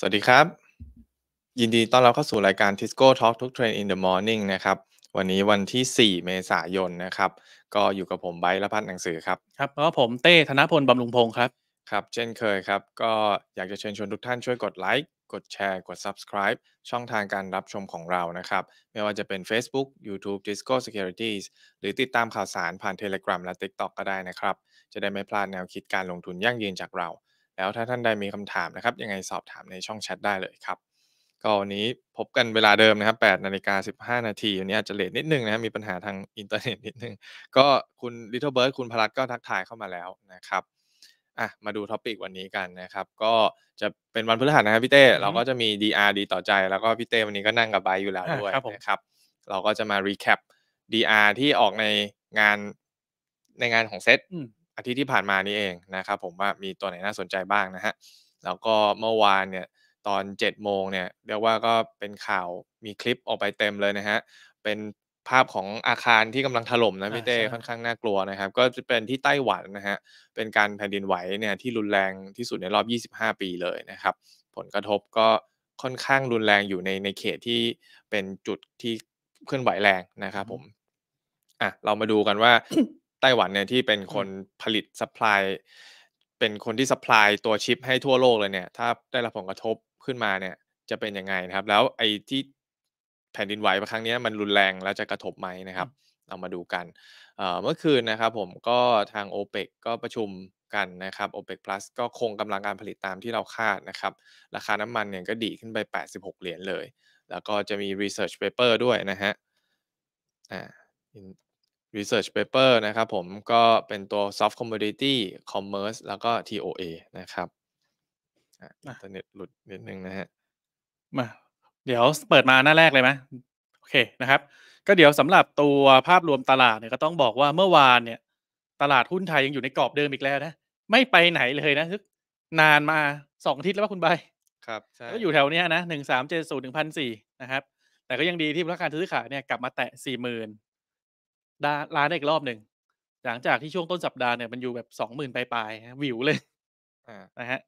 สวัสดีครับ ยินดีต้อนรับเข้าสู่รายการ Tisco Talk ทุก Train in the Morning นะครับวันนี้วันที่ 4 เมษายน นะครับ ก็อยู่กับผม ไบร์และพัฒหนังสือครับครับแล้วก็ผมเต้ ธนพลบำรุงพงศ์ครับ ครับ เช่นเคยครับก็อยากจะเชิญชวนทุกท่านช่วยกดไลค์กดแชร์กด subscribe ช่องทางการรับชมของเรานะครับไม่ว่าจะเป็น Facebook YouTube Disco Securities หรือติดตามข่าวสารผ่าน Telegram และ TikTok ก็ได้นะครับจะได้ไม่พลาดแนวคิดการลงทุนยั่งยืนจากเราแล้วถ้าท่านใดมีคำถามนะครับ ยังไงสอบถามในช่องแชทได้เลยครับ ก็วันนี้พบกันเวลาเดิมนะครับ8นาฬิกา15 นาทีวันนี้อาจจะเลทนิดนึงนะครับมีปัญหาทางอินเทอร์เน็ตนิดนึง ก็คุณลิทเทิลเบิร์ดคุณพลัดก็ทักทายเข้ามาแล้วนะครับ อ่ะมาดูท็อปิกวันนี้กันนะครับ ก็จะเป็นวันพฤหัสนะครับพี่เต้เราก็จะมี DR ดีต่อใจแล้วก็พี่เต้วันนี้ก็นั่งกับไบอยู่แล้วด้วยนะครับ เราก็จะมารีแคป DR ที่ออกในงานในงานของเซตอาทิตย์ที่ผ่านมานี้เองนะครับผมว่ามีตัวไหนน่าสนใจบ้างนะฮะแล้วก็เมื่อวานเนี่ยตอน7จ็ดโมงเนี่ย เรียกว่าก็เป็นข่าวมีคลิปออกไปเต็มเลยนะฮะเป็นภาพของอาคารที่กำลังถล่มนะพี่เต้ค่อนข้างน่ากลัวนะครับ ก็จะเป็นที่ไต้หวันนะฮะ เป็นการแผ่นดินไหวเนี่ย ที่รุนแรงที่สุดในรอบ25 ปีเลยนะครับ ผลกระทบก็ค่อนข้างรุนแรงอยู่ในในเขตที่เป็นจุดที่เคลื่อนไหวแรงนะครับผมอ่ะเรามาดูกันว่าไต้หวันเนี่ยที่เป็นคนผลิตซัพพลาย เป็นคนที่ซัพพลายตัวชิปให้ทั่วโลกเลยเนี่ยถ้าได้รับผลกระทบขึ้นมาเนี่ยจะเป็นยังไงนะครับ แล้วไอ้ที่แผ่นดินไหวครั้งนี้มันรุนแรงแล้วจะกระทบไหมนะครับเอามาดูกันเมื่อคืนนะครับ ผมก็ทาง o p e ปก็ประชุมกันนะครับ o p e ป Plus ก็คงกำลังการผลิตตามที่เราคาดนะครับ ราคาน้ำมันเนี่ยก็ดีขึ้นไป 86 เหรียญเลย แล้วก็จะมี Research Paper ด้วยนะฮะอ่า Research Paper นะครับผมก็เป็นตัว Soft Commodity Commerce แล้วก็ TOA นะครับอินเทอร์เน็ตหลุดนิดนึงนะฮะมาเดี๋ยวเปิดมาหน้าแรกเลยไหมโอเคนะครับ ก็เดี๋ยวสำหรับตัวภาพรวมตลาดเนี่ยก็ต้องบอกว่าเมื่อวานเนี่ย ตลาดหุ้นไทยยังอยู่ในกรอบเดิมอีกแล้วนะ ไม่ไปไหนเลยนะึนานมาสองอาทิตย์แล้วว่าคุณใบครับก็อยู่แถวเนี้ยนะหนึ่งสามเจ็ดศูนย์หนึ่งพันสี่นะครับ แต่ก็ยังดีที่ราคาซื้อขายเนี่ยกลับมาแตะสี่หมื่นร้านอีกรอบหนึ่งหลังจากที่ช่วงต้นสัปดาห์เนี่ยมันอยู่แบบสองหมื่นปลายๆวิวเลยนะฮะ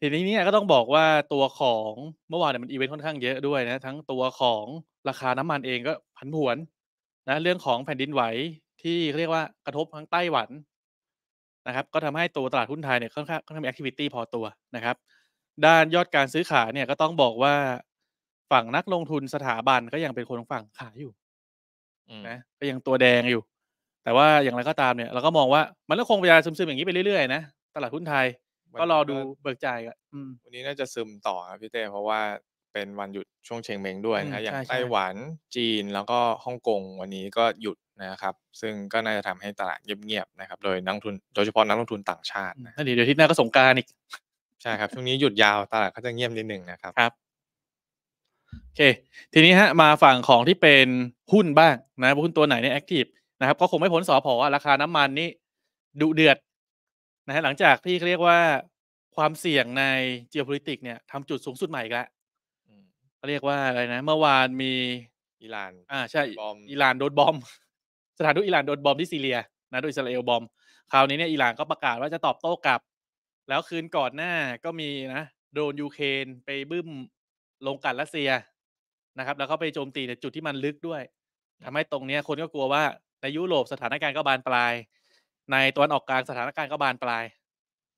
ทีนี้เนี่ยก็ต้องบอกว่าตัวของเมื่อวานเนี่ยมันอีเวนต์ค่อนข้างเยอะด้วยนะ ทั้งตัวของราคาน้ำมันเองก็ผันผวนนะเรื่องของแผ่นดินไหวที่เรียกว่ากระทบทั้งไต้หวันนะครับ ก็ทำให้ตัวตลาดหุ้นไทยเนี่ยค่อนข้างค่อนข้างมีแอคทิวิตี้พอตัวนะครับ ด้านยอดการซื้อขายเนี่ยก็ต้องบอกว่าฝั่งนักลงทุนสถาบันก็ยังเป็นคนฝั่งขายอยู่นะก็ยังตัวแดงอยู่แต่ว่าอย่างไรก็ตามเนี่ย เราก็มองว่ามันก็คงจะซึมซึมอย่างนี้ไปเรื่อยๆนะตลาดหุ้นไทย ก็รอดูเบิกจ่ายกันวันนี้น่าจะซึมต่อครับพี่เต้เพราะว่าเป็นวันหยุดช่วงเชงเมงด้วยนะอย่างไต้หวันจีนแล้วก็ฮ่องกงวันนี้ก็หยุดนะครับ ซึ่งก็น่าจะทำให้ตลาดเงียบๆนะครับ โดยนักทุนโดยเฉพาะนักลงทุนต่างชาตินั่นเดี๋ยวที่หน้าก็สงการอีกใช่ครับช่วงนี้หยุดยาวตลาดก็จะเงียบนิดหนึ่งนะครับโอเค ทีนี้ฮะมาฝั่งของที่เป็นหุ้นบ้างนะหุ้นตัวไหนในแอคทีฟนะครับก็ คงไม่พ้นสอพอราคาน้ำมันนี่ดุเดือดนะฮะหลังจากที่เรียกว่าความเสี่ยงใน geopolitics เนี่ยทำจุดสูงสุดใหม่อีกแล้วเรียกว่าอะไรนะ เมื่อวานมีอิหร่านอ่า ใช่อิหร่านโดนบอมสถานทูตอิหร่านโดนบอมที่ซีเรีย นะ โดยอิสราเอลบอม คราวนี้เนี่ยอิหร่านก็ประกาศว่าจะตอบโต้กลับ แล้วคืนก่อนหน้าก็มีนะ โดนยูเครนไปบึ้มลงกันรัสเซียนะครับ แล้วเขาไปโจมตีในจุดที่มันลึกด้วย ทำให้ตรงเนี้ยคนก็กลัวว่าในยุโรปสถานการณ์ก็บานปลาย ในตะวันออกกลางสถานการณ์ก็บานปลาย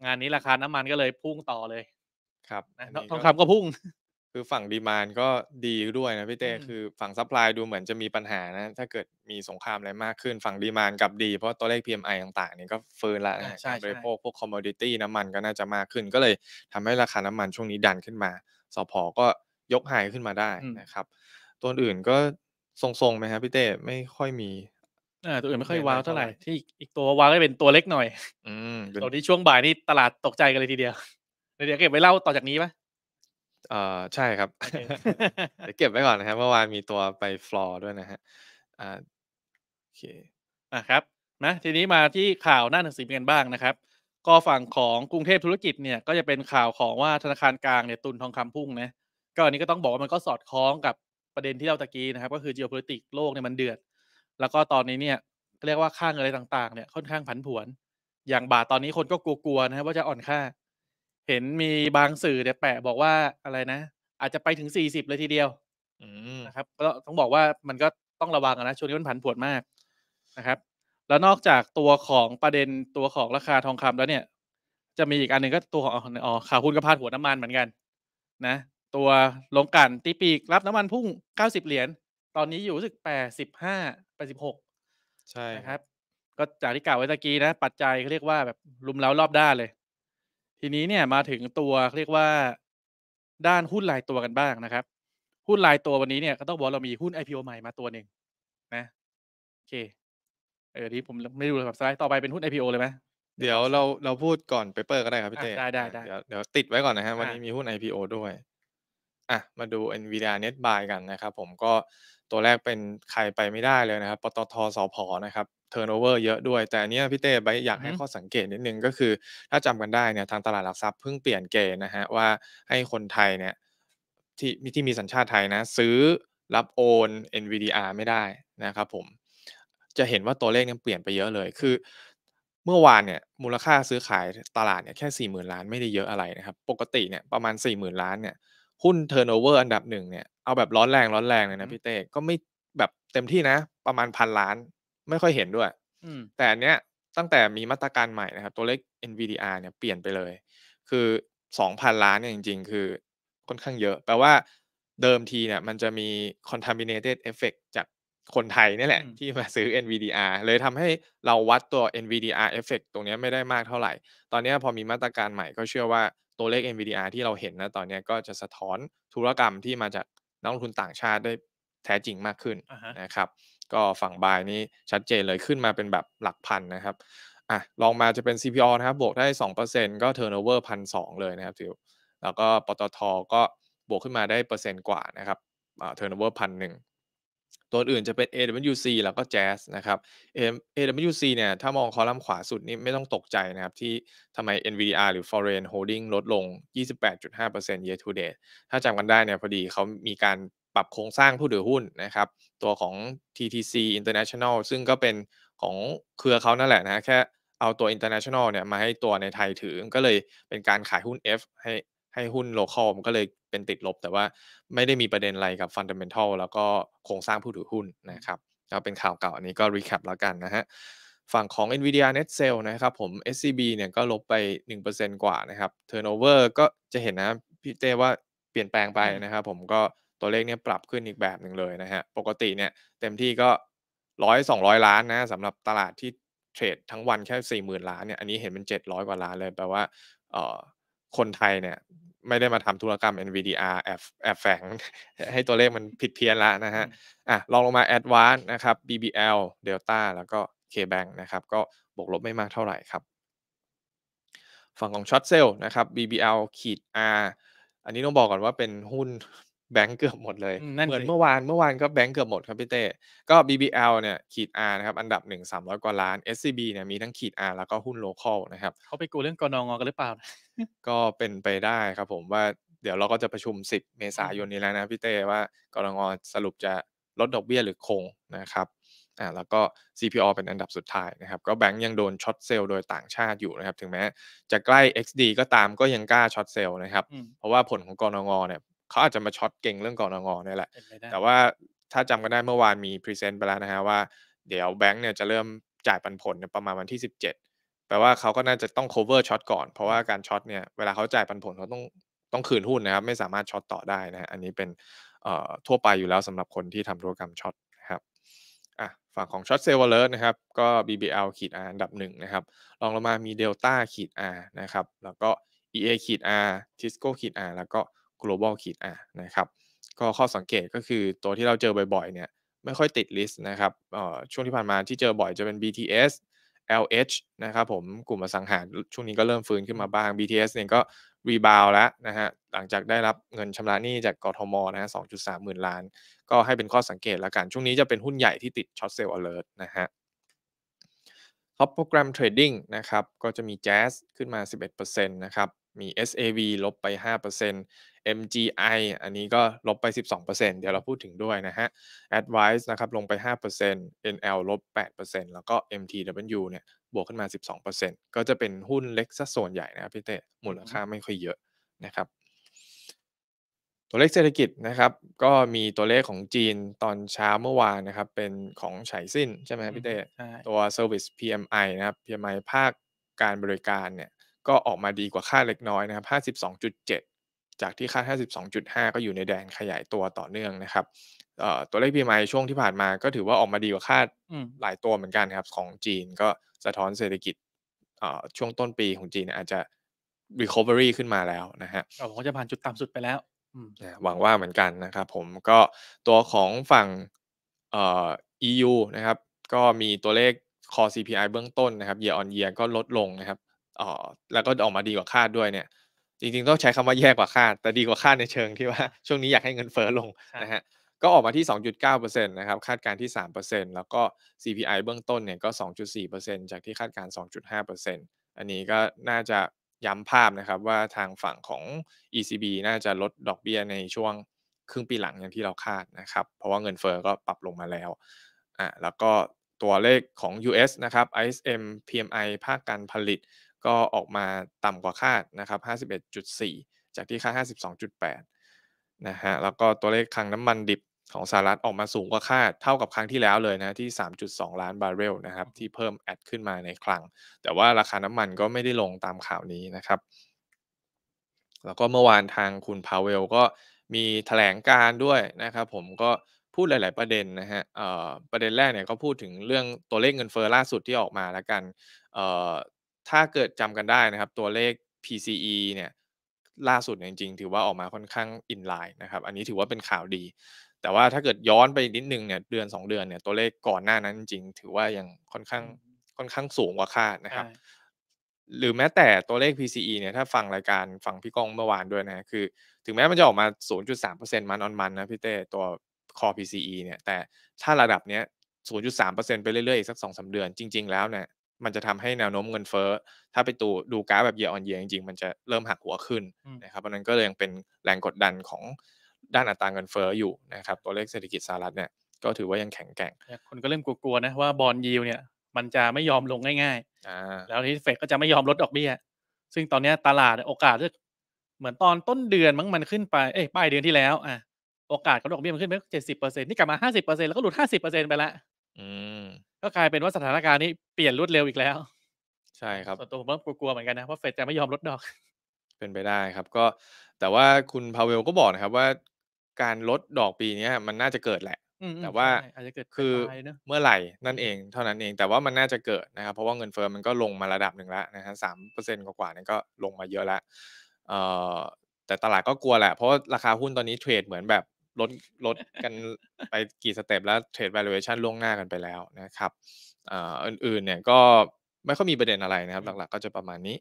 งานนี้ราคาน้ำมันก็เลยพุ่งต่อเลย ครับทองคำก็พุ่งคือฝั่งดีมานก็ดีด้วยนะพี่เต้คือฝั่งซัพพลายดูเหมือนจะมีปัญหานะ ถ้าเกิดมีสงครามอะไรมากขึ้นฝั่งดีมานกับดีเพราะตัวเลข PMI ต่างๆนี่ก็เฟื่องละการบริโภคพวกคอมมอดิตี้น้ำมันก็น่าจะมากขึ้นก็เลย ทำให้ราคาน้ำมันช่วงนี้ดันขึ้นมาสพก็ยกไฮขึ้นมาได้นะครับ ตัวอื่นก็ทรงๆไหมครับพี่เต้ไม่ค่อยมีอ่าตัวอื่นไม่ค่อยว้าวเท่าไหร่ที่อีกตัวว้าวก็เป็นตัวเล็กหน่อย อืมตัวนี้ช่วงบ่ายนี่ตลาดตกใจกันเลยทีเดียวเดี๋ยวเก็บไว้เล่าต่อจากนี้ปะเอ่อใช่ครับเดี๋ยวเก็บไว้ก่อนนะครับเมื่อวานมีตัวไปฟลอร์ด้วยนะฮะอ่าโอเคอ่ะครับนะทีนี้มาที่ข่าวหน้าหนังสือกันบ้างนะครับก็ฝั่งของกรุงเทพธุรกิจเนี่ย ก็จะเป็นข่าวของว่า ธนาคารกลางเนี่ยตุนทองคำพุ่งนะก็อันนี้ก็ต้องบอกว่ามันก็สอดคล้องกับประเด็นที่เราตะกี้นะครับก็คือ geopolitics โลกเนี่ยมันเดือดแล้วก็ตอนนี้เนี่ยเรียกว่าค่าเงินอะไรต่างๆเนี่ย ค่อนข้างผันผวนอย่างบาทตอนนี้คนก็กลัวๆนะว่าจะอ่อนค่า เห็นมีบางสื่อเนี่ย แปะบอกว่าอะไรนะ อาจจะไปถึงสี่สิบเลยทีเดียวนะครับ ก็ต้องบอกว่ามันก็ต้องระวังนะช่วงนี้มันผันผวนมาก นะครับ แล้วนอกจากตัวของประเด็นตัวของราคาทองคำแล้วเนี่ย จะมีอีกอันหนึ่งก็ตัวของอ๋อข่าวหุ้นก็พาดหัวน้ำมันเหมือนกัน นะตัวลงกันตีปีกรับ น้ำมันพุ่ง 90 เหรียญตอนนี้อยู่รู้สึก85 86 ใช่นะครับ ก็จากที่ กล่าวไว้ตะกี้นะ ปัจจัยเขาเรียกว่าแบบลุมแล้วรอบด้านเลย ทีนี้เนี่ยมาถึงตัวเรียกว่า ด้านหุ้นลายตัวกันบ้างนะครับ หุ้นลายตัววันนี้เนี่ย ก็ต้องบอกเรามีหุ้น IPO ใหม่มาตัวหนึ่งนะโอเค เออที่ผมไม่ดูเลยครับสไลด์ต่อไปเป็นหุ้น IPO เลยไหมเดี๋ยวเราเราพูดก่อนเปเปอร์ก็ได้ครับพี่เต้ได้ได้เดี๋ยวเดี๋ยวติดไว้ก่อนนะฮะวันนี้มีหุ้น IPO ด้วย่ะ มาดู NVIDIA NetBuy กันนะครับผมก็ตัวแรกเป็นใครไปไม่ได้เลยนะครับ ปตทสพนะครับ เทอร์โนเวอร์เยอะด้วย แต่อันนี้พี่เต้ไปอยากให้ข้อสังเกตนิดนึงก็คือ ถ้าจำกันได้เนี่ย ทางตลาดหลักทรัพย์เพิ่งเปลี่ยนเกณฑ์นะฮะ ว่าให้คนไทยเนี่ยที่มีที่มีสัญชาติไทยนะ ซื้อรับโอน NVDR ไม่ได้นะครับผมจะเห็นว่าตัวเลขนั้นเปลี่ยนไปเยอะเลยคือ เมื่อวานเนี่ยมูลค่าซื้อขายตลาดเนี่ยแค่4ี่หมื่นล้านไม่ได้เยอะอะไรนะครับปกติเนี่ยประมาณ4ี่หมื่นล้านเนี่ยหุ้นเทอร์โนเวอร์อันดับหนึ่งเนี่ย เอาแบบร้อนแรงร้อนแรงเลยนะพี่เต้ก็ไม่แบบเต็มที่นะ ประมาณพันล้านไม่ค่อยเห็นด้วย แต่อันเนี้ยตั้งแต่มีมาตรการใหม่นะครับ ตัวเลข NVDR เนี่ย เปลี่ยนไปเลย คือ 2,000 ล้านเนี่ยจริงๆคือค่อนข้างเยอะ แปลว่าเดิมทีเนี่ย มันจะมี contaminated effect จากคนไทยนี่แหละ ที่มาซื้อ NVDR เลยทำให้เราวัดตัว NVDR effect ตรงนี้ไม่ได้มากเท่าไหร่ ตอนนี้พอมีมาตรการใหม่ก็เชื่อว่าตัวเลข NVDR ที่เราเห็นนะตอนนี้ก็จะสะท้อนธุรกรรมที่มาจากนักลงทุนต่างชาติได้แท้จริงมากขึ้น uh-huh. นะครับ ก็ฝั่งบายนี้ชัดเจนเลยขึ้นมาเป็นแบบหลักพันนะครับ อ่ะลองมาจะเป็น CPO นะครับบวกได้ 2%ก็ turnover พันสองเลยนะครับทิวแล้วก็ปตทก็บวกขึ้นมาได้เปอร์เซ็นต์กว่านะครับเทอร์โนเวอร์พันหนึ่งตัวอื่นจะเป็น AWC แล้วก็ Jazz นะครับ AWC เนี่ย ถ้ามองคอลัมน์ขวาสุดนี่ไม่ต้องตกใจนะครับที่ทำไม NVDR หรือ Foreign Holding ลดลง 28.5% year to date ถ้าจำกันได้เนี่ยพอดีเขามีการปรับโครงสร้างผู้ถือหุ้นนะครับ ตัวของ TTC International ซึ่งก็เป็นของเครือเขานั่นแหละนะแค่เอาตัว international เนี่ยมาให้ตัวในไทยถือก็เลยเป็นการขายหุ้น F ให้ให้หุ้นโลคอลมันก็เลยเป็นติดลบแต่ว่าไม่ได้มีประเด็นอะไรกับฟันเดเมนทัลแล้วก็โครงสร้างผู้ถือหุ้นนะครับก็เป็นข่าวเก่าอันนี้ก็รีแคปแล้วกันนะฮะ ฝั่งของ NVIDIA Net Sale นะครับผม SCB เนี่ยก็ลบไป 1%กว่านะครับ Turnover ก็จะเห็นนะพี่เต้ว่าเปลี่ยนแปลงไปนะครับผมก็ตัวเลขเนี่ยปรับขึ้นอีกแบบหนึ่งเลยนะฮะปกติเนี่ยเต็มที่ก็ร้อยสองร้อยล้านนะสำหรับตลาดที่เทรดทั้งวันแค่สี่หมื่นล้านเนี่ยอันนี้เห็นเป็นเจ็ดร้อยกว่าล้านเลยแปลว่าคนไทยเนี่ยไม่ได้มาทำธุรกรรม NVDR แอบแอบแฝงให้ตัวเลขมันผิดเพี้ยนละนะฮะ อ่ะ ลองลงมา Advance d นะครับ BBL Delta แล้วก็ KBank นะครับ ก็บวกลบไม่มากเท่าไหร่ครับ ฝั่งของ Short Sell นะครับ BBL ขีด R อันนี้ต้องบอกก่อนว่าเป็นหุ้นแบงก์เกือบหมดเลย เหมือนเมื่อวานเมื่อวานก็แบงก์เกือบหมดครับพี่เต้ก็ BBL เนี่ยขีด R นะครับอันดับหนึ่งสามร้อยกว่าล้าน SCB เนี่ยมีทั้งขีด R แล้วก็หุ้นโลเคอลนะครับเขาไปกูเรื่องกนงกันหรือเปล่า ก็เป็นไปได้ครับผมว่าเดี๋ยวเราก็จะประชุม 10 เมษายนนี้แล้วนะพี่เต้ว่ากรงสรุปจะลดดอกเบี้ยหรือคงนะครับอ่าแล้วก็ CPO เป็นอันดับสุดท้ายนะครับก็แบงก์ยังโดนช็อตเซลล์โดยต่างชาติอยู่นะครับถึงแม้จะใกล้ XD ก็ตามก็ยังกล้าช็อตเซลล์นะครับเพราะว่าผลของกรงเนี่ยเขาอาจจะมาช็อตเก่งเรื่องกรงงเนี่ยแหละ แต่ว่าถ้าจำกันได้เมื่อวานมีพรีเซนต์ไปแล้วนะฮะว่าเดี๋ยวแบงก์เนี่ยจะเริ่มจ่ายปันผลประมาณวันที่ 17แปลว่าเขาก็น่าจะต้อง cover ช็อตก่อนเพราะว่าการช็อตเนี่ยเวลาเขาจ่ายปันผลเขาต้องต้องคืนหุ้นนะครับไม่สามารถช็อตต่อได้นะอันนี้เป็นทั่วไปอยู่แล้วสำหรับคนที่ทำธุรกรรมช็อตนะครับอ่ะฝั่งของช็อตเซลล์เลอร์นะครับก็ BBL ขีด R อันดับหนึ่งนะครับรองลงมามี Delta ขีด R นะครับแล้วก็ EA ขีด R Tisco ขีด R แล้วก็ global kit อ่ะนะครับ ก็ ข้อสังเกตก็คือตัวที่เราเจอบ่อยๆ เนี่ย ไม่ค่อยติดลิสต์นะครับช่วงที่ผ่านมาที่เจอบ่อยจะเป็น BTS LH นะครับผมกลุ่มอสังหาช่วงนี้ก็เริ่มฟื้นขึ้นมาบ้าง BTS เนี่ย ก็รีบาวแล้วนะฮะ หลังจากได้รับเงินชำระหนี้จาก กทมนะฮะ2.3หมื่นล้าน ก็ให้เป็นข้อสังเกตแล้วกัน ช่วงนี้จะเป็นหุ้นใหญ่ที่ติดช็อตเซลล์อเลอร์นะฮะท็อปโปรแกรมเทรดดิ้งนะครับ ก็จะมี Jazz ขึ้นมา 11%นะครับมี SAV ลบไป5% MGI อันนี้ก็ลบไป 12%เดี๋ยวเราพูดถึงด้วยนะฮะ Advice นะครับลงไป5% NL ลบ 8%แล้วก็ MTW เนี่ยบวกขึ้นมา 12%ก็จะเป็นหุ้นเล็กซะส่วนใหญ่นะพี่เต้มูลค่าไม่ค่อยเยอะนะครับ ตัวเลขเศรษฐกิจนะครับ ก็มีตัวเลขของจีนตอนเช้าเมื่อวานนะครับ เป็นของายสิ้นใช่ไหมพี่เต้ตัว Service PMI นะครับ PMI ภาคการบริการเนี่ยก็ออกมาดีกว่าคาดเล็กน้อยนะครับ 52.7 จากที่คาด 52.5 ก็อยู่ในแดนขยายตัวต่อเนื่องนะครับตัวเลข PMI ช่วงที่ผ่านมา ก็ถือว่าออกมาดีกว่าคาดหลายตัวเหมือนกันครับ ของจีนก็สะท้อนเศรษฐกิจช่วงต้นปีของจีนอาจจะ recovery ขึ้นมาแล้วนะฮะหวังว่าจะผ่านจุดต่ำสุดไปแล้ว หวังว่าเหมือนกันนะครับ ผมก็ตัวของฝั่งเอ่อ EU นะครับก็มีตัวเลขคอ CPI เบื้องต้นนะครับ year on year ก็ลดลงนะครับออแล้วก็ออกมาดีกว่าคาดด้วยเนี่ย จริงๆต้องใช้คำว่าแย่กว่าคาด แต่ดีกว่าคาดในเชิงที่ว่าช่วงนี้อยากให้เงินเฟ้อลงนะฮะ ก็ออกมาที่ 2.9%นะครับ คาดการที่ 3%แล้วก็ CPI เบื้องต้นเนี่ยก็ 2.4%จากที่คาดการ 2.5%อันนี้ก็น่าจะย้ำภาพนะครับว่าทางฝั่งของ ECB น่าจะลดดอกเบี้ยในช่วงครึ่งปีหลังอย่างที่เราคาดนะครับ เพราะว่าเงินเฟอ้อก็ปรับลงมาแล้ว อ่าแล้วก็ตัวเลขของ US นะครับ ISM PMI ภาคการผลิตก็ออกมาต่ำกว่าคาดนะครับ51.4 จากที่คาา52.8นะฮะ แล้วก็ตัวเลขคลังน้ำมันดิบของสหรัฐออกมาสูงกว่าคาด เท่ากับครั้งที่แล้วเลยนะที่ 3.2 ล้านบาร์เรลนะครับ ที่เพิ่มแอดขึ้นมาในคลัง แต่ว่าราคาน้ำมันก็ไม่ได้ลงตามข่าวนี้นะครับ แล้วก็เมื่อวานทางคุณพาเวลก็มีถแถลงการด้วยนะครับผมก็พูดหลายๆ ประเด็นนะฮะประเด็นแรกเนี่ยก็พูดถึงเรื่องตัวเลขเงินเฟอ้อล่าสุดที่ออกมาแล้วกันถ้าเกิดจำกันได้นะครับ ตัวเลข PCE เนี่ยล่าสุดจริงๆถือว่าออกมาค่อนข้างอินไลน์นะครับ อันนี้ถือว่าเป็นข่าวดี แต่ว่าถ้าเกิดย้อนไปนิดนึงเนี่ยเดือน 2 เดือนเนี่ยตัวเลขก่อนหน้านั้นจริงถือว่ายังค่อนข้างค่อนข้างสูงกว่าคาดนะครับ หรือแม้แต่ตัวเลข PCE เนี่ยถ้าฟังรายการฟังพี่กองเมื่อวานด้วยนะคือ ถึงแม้มันจะออกมา 0.3%มันออนมันนะพี่เต้ตัวคอ PCE เนี่ยแต่ถ้าระดับเนี้ย 0.3%ไปเรื่อยๆ อีกสัก2-3เดือนจริงๆแล้วเนี่ยมันจะทำให้แนวโน้มเงินเฟ้อถ้าไปตูดูกราฟแบบเยอยออนเยียจริงๆ มันจะเริ่มหักหัวขึ้นนะครับเพราะนั้นก็เลยยังเป็นแรงกดดันของด้านอัตราเงินเฟ้ออยู่นะครับตัวเลขเศรษฐกิจสหรัฐเนี่ยก็ถือว่ายังแข็งแกร่ง คนก็เริ่มกลัวๆนะว่าบอลยิวเนี่ยมันจะไม่ยอมลงง่ายๆ แล้วทีเฟดก็จะไม่ยอมลดดอกเบี้ย ซึ่งตอนนี้ตลาดโอกาสเหมือนตอนต้นเดือนมั้งมันขึ้นไปเอ้ยป้ายเดือนที่แล้วอ่ะโอกาสของดอกเบี้ยมันขึ้นไปเจ็ดสิบเปอร์เซ็นต์นี่กลับมาห้าสิบเปอร์เซ็นต์แล้วก็หลุดห้าสิบเปอร์เซ็นต์ไปละก็กลายเป็นว่าสถานการณ์นี้เปลี่ยนรวดเร็วอีกแล้ว ใช่ครับส่วนตัวผมก็กลัวๆเหมือนกันนะเพราะเฟดจะไม่ยอมลดดอก เป็นไปได้ครับ ก็แต่ว่าคุณพาเวลก็บอกนะครับว่าการลดดอกปีเนี้ย มันน่าจะเกิดแหละแต่ว่าอาจจะเกิดคือ เมื่อไหร่นั่นเองเท่านั้นเอง แต่ว่ามันน่าจะเกิดนะครับเพราะว่าเงินเฟ้อมันก็ลงมาระดับหนึ่งแล้วนะฮะสามเปอร์เซ็นต์กว่าๆนี่ก็ลงมาเยอะแล้วเอ่อแต่ตลาดก็กลัวแหละเพราะราคาหุ้นตอนนี้เทรดเหมือนแบบลดลดกันไปกี่สเต็ปแล้วเทรด v a เ u เ t ชันล่วงหน้ากันไปแล้วนะครับ อื่นๆเนี่ยก็ไม่ค่อยมีประเด็นอะไรนะครับ หลักๆก็จะประมาณนี้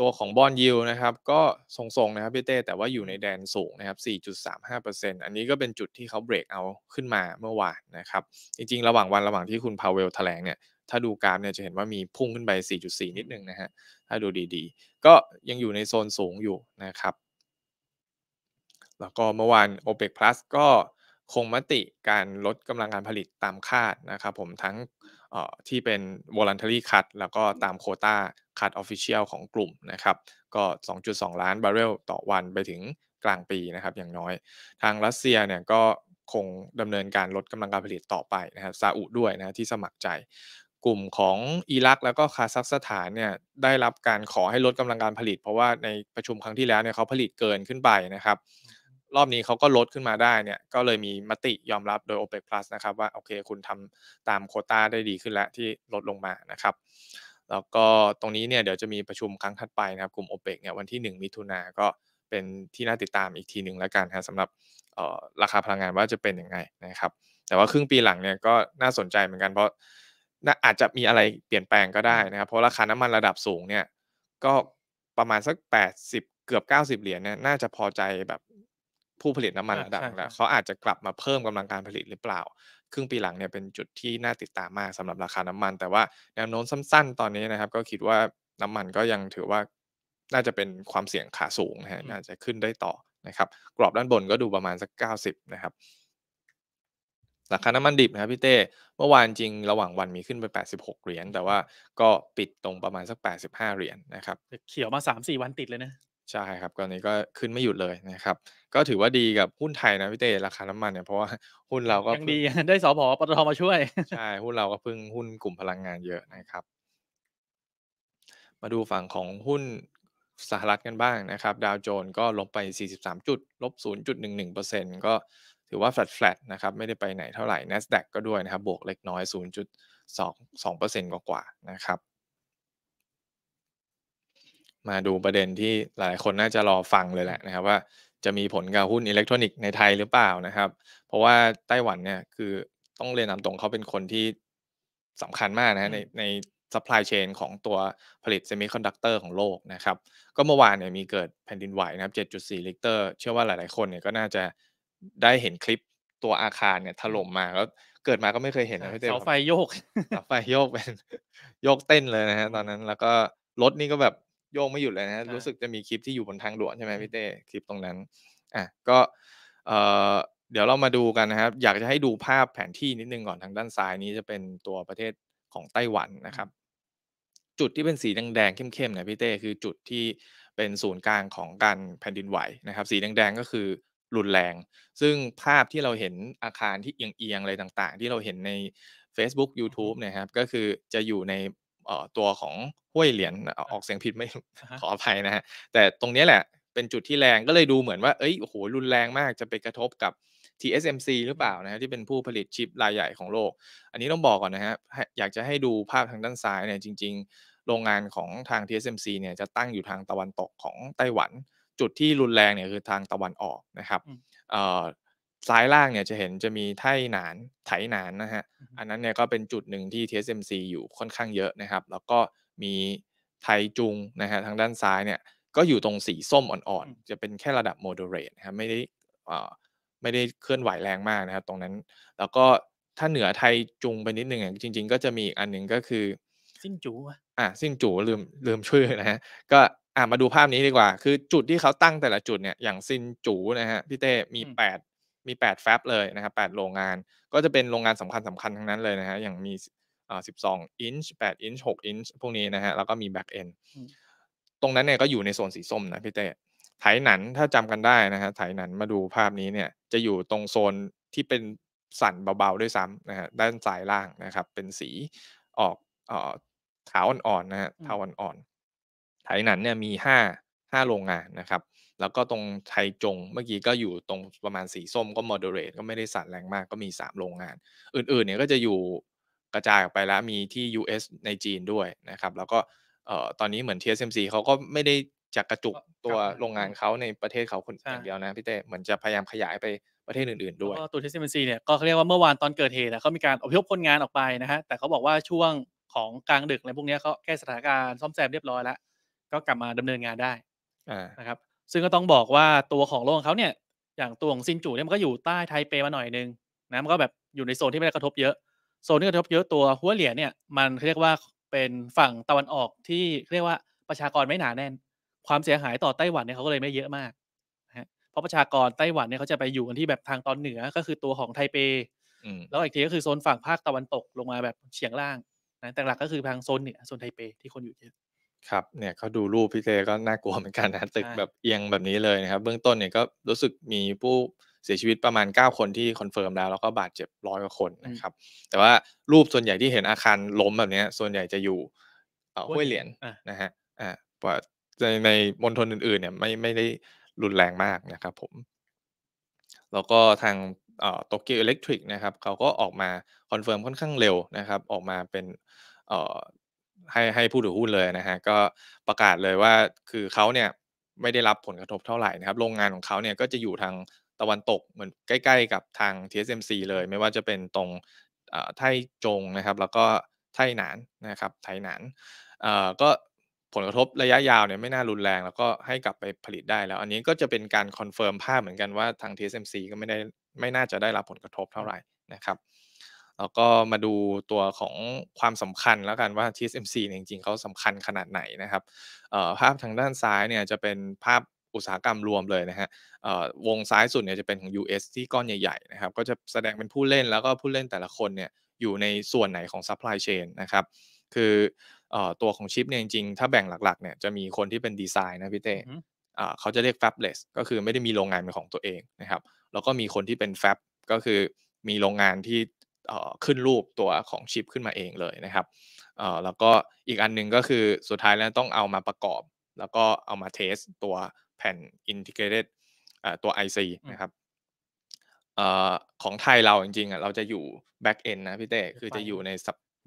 ตัวของบอลยูนะครับ ก็ทรงๆ นะครับพี่เต้แต่ว่าอยู่ในแดนสูงนะครับ 4.35%อันนี้ก็เป็นจุดที่เขาเบรกเอาขึ้นมาเมื่อวานนะครับ จริงๆ ระหว่างวันระหว่างที่คุณพาเวลแถลงเนี่ย ถ้าดูกราฟเนี่ยจะเห็นว่ามีพุ่งขึ้นไป 4.4 นิดนึงนะฮะ ถ้าดูดีๆ ก็ยังอยู่ในโซนสูงอยู่นะครับแล้วก็เมื่อวาน o p e ป Plus ก็คงมติการลดกำลังการผลิตตามคาดนะครับ ผมทั้งที่เป็น voluntary cut แล้วก็ตามโคต้า cut official ของกลุ่มนะครับ ก็ 2.2 ล้านบาร์เรลต่อวันไปถึงกลางปีนะครับอย่างน้อย ทางรัสเซียเนี่ยก็คงดำเนินการลดกำลังการผลิตต่อไปนะครับซาอุด้วยนะที่สมัครใจกลุ่มของอิรักแล้วก็คาซัคสถานเนี่ยได้รับการขอให้ลดกำลังการผลิต เพราะว่าในประชุมครั้งที่แล้วเนี่ยเขาผลิตเกินขึ้นไปนะครับรอบนี้เขาก็ลดขึ้นมาได้เนี่ยก็เลยมีมติยอมรับโดย OPEC Plus นะครับ ว่าโอเค คุณทำตามโคต้าได้ดีขึ้นแล้วที่ลดลงมานะครับ แล้วก็ตรงนี้เนี่ยเดี๋ยวจะมีประชุมครั้งถัดไปนะครับกลุ่ม OPEC เนี่ยวันที่ 1 มิถุนาก็เป็นที่น่าติดตามอีกทีหนึ่งแล้วกันัะสำหรับราคาพลังงานว่าจะเป็นยังไงนะครับ แต่ว่าครึ่งปีหลังเนี่ยก็น่าสนใจเหมือนกันเพราะอาจจะมีอะไรเปลี่ยนแปลงก็ได้นะครับเพราะราคาน้ำมันระดับสูงเนี่ยก็ประมาณสัก 80 เกือบ 90 เหรียญเนี่ยน่าจะพอใจแบบผู้ผลิตน้ำมันระดับแล้วเขาอาจจะกลับมาเพิ่มกำลังการผลิตหรือเปล่า ครึ่งปีหลังเนี่ยเป็นจุดที่น่าติดตามมากสำหรับราคาน้ำมัน แต่ว่าแนวโน้มสั้นๆตอนนี้นะครับ ก็คิดว่าน้ำมันก็ยังถือว่าน่าจะเป็นความเสี่ยงขาสูงนะฮะน่าจะขึ้นได้ต่อนะครับกรอบด้านบนก็ดูประมาณสักเก้าสิบนะครับราคาน้ำมันดิบนะครับพี่เต้เมื่อวานจริงระหว่างวันมีขึ้นไป 86 เหรียญแต่ว่าก็ปิดตรงประมาณสัก 85เหรียญนะครับ เขียวมา3-4วันติดเลยนะใช่ครับตอนนี้ก็ขึ้นไม่หยุดเลยนะครับ ก็ถือว่าดีกับหุ้นไทยนะพี่เต้ราคาน้ำมันเนี่ย เพราะว่าหุ้นเราก็ยังดีได้สพปตทมาช่วยใช่หุ้นเราก็พึ่งหุ้นกลุ่มพลังงานเยอะนะครับ มาดูฝั่งของหุ้นสหรัฐกันบ้างนะครับ ดาวโจนส์ก็ลบไป 43 จุดลบ 0.11%ก็ถือว่าแฟลตๆ นะครับ ไม่ได้ไปไหนเท่าไหร่ NASDAQ ก็ด้วยนะครับ บวกเล็กน้อย 0.22%กว่าๆ นะครับมาดูประเด็นที่หลายคนน่าจะรอฟังเลยแหละนะครับ ว่าจะมีผลกับหุ้นอิเล็กทรอนิกส์ในไทยหรือเปล่านะครับ เพราะว่าไต้หวันเนี่ยคือต้องเรียนนำตรงเขาเป็นคนที่สำคัญมากนะในในซัพพลายเชนของตัวผลิตเซมิคอนดักเตอร์ของโลกนะครับ ก็เมื่อวานเนี่ยมีเกิดแผ่นดินไหวนะครับ7.4ลิกเตอร์เชื่อว่าหลายๆคนเนี่ยก็น่าจะได้เห็นคลิปตัวอาคารเนี่ย ถล่มมาแล้วเกิดมาก็ไม่เคยเห็นนะพี่เต้เสาไฟโยกเสาไฟโยกเป็นโยกเต้นเลยนะฮะตอนนั้นแล้วก็รถนี่ก็แบบโยกไม่หยุดเลยนะ รู้สึกจะมีคลิปที่อยู่บนทางด่วนใช่ไหมพี่เต้คลิปตรงนั้น อ่ะ ก็เดี๋ยวเรามาดูกันนะครับ อยากจะให้ดูภาพแผนที่นิดนึงก่อนทางด้านซ้ายนี้จะเป็นตัวประเทศของไต้หวันนะครับ จุดที่เป็นสีแดงๆเข้มๆเนี่ยพี่เต้คือจุดที่เป็นศูนย์กลางของการแผ่นดินไหวนะครับ สีแดงๆก็คือรุนแรง ซึ่งภาพที่เราเห็นอาคารที่เอียงๆอะไรต่าง ๆ ที่เราเห็นใน Facebook YouTube นะครับ ก็คือจะอยู่ในตัวของห้วยเหรียญออกเสียงผิดไม่ขออภัยนะฮะแต่ตรงนี้แหละเป็นจุดที่แรงก็เลยดูเหมือนว่าเอ้ยโอ้โหรุนแรงมากจะไปกระทบกับ TSMC หรือเปล่านะฮะที่เป็นผู้ผลิตชิปรายใหญ่ของโลก อันนี้ต้องบอกก่อนนะฮะอยากจะให้ดูภาพทางด้านซ้ายเนี่ยจริง ๆโรงงานของทาง TSMC เนี่ยจะตั้งอยู่ทางตะวันตกของไต้หวัน จุดที่รุนแรงเนี่ยคือทางตะวันออกนะครับซ้ายล่างเนี่ยจะเห็นจะมีไถหนาน ไถหนานนะฮะ อันนั้นเนี่ยก็เป็นจุดหนึ่งที่ TSMC อยู่ค่อนข้างเยอะนะครับ แล้วก็มีไทจุงนะฮะทางด้านซ้ายเนี่ย ก็อยู่ตรงสีส้มอ่อนๆ จะเป็นแค่ระดับ moderate นะครับไม่ได้ไม่ได้เคลื่อนไหวแรงมากนะครับตรงนั้น แล้วก็ถ้าเหนือไทจุงไปนิดนึงจริงๆ ก็จะมีอีกอันหนึ่งก็คือสิ้นจูอ่ะสิ้นจูลืมลืมชื่อนะฮะก็อ่ะมาดูภาพนี้ดีกว่าคือจุดที่เขาตั้งแต่ละจุดเนี่ยอย่างซินจูนะฮะพี่เต้มี 8มี 8 แฟบเลยนะครับ 8 โรงงาน ก็จะเป็นโรงงานสำคัญสำคัญทั้งนั้นเลยนะฮะ อย่างมีอ่12อินช์8อินช์6อินช์พวกนี้นะฮะ แล้วก็มี back end ตรงนั้นเนี่ย ก็อยู่ในโซนสีส้มนะพี่เต้ไถหนันถ้าจำกันได้นะฮะ ไถหนัน มาดูภาพนี้เนี่ย จะอยู่ตรงโซนที่เป็นสั่นเบา ๆ ด้วยซ้ำนะฮะ ด้านซ้ายล่างนะครับ เป็นสีออกออขาวอ่อนๆ นะฮะเทาอ่อนๆไถหนันเนี่ย มีห้าห้าโรงงานนะครับแล้วก็ตรงไทยจงเมื่อกี้ก็อยู่ตรงประมาณสีส้มก็ moderate ก็ไม่ได้สั่นแรงมากก็มี 3 โรงงาน อื่น ๆเนี่ยก็จะอยู่กระจายออกไปแล้วมีที่ US ในจีนด้วยนะครับ แล้วก็ตอนนี้เหมือน TSMC เขาก็ไม่ได้จากกระจุกตัวโรงงานเขาในประเทศเขาคนอย่างเดียวนะพี่เต้เหมือนจะพยายามขยายไปประเทศอื่นๆด้วยตัว TSMC เนี่ยก็เรียกว่าเมื่อวานตอนเกิดเหตุเขามีการอพยพคนงานออกไปนะฮะแต่เขาบอกว่าช่วงของกลางดึกอะไรพวกนี้เขาแก้สถานการณ์ซ่อมแซมเรียบร้อย แล้วก็กลับมาดำเนินงานได้นะครับซึ่งก็ต้องบอกว่าตัวของโลกของเขาเนี่ย อย่างตัวของซินจูเนี่ยมันก็อยู่ใต้ไทเปมาหน่อยนึงนะมันก็แบบอยู่ในโซนที่ไม่ได้กระทบเยอะโซนที่กระทบเยอะตัวหัวเหลียเนี่ยมันเรียกว่าเป็นฝั่งตะวันออกที่เรียกว่าประชากรไม่หนาแน่น ความเสียหายต่อไต้หวันเนี่ยเขาก็เลยไม่เยอะมากนะเพราะประชากรไต้หวันเนี่ยเขาจะไปอยู่กันที่แบบทางตอนเหนือก็คือตัวของไทเปแล้วอีกทีก็คือโซนฝั่งภาคตะวันตกลงมาแบบเฉียงล่างนะแต่หลักก็คือทางโซนเหนือโซนไทเปที่คนอยู่เยอะครับเนี่ยเขาดูรูปพี่เจก็น่ากลัวเหมือนกันนะตึกแบบเอียงแบบนี้เลยนะครับ เบื้องต้นเนี่ยก็รู้สึกมีผู้เสียชีวิตประมาณ9คนที่คอนเฟิร์มแล้ว แล้วก็บาดเจ็บร้อยกว่าคนนะครับ แต่ว่ารูปส่วนใหญ่ที่เห็นอาคารล้มแบบนี้ส่วนใหญ่จะอยู่เอ่อห้วยเหรียญนะฮะอ่าเพราะในในมณฑลอื่นๆ เนี่ยไม่ไม่ได้รุนแรงมากนะครับผม แล้วก็ทางโตเกียวอิเล็กทริกนะครับเขาก็ออกมาคอนเฟิร์มค่อนข้างเร็วนะครับออกมาเป็นเอ่อให้ให้ผู้ถือหุ้นเลยนะฮะก็ประกาศเลยว่าคือเขาเนี่ยไม่ได้รับผลกระทบเท่าไหร่นะครับ โรงงานของเขาเนี่ยก็จะอยู่ทางตะวันตกเหมือนใกล้ ๆ กับทาง TSMC เลยไม่ว่าจะเป็นตรงไทจงนะครับ แล้วก็ไทหนานนะครับไทหนานก็ผลกระทบระยะยาวเนี่ยไม่น่ารุนแรงแล้วก็ให้กลับไปผลิตได้แล้ว อันนี้ก็จะเป็นการคอนเฟิร์มภาพเหมือนกันว่าทาง TSMC ก็ไม่ได้ไม่น่าจะได้รับผลกระทบเท่าไหร่นะครับแล้วก็มาดูตัวของความสำคัญแล้วกันว่า TSMC เนี่ยจริงๆ เขาสำคัญขนาดไหนนะครับ ภาพทางด้านซ้ายเนี่ยจะเป็นภาพอุตสาหกรรมรวมเลยนะฮะวงซ้ายสุดเนี่ยจะเป็นของ US ที่ก้อนใหญ่ ๆ นะครับ ก็จะแสดงเป็นผู้เล่นแล้วก็ผู้เล่นแต่ละคนเนี่ยอยู่ในส่วนไหนของ supply chain นะครับ คือตัวของชิปเนี่ยจริงๆ ถ้าแบ่งหลักๆ เนี่ยจะมีคนที่เป็นดีไซน์นะพี่เต้เขาจะเรียก fabless ก็คือไม่ได้มีโรงงานเป็นของตัวเองนะครับ แล้วก็มีคนที่เป็น fab ก็คือมีโรงงานที่ขึ้นรูปตัวของชิปขึ้นมาเองเลยนะครับ แล้วก็อีกอันนึงก็คือสุดท้ายแล้วต้องเอามาประกอบ แล้วก็เอามาเทสตัวแผ่น integrated ตัว IC นะครับของไทยเราจริงๆ เราจะอยู่ back end นะพี่เต้คือจะอยู่ใน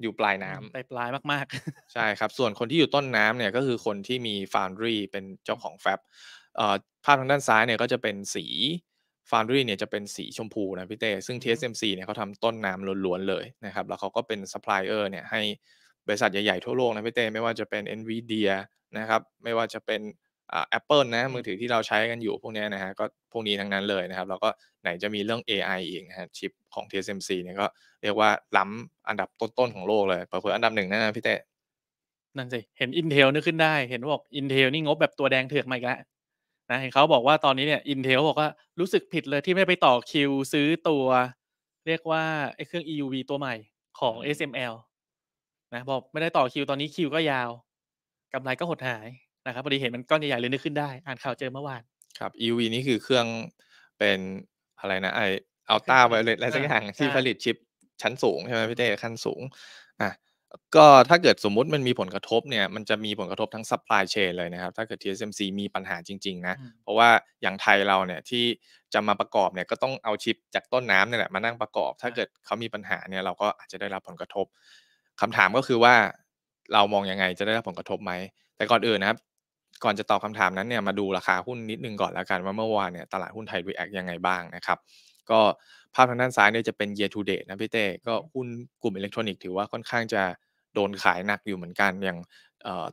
อยู่ปลายน้ำปลายปลายมากๆ ใช่ครับ ส่วนคนที่อยู่ต้นน้ำเนี่ยก็คือคนที่มี foundry เป็นเจ้าของแฟบภาพทางด้านซ้ายเนี่ยก็จะเป็นสีฟาร์มรีเนี่ย จะเป็นสีชมพู นะ พี่เต้ซึ่ง TSMC เนี่ยเขาทำต้น น้ำล้วน ๆ เลย นะครับ แล้วเขาก็เป็นซัพพลายเออร์เนี่ยให้บริษัท ใหญ่ ๆ ทั่ว โลก นะ พี่เต้ไม่ว่าจะเป็น NVIDIA นะครับ ไม่ว่าจะเป็นแอปเปิลนะ มือ ถือ ที่เราใช้กันอยู่พวกนี้นะฮะ ก็ พวกนี้ทั้งนั้นเลยนะครับ แล้วก็ไหนจะมีเรื่อง AI อีกนะฮะ ชิปของ TSMC เนี่ยก็เรียกว่าล้ำอันดับต้นๆของโลกเลยเผื่ออันดับหนึ่งนะพี่เต้นั่นสิ เห็น Intel นึกขึ้นได้ เห็นบอก Intel นี่งบแบบตัวแดงเถือกมาอีกแล้วนะเห็นเขาบอกว่าตอนนี้เนี่ยอินเทลบอกว่ารู้สึกผิดเลยที่ไม่ไปต่อคิวซื้อตัวเรียกว่าไอ้เครื่อง EUV ตัวใหม่ของ SML นะ บอกไม่ได้ต่อคิวตอนนี้คิวก็ยาวกำไรก็หดหายนะครับพอดีเห็นมันก้อนใหญ่ๆเลยนึกขึ้นได้อ่านข่าวเจอเมื่อวานครับ EUV นี่คือเครื่องเป็นอะไรนะ ไออัลต้าไวเลสอะไรสักอย่างที่ผลิตชิป ชั้นสูงใช่ไหมพี่เต้ขั้นสูงอ่ะก็ถ้าเกิดสมมุติมันมีผลกระทบเนี่ยมันจะมีผลกระทบทั้ง supply chain เลยนะครับถ้าเกิด TSMC มีปัญหาจริงๆนะเพราะว่าอย่างไทยเราเนี่ยที่จะมาประกอบเนี่ยก็ต้องเอาชิปจากต้นน้ำเนี่ยแหละมานั่งประกอบ ถ้าเกิดเขามีปัญหาเนี่ยเราก็อาจจะได้รับผลกระทบ คำถามก็คือว่า เรามองยังไงจะได้รับผลกระทบไหมแต่ก่อนอื่นนะครับ ก่อนจะตอบคาถามนั้นเนี่ยมาดูราคาหุ้นนิดนึงก่อนแล้วกันว่าเมื่อวานเนี่ยตลาดหุ้นไทยรีแอคยังไงบ้างนะครับ ก็ภาพทางด้านซ้ายเนี่ยจะเป็น year to date นะพี่เต้ก็หุ้นกลุ่มอิเล็กทรอนิกส์ถือว่าค่อนข้างจะโดนขายหนักอยู่เหมือนกัน อย่าง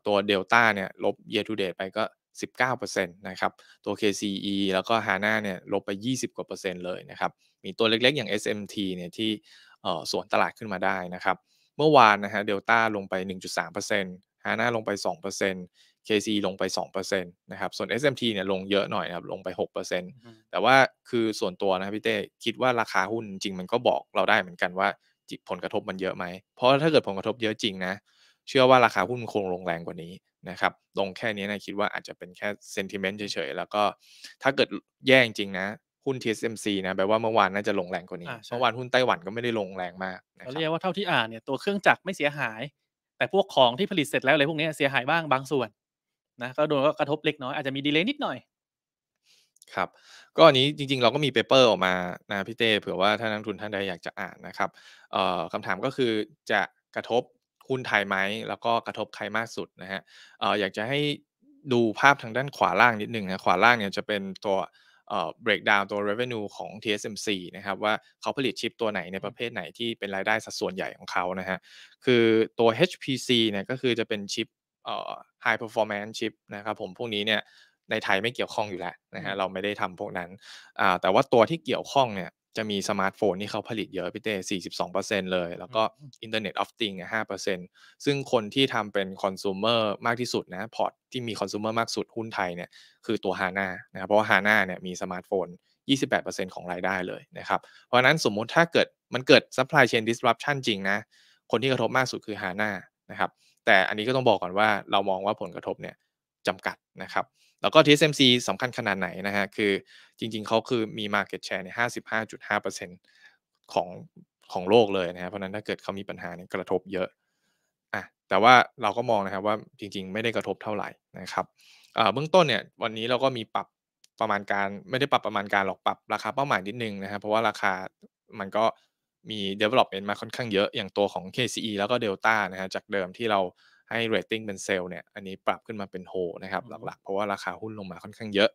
ตัวเดลต้าเนี่ยลบ year to date ไปก็ 19%นะครับ ตัว KCE แล้วก็ฮาน่าเนี่ยลบไป 20กว่าเปอร์เซ็นต์เลยนะครับ มีตัวเล็กๆอย่าง SMT เนี่ยที่สวนตลาดขึ้นมาได้นะครับ เมื่อวานนะฮะเดลต้าลงไป 1.3%ฮาน่าลงไป 2% KC ลงไป2%นะครับส่วน SMT เนี่ยลงเยอะหน่อยนะครับลงไป 6%แต่ว่าคือส่วนตัวนะครับพี่เต้คิดว่าราคาหุ้นจริง มันก็บอกเราได้เหมือนกันว่าผลกระทบมันเยอะไหมเพราะถ้าเกิดผลกระทบเยอะจริงนะเชื่อว่าราคาหุ้นคงลงแรงกว่านี้นะครับลงแค่นี้นะคิดว่าอาจจะเป็นแค่ sentiment เฉยๆแล้วก็ถ้าเกิดแย่จริงนะหุ้น TSMC นะแปลว่าเมื่อวานน่าจะลงแรงกว่านี้เมื่อวานหุ้นไต้หวันก็ไม่ได้ลงแรงมากเราเรียกว่าเท่าที่อ่านเนี่ยตัวเครื่องจักรไม่เสียหาย แต่พวกของที่ผลิตเสร็จแล้วอะไรพวกนี้เสียหายบ้างบางส่วนนะก็โดนก็กระทบเล็กน้อยอาจจะมีดีเลย์นิดหน่อยครับก็อันนี้จริงๆ เราก็มีเปเปอร์ออกมานะพี่เต้เผื่อว่าถ้านักทุนท่านใดอยากจะอ่านนะครับคำถามก็คือจะกระทบหุ้นไทยไหมแล้วก็กระทบใครมากสุดนะฮะออยากจะให้ดูภาพทางด้านขวาล่างนิดนึงนะขวาล่างเนี่ยจะเป็นตัวเอ่อ breakdown ตัว revenue ของ TSMC นะครับว่าเขาผลิตชิปตัวไหนในประเภทไหนที่เป็นรายได้สัดส่วนใหญ่ของเขานะฮะคือตัว HPC เนี่ยก็คือจะเป็นชิป high performance chip นะครับ ผมพวกนี้เนี่ยในไทยไม่เกี่ยวข้องอยู่แล้วนะฮะเราไม่ได้ทำพวกนั้น แต่ว่าตัวที่เกี่ยวข้องเนี่ยจะมีสมาร์ทโฟนที่เขาผลิตเยอะพี่เต้42%เลย แล้วก็ Internet of Things 5%ซึ่งคนที่ทำเป็นคอน sumer มากที่สุดนะ พอร์ตที่มีคอน sumer มากสุดหุ้นไทยเนี่ยคือตัวฮาน่านะเพราะว่าฮาน่าเนี่ยมีสมาร์ทโฟน28%ของรายได้เลยนะครับเพราะนั้นสมมุติถ้าเกิดมันเกิด supply chain disruption จริงนะคนที่กระทบมากสุดคือฮาน่านะครับแต่อันนี้ก็ต้องบอกก่อนว่าเรามองว่าผลกระทบเนี่ยจำกัดนะครับแล้วก็ TSMC สำคัญขนาดไหนนะฮะคือจริงๆเขาคือมี Market Share ใน55.5%ของของโลกเลยนะฮะเพราะนั้นถ้าเกิดเขามีปัญหาเนี่ยกระทบเยอะอ่ะแต่ว่าเราก็มองนะครับว่าจริงๆไม่ได้กระทบเท่าไหร่นะครับเบื้องต้นเนี่ยวันนี้เราก็มีปรับประมาณการไม่ได้ปรับประมาณการ หรอกปรับราคาเป้าหมายนิดนึงนะฮะเพราะว่าราคามันก็มี development มาค่อนข้างเยอะอย่างตัวของ KCE แล้วก็ Delta นะฮะจากเดิมที่เราให้ rating เป็นเซลล์เนี่ยอันนี้ปรับขึ้นมาเป็นโฮนะครับหลักๆ เพราะว่าราคาหุ้นลงมาค่อนข้างเยอะ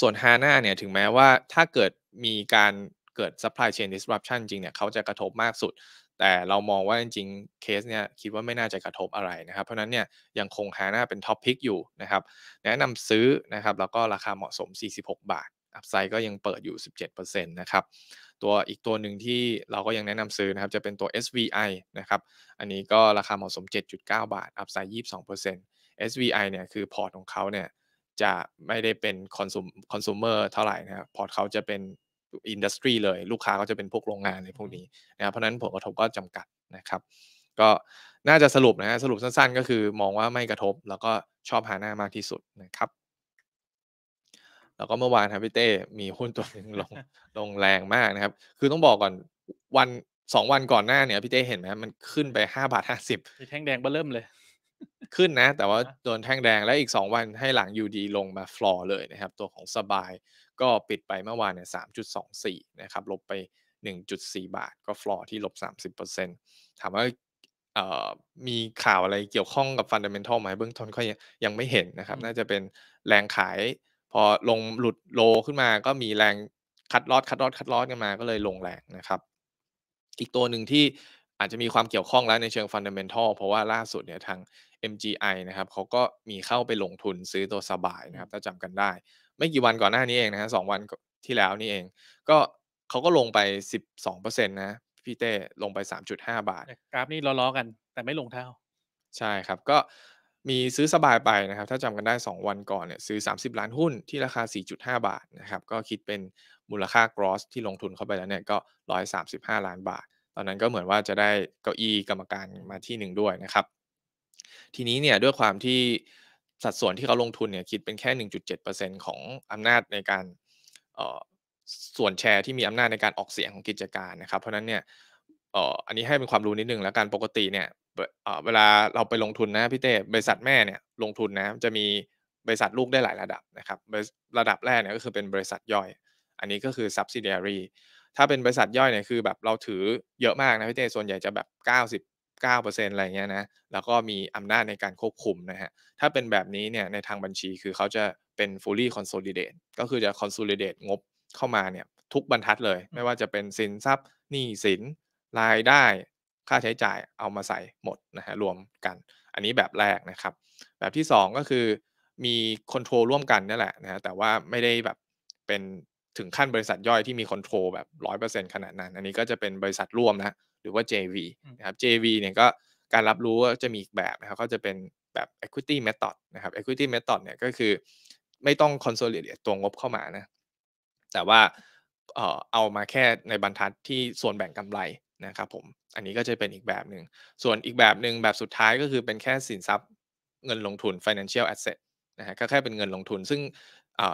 ส่วน HANA เนี่ยถึงแม้ว่าถ้าเกิดมีการเกิด supply chain disruption จริงเนี่ยเขาจะกระทบมากสุด แต่เรามองว่าจริงๆเคสเนี่ยคิดว่าไม่น่าจะกระทบอะไรนะครับเพราะนั้นเนี่ยยังคง HANA เป็น top pick อยู่นะครับแนะนำซื้อนะครับแล้วก็ราคาเหมาะสม 46บาทอัพไซด์ก็ยังเปิดอยู่17%นะครับตัวอีกตัวหนึ่งที่เราก็ยังแนะนำซื้อนะครับจะเป็นตัว SVI นะครับอันนี้ก็ราคาเหมาะสม 7.9 บาท อัพไซด์22% SVI เนี่ยคือพอร์ตของเขาเนี่ยจะไม่ได้เป็นคอน sum คอน sumer เท่าไหร่นะครับพอร์ตเขาจะเป็นอินดัสทรีเลยลูกค้าก็จะเป็นพวกโรงงานในพวกนี้นะครับเพราะนั้นผลกระทบก็จำกัดนะครับ ก็น่าจะสรุปนะะสรุปสั้นๆ ก็คือมองว่าไม่กระทบแล้วก็ชอบหาหน้ามากที่สุดนะครับแล้วก็เมื่อวานครับพี่เต้มีหุ้นตัวหนึ่งลงลงแรงมากนะครับ คือต้องบอกก่อนวันสองวันก่อนหน้าเนี่ยพี่เต้เห็นไหมมันขึ้นไปห้าบาทห้าสิบมีแท่งแดงเบื้อเริ่มเลย ขึ้นนะแต่ว่าโดนแท่งแดงแล้วอีกสองวันให้หลังยูดีลงมาฟลอร์เลยนะครับ ตัวของสบายก็ปิดไปเมื่อวานเนี่ยสามจุดสองสี่นะครับลบไปหนึ่งจุดสี่บาท ก็ฟลอร์ที่ลบสสามิบเเปอร์ซ็ต์ถามว่ามีข่าวอะไรเกี่ยวข้องกับฟันเดเมนทัลไหมเบื้องต้นก็ยังไม่เห็นนะครับ น่าจะเป็นแรงขายพอลงหลุดโลขึ้นมาก็มีแรงคัดลอดคัดลอดคัดลอดกันมาก็เลยลงแรงนะครับ อีกตัวหนึ่งที่อาจจะมีความเกี่ยวข้องแล้วในเชิงฟันเดเมนทัลเพราะว่าล่าสุดเนี่ยทาง MGI นะครับ เขาก็มีเข้าไปลงทุนซื้อตัวสบายนะครับถ้าจำกันได้ ไม่กี่วันก่อนหน้านี้เองนะฮะสวันที่แล้วนี่เองก็เขาก็ลงไป 12%นะพี่เต้ลงไป 3.5 บาทกราฟนี่ล้อๆกัน แต่ไม่ลงเท่าใช่ครับ ก็มีซื้อสบายไปนะครับถ้าจำกันได้ 2 วันก่อนเนี่ยซื้อ 30 ล้านหุ้นที่ราคา 4.5 บาทนะครับก็คิดเป็นมูลค่า gross ที่ลงทุนเข้าไปแล้วเนี่ยก็ 135 ล้านบาท ตอนนั้นก็เหมือนว่าจะได้เก้าอี้กรรมการมาที่หนึ่งด้วยนะครับ ทีนี้เนี่ยด้วยความที่สัดส่วนที่เขาลงทุนเนี่ยคิดเป็นแค่ 1.7%ของอำนาจในการส่วนแชร์ที่มีอำนาจในการออกเสียงของกิจการนะครับเพราะนั้นเนี่ยอันนี้ให้เป็นความรู้นิดนึงแล้วกันปกติเนี่ยเวลาเราไปลงทุนนะพี่เต้บริษัทแม่เนี่ยลงทุนนะจะมีบริษัทลูกได้หลายระดับนะครับระดับแรกเนี่ยก็คือเป็นบริษัทย่อย อันนี้ก็คือ subsidiary ถ้าเป็นบริษัทย่อยเนี่ยคือแบบเราถือเยอะมากนะพี่เต้ส่วนใหญ่จะแบบ 99%อะไรเงี้ยนะแล้วก็มีอำนาจในการควบคุมนะฮะถ้าเป็นแบบนี้เนี่ยในทางบัญชีคือเขาจะเป็น fully consolidate ก็คือจะ consolidate งบเข้ามาเนี่ยทุกบรรทัดเลย ไม่ว่าจะเป็นสินทรัพย์หนี้สินรายได้ค่าใช้จ่ายเอามาใส่หมดนะฮะรวมกัน อันนี้แบบแรกนะครับ แบบที่2ก็คือมีคอนโทรลร่วมกันนี่แหละนะฮะแต่ว่าไม่ได้แบบเป็นถึงขั้นบริษัทย่อยที่มีคอนโทรลแบบ 100%ขนาดนั้น อันนี้ก็จะเป็นบริษัทร่วมนะ หรือว่า JV นะครับ JV เนี่ยก็การรับรู้จะมีอีกแบบนะครับก็จะเป็นแบบ equity method นะครับ equity method เนี่ยก็คือไม่ต้อง consolidate ตัวงบเข้ามานะแต่ว่าเอามาแค่ในบรรทัดที่ส่วนแบ่งกำไรนะครับผมอันนี้ก็จะเป็นอีกแบบหนึ่ง ส่วนอีกแบบหนึ่งแบบสุดท้ายก็คือเป็นแค่สินทรัพย์เงินลงทุน financial asset นะฮะก็แค่เป็นเงินลงทุน ซึ่ง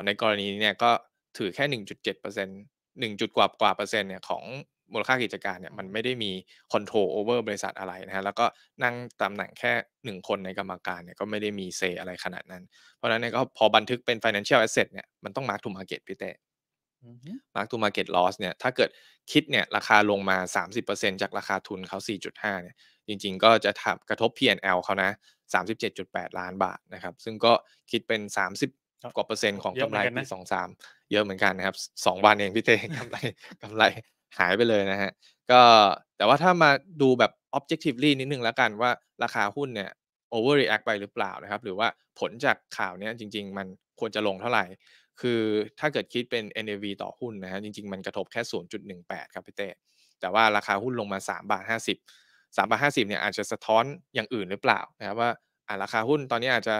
ในกรณีนี้เนี่ยก็ถือแค่ 1.7% 1จุดกว่ากว่าเปอร์เซ็นต์เนี่ยของมูลค่ากิจการเนี่ยมันไม่ได้มีคอนโทรลโอเวอร์บริษัทอะไรนะฮะแล้วก็นั่งตำแหน่งแค่ 1 คนในกรรมการเนี่ยก็ไม่ได้มีเซอะไรขนาดนั้น เพราะฉะนั้นเนี่ยก็พอบันทึกเป็น financial asset เนี่ยมันต้องมาร์ก o ูมา k e เก็ตพี่เต้มาร์กตูมาร์เก็ตลอสเนี่ย ถ้าเกิดคิดเนี่ยราคาลงมา 30%จากราคาทุนเขา 4.5เนี่ย จริงๆ ก็จะทบกระทบ P&L เขานะ 37.8 ล้านบาทนะครับ ซึ่งก็คิดเป็น 30กว่าเปอร์เซ็นต์ของกำไรปี23 เยอะเหมือนกันนะครับ 2 วันเองพี่เต้กำไรกำไรหายไปเลยนะฮะก็แต่ว่าถ้ามาดูแบบ objectively นิดนึงแล้วกันว่าราคาหุ้นเนี่ย overreact ไปหรือเปล่านะครับ หรือว่าผลจากข่าวนี้จริงๆ มันควรจะลงเท่าไหร่คือถ้าเกิดคิดเป็น NAV ต่อหุ้นนะฮะจริงๆ มันกระทบแค่ 0.18 ครับพี่เต้แต่ว่าราคาหุ้นลงมา 3 บาท 50 3บาท 50 เนี่ยอาจจะสะท้อนอย่างอื่นหรือเปล่านะครับว่าราคาหุ้นตอนนี้อาจจะ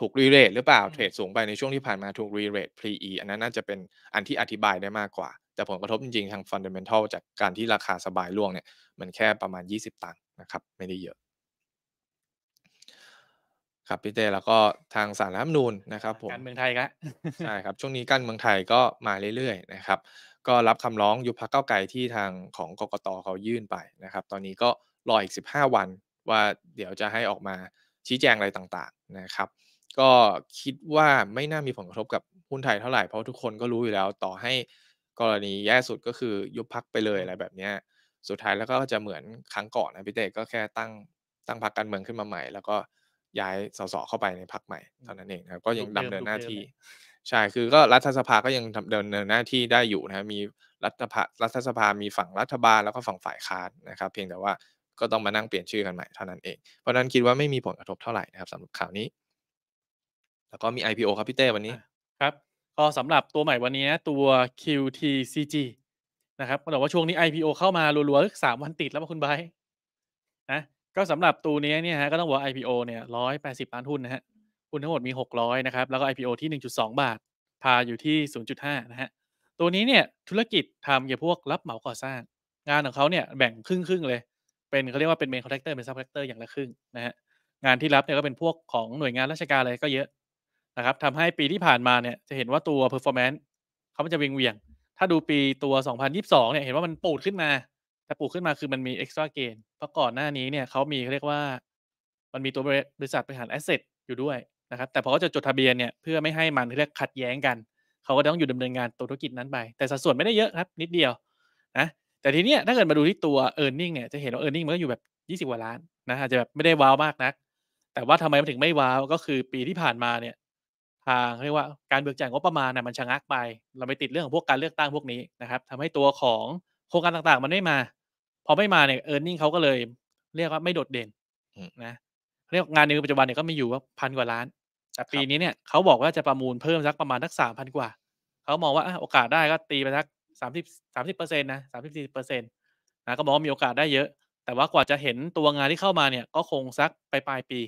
ถูกรีเรทหรือเปล่าเทรดสูงไปในช่วงที่ผ่านมาถูกรีเรท PE อันนั้นน่าจะเป็นอันที่อธิบายได้มากกว่า แต่ผลกระทบจริงๆทางฟันเดเมนทัลจากการที่ราคาสบายล่วงเนี่ยมันแค่ประมาณ 20 ตังค์นะครับไม่ได้เยอะครับพี่เต้แล้วก็ทางสารรัฐมนูลนะครับผมการเมืองไทยครับใช่ครับช่วงนี้การเมืองไทยก็มาเรื่อยๆ นะครับ ก็รับคำร้องยุบพักเก้าไก่ที่ทางของกกตเขายื่นไปนะครับ ตอนนี้ก็รออีก 15 วันว่าเดี๋ยวจะให้ออกมาชี้แจงอะไรต่างๆนะครับก็คิดว่าไม่น่ามีผลกระทบกับหุ้นไทยเท่าไหร่ เพราะทุกคนก็รู้อยู่แล้วต่อให้กรณีแย่สุดก็คือยุบพักไปเลยอะไรแบบนี้สุดท้ายแล้วก็จะเหมือนครั้งก่อนนะพี่เต้ก็แค่ตั้งตั้งพักการเมืองขึ้นมาใหม่แล้วก็ย้ายสสเข้าไปในพักใหม่เท่านั้นเองนะครับ ก็ยังดำเนินหน้าที่ ใช่คือก็รัฐสภาก็ยังดำเนินหน้าที่ได้อยู่นะมีรัฐภารัฐสภา มีฝั่งรัฐบาลแล้วก็ฝั่งฝ่ายค้านนะครับ เพียงแต่ว่าก็ต้องมานั่งเปลี่ยนชื่อกันใหม่เท่านั้นเอง เพราะนั้นคิดว่าไม่มีผลกระทบเท่าไหร่นะครับสำหรับข่าวนี้ แล้วก็มี IPO ครับพี่เต้วันนี้ครับก็สำหรับตัวใหม่วันนี้ตัว QTCG นะครับมันบอกว่าช่วงนี้ IPO เข้ามารัวๆสามวัน ติดแล้วมาคุณใบนะก็สำหรับตัวนี้เนี่ยฮะก็ต้องบอกว่า IPO เนี่ยร้อยแปดสิบล้านหุ้นนะฮะหุ้นทั้งหมดมีหกร้อยนะครับแล้วก็ IPO ที่หนึ่งจุดสองบาท พาอยู่ที่ศูนย์จุดห้านะฮะ ตัวนี้เนี่ย ธุรกิจทำเกี่ยวพวกรับเหมาก่อสร้าง งานของเขาเนี่ยแบ่งครึ่งครึ่งเลย เป็นเขาเรียกว่าเป็นเมนคอนแทคเตอร์เป็นซับคอนแทคเตอร์อย่างละครึ่งนะฮะ งานที่รับเนี่ยก็เป็นพวกของหน่วยงานราชการอะไรก็เยอะนะครับทำให้ปีที่ผ่านมาเนี่ยจะเห็นว่าตัว performance เขามจะเวียงเวียงถ้าดูปีตัว 2022 เนี่ยเห็นว่ามันปูดขึ้นมาแต่ปลูกขึ้นมาคือมันมีเอ็กซ์ตร้าเกเพราะก่อนหน้านี้เนี่ยเขามีเรียกว่า มันมีตัวบริษัทบริหารแอสเซทอยู่ด้วยนะครับ แต่พอเขาจะจดทะเบียนเนี่ย เพื่อไม่ให้มันเรียกขัดแย้งกัน เขาก็ต้องอยู่ดำเนินงานตัวธุรกิจนั้นไป แต่สัดส่วนไม่ได้เยอะครับ นิดเดียวนะ แต่ทีเนี้ยถ้าเกิดมาดูที่ตัว e a r n i n g เนี่ยจะเห็นว่า e a r n i n g มันก็อยู่แบบ 20กว่าล้านนะอาจจะแบบไม่ได้ว้าวมากนักแต่ว่าทำไมมันถึงไม่ว้าวก็คือปีที่ผ่านมาเนี่ยทางเรียกว่าการเบิกจ่ายงบประมาณนะมันชะงักไป เราไปติดเรื่องของพวกการเลือกตั้งพวกนี้นะครับทาให้ตัวของโครงการต่างๆ มันไม่มาพอไม่มาเนี่ยเออร์เน็งเขาก็เลย เรียกว่าไม่โดดเด่นนะเรียกงานในปัจจุบันเนี่ยก็มีอยู่ว่าพันกว่าล้าน แต่ปีนี้เนี่ยเขาบอกว่าจะประมูลเพิ่มสักประมาณทักสามพันกว่าเขามองว่าโอกาสได้ก็ตีไปสักสามสิบสามสิบเปอร์เซ็นต์นะสามสิบสี่เปอร์เซ็นต์นะก็มองว่ามีโอกาสได้เยอะ แต่ว่ากว่าจะเห็นตัวงานที่เข้ามาเนี่ยก็คงสักปลายปลายปี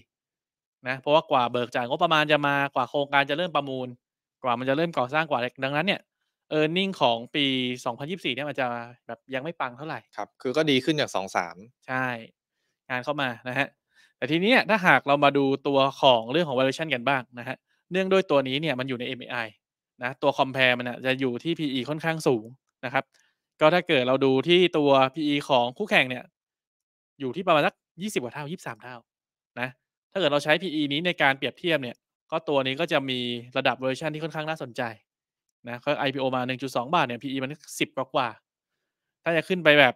นะ เพราะว่ากว่าเบิกจ่ายงบประมาณจะมากว่าโครงการจะเริ่มประมูล กว่ามันจะเริ่มก่อสร้างกว่าดังนั้นเนี่ยเออร์เน็งของปี 2024เนี่ยมันจะแบบยังไม่ปังเท่าไหร่ ครับ คือก็ดีขึ้นจาก2-3ใช่งานเข้ามา นะฮะ แต่ทีนี้ถ้าหากเรามาดูตัวของเรื่องของ valuation กันบ้าง นะฮะ เนื่อง ด้วย ตัวนี้เนี่ยมันอยู่ใน MAI นะ ตัว compare มันจะอยู่ที่ PE ค่อนข้างสูง นะครับ ก็ถ้าเกิดเราดูที่ตัว PE ของคู่แข่งเนี่ย อยู่ที่ประมาณสัก 20 กว่าเท่า 23 เท่า นะ ถ้าเกิดเราใช้ PE นี้ในการเปรียบเทียบเนี่ย ก็ตัวนี้ก็จะมีระดับ valuation ที่ค่อนข้างน่าสนใจนะก็ IPO มา 1.2 บาท เนี่ย PE มัน10กว่ากว่า ถ้าจะขึ้นไปแบบ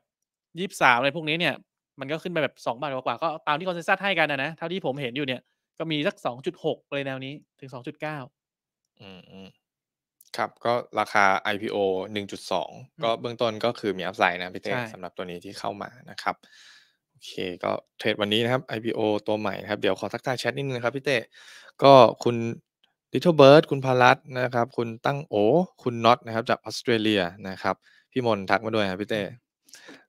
23อะไรพวกนี้เนี่ย มันก็ขึ้นไปแบบ 2 บาทกว่า ก็ตามที่คอนเซนซัสให้กันนะนะ เท่าที่ผมเห็นอยู่เนี่ย ก็มีสัก 2.6 เลยแนวนี้ถึง 2.9 อืมครับ ก็ราคา IPO 1.2 ก็เบื้องต้นก็คือมีอัพไซด์นะพี่เต้สำหรับตัวนี้ที่เข้ามานะครับ โอเค ก็เทรดวันนี้นะครับ IPO ตัวใหม่ครับ เดี๋ยวขอทักทายแชทนิดนึงนะครับพี่เต้ก็คุณลิทเทิลเบิร์ดคุณพารัตนะครับ คุณตั้งโอ คุณน็อตนะครับจากออสเตรเลียนะครับพี่มนทักมาด้วยครับพี่เต้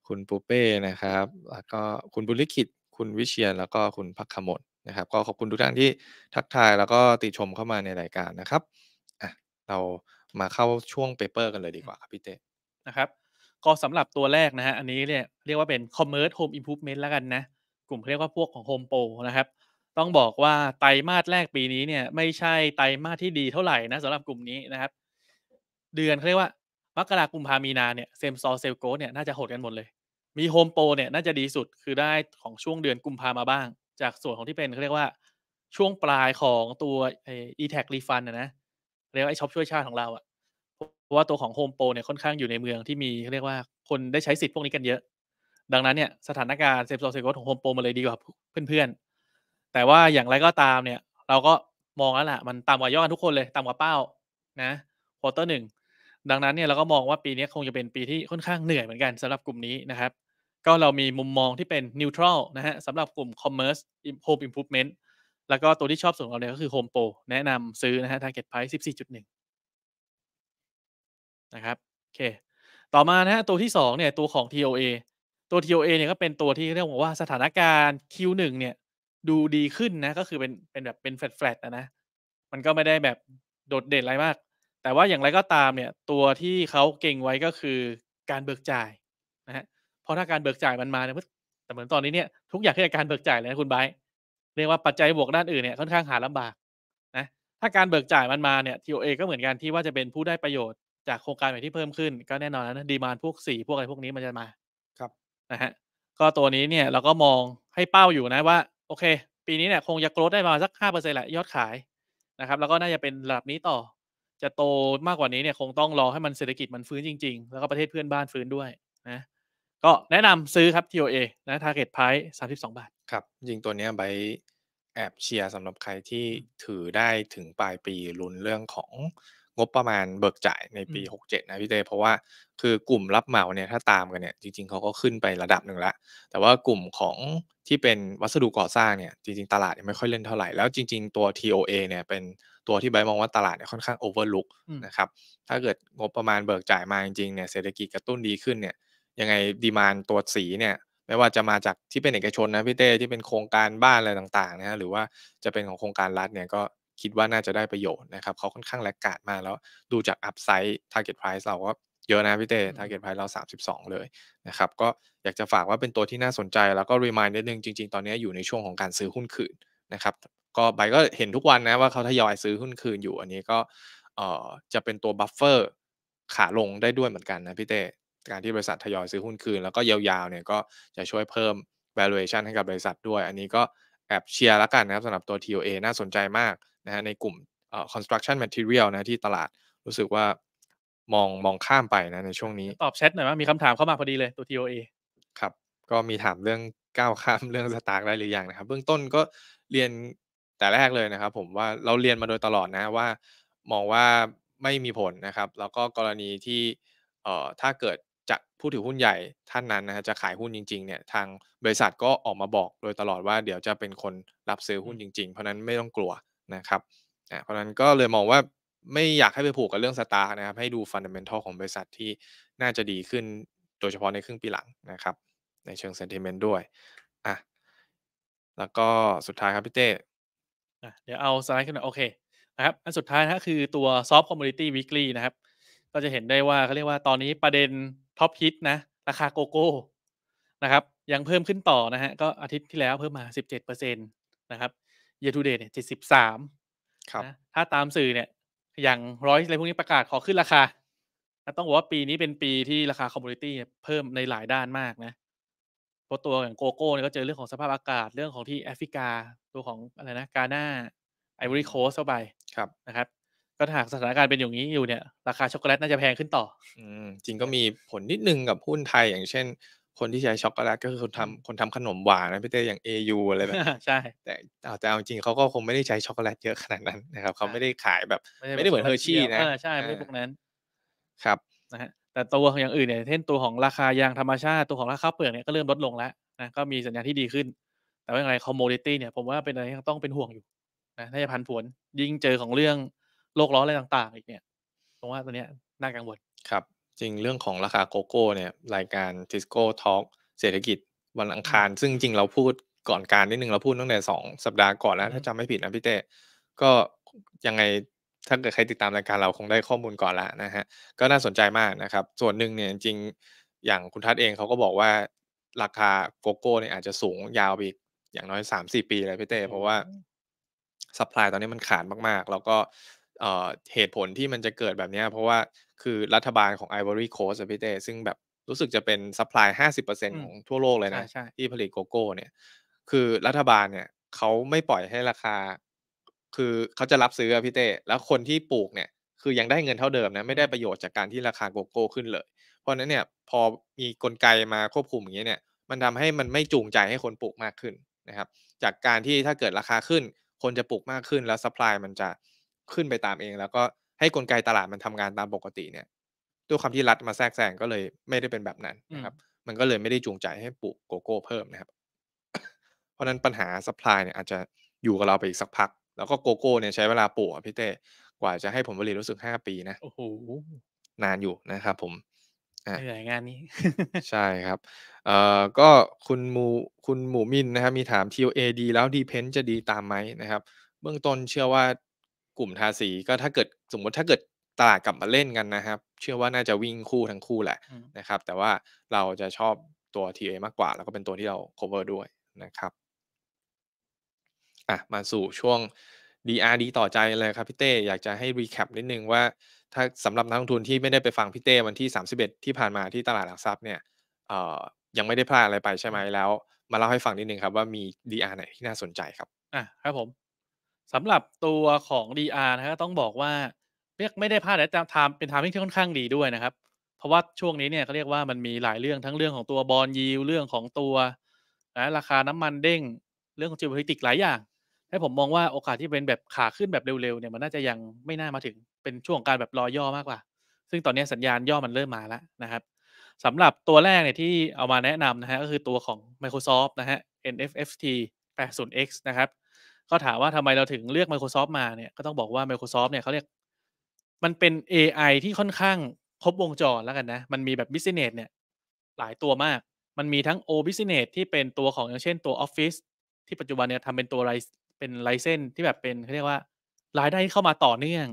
คุณปูเป้นะครับแล้วก็คุณบุริคิดคุณวิเชียนแล้วก็คุณพักขมลนะครับ ก็ขอบคุณทุกท่านที่ทักทายแล้วก็ติชมเข้ามาในรายการนะครับอ่ะเรามาเข้าช่วงเปเปอร์กันเลยดีกว่าครับพี่เต้นะครับ ก็สำหรับตัวแรกนะฮะอันนี้เนี่ยเรียกว่าเป็นคอมเมอร์สโฮมอิ p พ o v เมนต์แล้วกันนะ กลุ่มเรียกว่าพวกของโฮมโปรนะครับต้องบอกว่าไตรมาสแรกปีนี้เนี่ย ไม่ใช่ไตรมาสที่ดีเท่าไหร่นะสำหรับกลุ่มนี้นะครับ เดือนเขาเรียกว่ามกราคมพามีนาเนี่ยเซมซอลเซลโกเนี่ยน่าจะโหดกันหมดเลย มีโฮมโปรเนี่ย น่าจะดีสุดคือได้ของช่วงเดือนกุมภามาบ้าง จากส่วนของที่เป็นเขาเรียกว่าช่วงปลายของตัวอีแท็กรีฟันนะนะเรียกว่าไอช็อปช่วยชาติของเราอะ่ะเพราะว่าตัวของโฮมโปรเนี่ยค่อนข้างอยู่ในเมืองที่มีเรียกว่าคนได้ใช้สิทธิ์พวกนี้กันเยอะดังนั้นเนี่ยสถานการณ์เซมซอลเซลโกของโฮมโปรมาเลยดีกว่าเพื่อนๆแต่ว่าอย่างไรก็ตามเนี่ย เราก็มองแล้วแหละมันต่ำกว่ายอดทุกคนเลยต่ำกว่าเป้านะควอเตอร์หนึ่งดังนั้นเนี่ย เราก็มองว่าปีนี้คงจะเป็นปีที่ค่อนข้างเหนื่อยเหมือนกันสำหรับกลุ่มนี้นะครับ ก็เรามีมุมมองที่เป็นนิวทรัลนะฮะสำหรับกลุ่มมเมอร์ส e h ม m e i m ิ r o v เมนต์แล้วก็ตัวที่ชอบส่วนเราเลยก็คือโฮมโปรแนะนำซื้อ นะฮะ t a r ์ e t Price 14.1นะครับโอเคต่อมานะฮะตัวที่2เนี่ยตัวของ TOA ตัว TOA เนี่ยก็เป็นตัวที่เรียกว่าสถานการณ์ Q1 เนี่ยดูดีขึ้นนะก็คือ เป็นเป็นแบบเป็นแฟลตๆนะนะ มันก็ไม่ได้แบบโดดเด่นอะไรมาก แต่ว่าอย่างไรก็ตามเนี่ยตัวที่เขาเก่งไว้ก็คือการเบิกจ่าย นะฮะเพราะถ้าการเบิกจ่ายมันมาเนี่ยแต่เหมือนตอนนี้เนี่ย ทุกอย่างที่การเบิกจ่ายเลยนะคุณไบเรียกว่าปัจจัยบวกด้านอื่นเนี่ยค่อนข้างหาลำบากนะ ถ้าการเบิกจ่ายมันมาเนี่ยทีโอเอก็เหมือนกันที่ว่าจะเป็นผู้ได้ประโยชน์จากโครงการใหม่ที่เพิ่มขึ้น ก็แน่นอนนะดีมานพวกสีพวกอะไรพวกนี้มันจะมาครับนะฮะก็ตัวนี้เนี่ยเราก็มองให้เป้าอยู่นะว่าโอเค ปีนี้ เนี่ย คงจะ โกรธได้มาสักห้าเปอร์เซ็นแหละยอดขายนะครับ แล้ว ก็ น่าจะเป็นระดับ นี้ต่อ จะโตมาก กว่านี้เนี่ยคงต้องรอให้มันเศรษฐกิจมันฟื้นจริงๆ แล้ว ก็ ประเทศเพื่อนบ้านฟื้น ด้วย นะ ก็แนะนำซื้อครับ TOA นะ Target Price 32 บาท ครับ จริงตัวนี้ไบแอบเชียร์สำหรับใครที่ถือได้ถึงปลายปีลุ้นเรื่องของงบประมาณเบิกจ่ายในปี 67 นะพี่เต้เพราะว่าคือกลุ่มรับเหมาเนี่ย ถ้าตามกันเนี่ย จริงๆ เขาก็ขึ้นไประดับหนึ่งละ แต่ว่ากลุ่มของที่เป็นวัสดุก่อสร้างเนี่ย จริงๆ ตลาดยังไม่ค่อยเล่นเท่าไหร่แล้วจริงๆ ตัว TOA เนี่ย เป็นตัวที่ใบมองว่าตลาดเนี่ยค่อนข้างโอเวอร์ลุกนะครับ ถ้าเกิดงบประมาณเบิกจ่ายมาจริงๆเนี่ยเศรษฐกิจกระตุ้นดีขึ้นเนี่ย ยังไงดีมานตัวสีเนี่ยไม่ว่าจะมาจากที่เป็นเอกชนนะพี่เต้ที่เป็นโครงการบ้านอะไรต่างๆนะฮะหรือว่าจะเป็นของโครงการรัฐเนี่ยก็คิดว่าน่าจะได้ประโยชน์นะครับ เขาค่อนข้างแลกกาดมาแล้วดูจากอัพไซต์ร์เก็ตไพรซ์เราก็เยอะนะพี่เต้ร์เก็ตไพรซ์เรา 32 เลยนะครับก็อยากจะฝากว่าเป็นตัวที่น่าสนใจแล้วก็รีมาย์นิดนึงจริงๆ ตอนนี้อยู่ในช่วงของการซื้อหุ้นคืนนะครับก็ใบก็เห็นทุกวันนะว่าเขาทยอยซื้อหุ้นคืนอยู่อันนี้ก็เอ่อจะเป็นตัวบัฟเฟอร์ขาลงได้ด้วยเหมือนกันนะพี่เต้การที่บริษัททยอยซื้อหุ้นคืนแล้วก็ยาวๆเนี่ยก็จะช่วยเพิ่ม valuation ให้กับบริษัทด้วย อันนี้ก็แอบเชียร์ละกันนะครับสำหรับตัว TOA น่าสนใจมากนะฮะในกลุ่ม construction material นะ ที่ตลาดรู้สึกว่ามองมองข้ามไปนะ ในช่วงนี้ ตอบแชทหน่อยว่ามีคำถามเข้ามาพอดีเลยตัว TOA ครับ ก็มีถามเรื่องก้าวข้ามเรื่องสตาร์กได้หรือยังนะครับเบื้องต้นก็เรียนแต่แรกเลยนะครับ ผมว่าเราเรียนมาโดยตลอดนะว่า มองว่าไม่มีผลนะครับ แล้วก็กรณีที่เอ่อถ้าเกิดจะผู้ถือหุ้นใหญ่ท่านนั้นนะจะขายหุ้นจริงๆเนี่ยทางบริษัทก็ออกมาบอกโดยตลอดว่าเดี๋ยวจะเป็นคนรับซื้อหุ้นจริงๆเพราะนั้นไม่ต้องกลัวนะครับ เพราะนั้นก็เลยมองว่าไม่อยากให้ไปผูกกับเรื่องสตาร์นะครับ ให้ดูฟันเดเมนทัลของบริษัทที่น่าจะดีขึ้นโดยเฉพาะในครึ่งปีหลังนะครับ ในเชิงเซนติเมนต์ด้วย อ่ะ แล้วก็สุดท้ายครับ พี่เต้เดี๋ยวเอาสไลด์ขึ้นหน่อยโอเคนะครับอันสุดท้ายนะคือตัวซอฟต์คอมมูนิตี้วิกฤตนะครับ ก็จะเห็นได้ว่าเขาเรียกว่าตอนนี้ประเด็นท็อปฮิตนะ ราคาโกโก้นะครับ ยังเพิ่มขึ้นต่อนะฮะก็อาทิตย์ที่แล้วเพิ่มมา 17%นะครับเยทูเดย์เนี่ยเจ็ดสิบสามครับ ถ้าตามสื่อเนี่ย อย่างร้อยอะไรพวกนี้ประกาศขอขึ้นราคา ต้องบอกว่าปีนี้เป็นปีที่ราคาคอมมูนิตี้เพิ่มในหลายด้านมากนะ เพราะตัวอย่างโกโก้เนี่ยก็เจอเรื่องของสภาพอากาศ เรื่องของที่แอฟริกา ตัวของอะไรนะกาน่าไอวอรี่โคสเข้าไป ครับนะครับ ก็หากสถานการณ์เป็นอย่างนี้อยู่เนี่ย ราคาช็อกโกแลตน่าจะแพงขึ้นต่อ อืม จริงก็มีผลนิดนึงกับหุ้นไทยอย่างเช่นคนที่ใช้ช็อกโกแลตก็คือคนทำคนทำขนมหวานนะพี่เต้อย่าง a ูอะไรแบบใช่ แต่เอาแต่เอาจริงเขาก็คงไม่ได้ใช้ช็อกโกแลตเยอะขนาดนั้นนะครับเขาไม่ได้ขายแบบไม่ได้เหมือนเฮอร์ชี่นะใช่ไม่พวกนั้น ครับนะฮะแต่ตัวของอย่างอื่นเนี่ยเช่นตัวของราคายางธรรมชาติตัวของราคาเปลือกเนี่ยก็เริ่มลดลงแล้วนะก็มีสัญญาณที่ดีขึ้น แต่ว่าอะ่ไรคอมมูิตี้เนี่ย ผมว่าเป็นอะไรที่ต้องเป็นห่วงอยู่ นะถ้าจะพันผวนยิ่งเจอของเรื่องโลกร้อนอะไรต่าง ๆ อีกเนี่ยผมว่าตัวเนี้ยน่ากังวลครับจริงเรื่องของราคาโกโก้เนี่ยรายการ t โก้ทอล์กเศรษฐกิจวันอังคาร ซึ่งจริงเราพูดก่อนการนิดนึงเราพูดตั้งแต่สองสัปดาห์ก่อนแล้วถ้าจำไม่ผิดนะพี่เต้ก็ยังไงถ้าเกิดใครติดตามรายการเราคงได้ข้อมูลก่อนละนะฮะ ก็น่าสนใจมากนะครับ ส่วนหนึ่งเนี่ยจริงอย่างคุณทัศน์เองเขาก็บอกว่าราคาโกโก้เนี่ยอาจจะสูงยาวอีกอย่างน้อยสามสี่ปีเลยพี่เต้เพราะว่าสัปปายตอนนี้มันขาดมากๆ แล้วก็เหตุผลที่มันจะเกิดแบบนี้เพราะว่าคือรัฐบาลของ Ivory Coast พี่เต้ซึ่งแบบรู้สึกจะเป็นซัพพลาย50%ของทั่วโลกเลยนะ ที่ผลิตโกโก้เนี่ย คือรัฐบาลเนี่ยเขาไม่ปล่อยให้ราคา คือเขาจะรับซื้อพี่เต้แล้วคนที่ปลูกเนี่ย คือยังได้เงินเท่าเดิมนะไม่ได้ประโยชน์จากการที่ราคาโกโก้ขึ้นเลย เพราะนั้นเนี่ยพอมีกลไกมาควบคุมอย่างเงี้ยเนี่ย มันทำให้มันไม่จูงใจให้คนปลูกมากขึ้นนะครับ จากการที่ถ้าเกิดราคาขึ้น คนจะปลูกมากขึ้นแล้วซัพพลายมันจะขึ้นไปตามเองแล้วก็ให้กลไกตลาดมันทำงานตามปกติเนี่ยด้วยความที่รัฐมาแทรกแซงก็เลยไม่ได้เป็นแบบนั้นนะครับ มันก็เลยไม่ได้จูงใจให้ปลูกโกโก้เพิ่มนะครับ เพราะนั้นปัญหาสัปพลายเนี่ย อาจจะอยู่กับเราไปอีกสักพัก แล้วก็โกโก้เนี่ยใช้เวลาปลูกพี่เต้กว่าจะให้ผลผลิตรู้สึกห้าปีนะ โอ้โห นานอยู่นะครับผมเหนื่อยงานนี้ ใช่ครับ เอ่อก็คุณมูคุณหมูมินนะครับมีถาม TOA ดีแล้วดีเพนจะดีตามไหมนะครับ เบื้องต้นเชื่อว่ากลุ่มทาสีก็ถ้าเกิดสมมติถ้าเกิดตลาดกลับมาเล่นกันนะครับ เชื่อว่าน่าจะวิ่งคู่ทั้งคู่แหละนะครับ แต่ว่าเราจะชอบตัว TA มากกว่า แล้วก็เป็นตัวที่เรา cover ด้วยนะครับ อ่ะมาสู่ช่วง DR ดีต่อใจเลยครับพี่เต้ อยากจะให้ recap นิดนึงว่าถ้าสำหรับนักลงทุนที่ไม่ได้ไปฟังพี่เต้ วันที่ 31 ที่ผ่านมาที่ตลาดหลักทรัพย์เนี่ยยังไม่ได้พลาดอะไรไปใช่ไหมแล้ว มาเล่าให้ฟังนิดนึงครับว่ามี DR ไหนที่น่าสนใจครับ อ่ะครับผมสำหรับตัวของ DR นะฮะต้องบอกว่าเรียกไม่ได้พลาดแต่ไทมเป็นททมิ่งที่ค่อนข้างดีด้วยนะครับ เพราะว่าช่วงนี้เนี่ยเขาเรียกว่ามันมีหลายเรื่องทั้งเรื่องของตัวบอลยิวเรื่องของตัวนะราคาน้ำมันเด้งเรื่องของจิววอริติกหลาย อย่าง ให้ ผม มองว่าโอกาสที่เป็นแบบขาขึ้นแบบเร็วๆเนี่ยมันน่าจะยังไม่น่ามาถึงเป็นช่วงการแบบรอย่อมากกว่า ซึ่งตอนนี้สัญญาณย่อมันเริ่มมาแล้วนะครับสำหรับตัวแรกเนี่ยที่เอามาแนะนำนะฮะก็คือตัวของ Microsoft นะฮะ NFFT 80x นะครับก็ถาม ว่าทำไมเราถึงเลือก Microsoft มา เนี่ย ก็ต้องบอกว่า Microsoft เนี่ยเขาเรียก มันเป็น AI ที่ค่อนข้างครบวงจรแล้วกัน นะ มันมีแบบ Business เนี่ยหลายตัวมาก มันมีทั้ง O Business ที่เป็นตัวของอย่างเช่นตัว Office ที่ปัจจุบัน เนี่ยทำเป็นตัวไรเป็น ไลเซนที่แบบเป็นเขาเรียกว่ารายได้เข้ามาต่อเนื่อง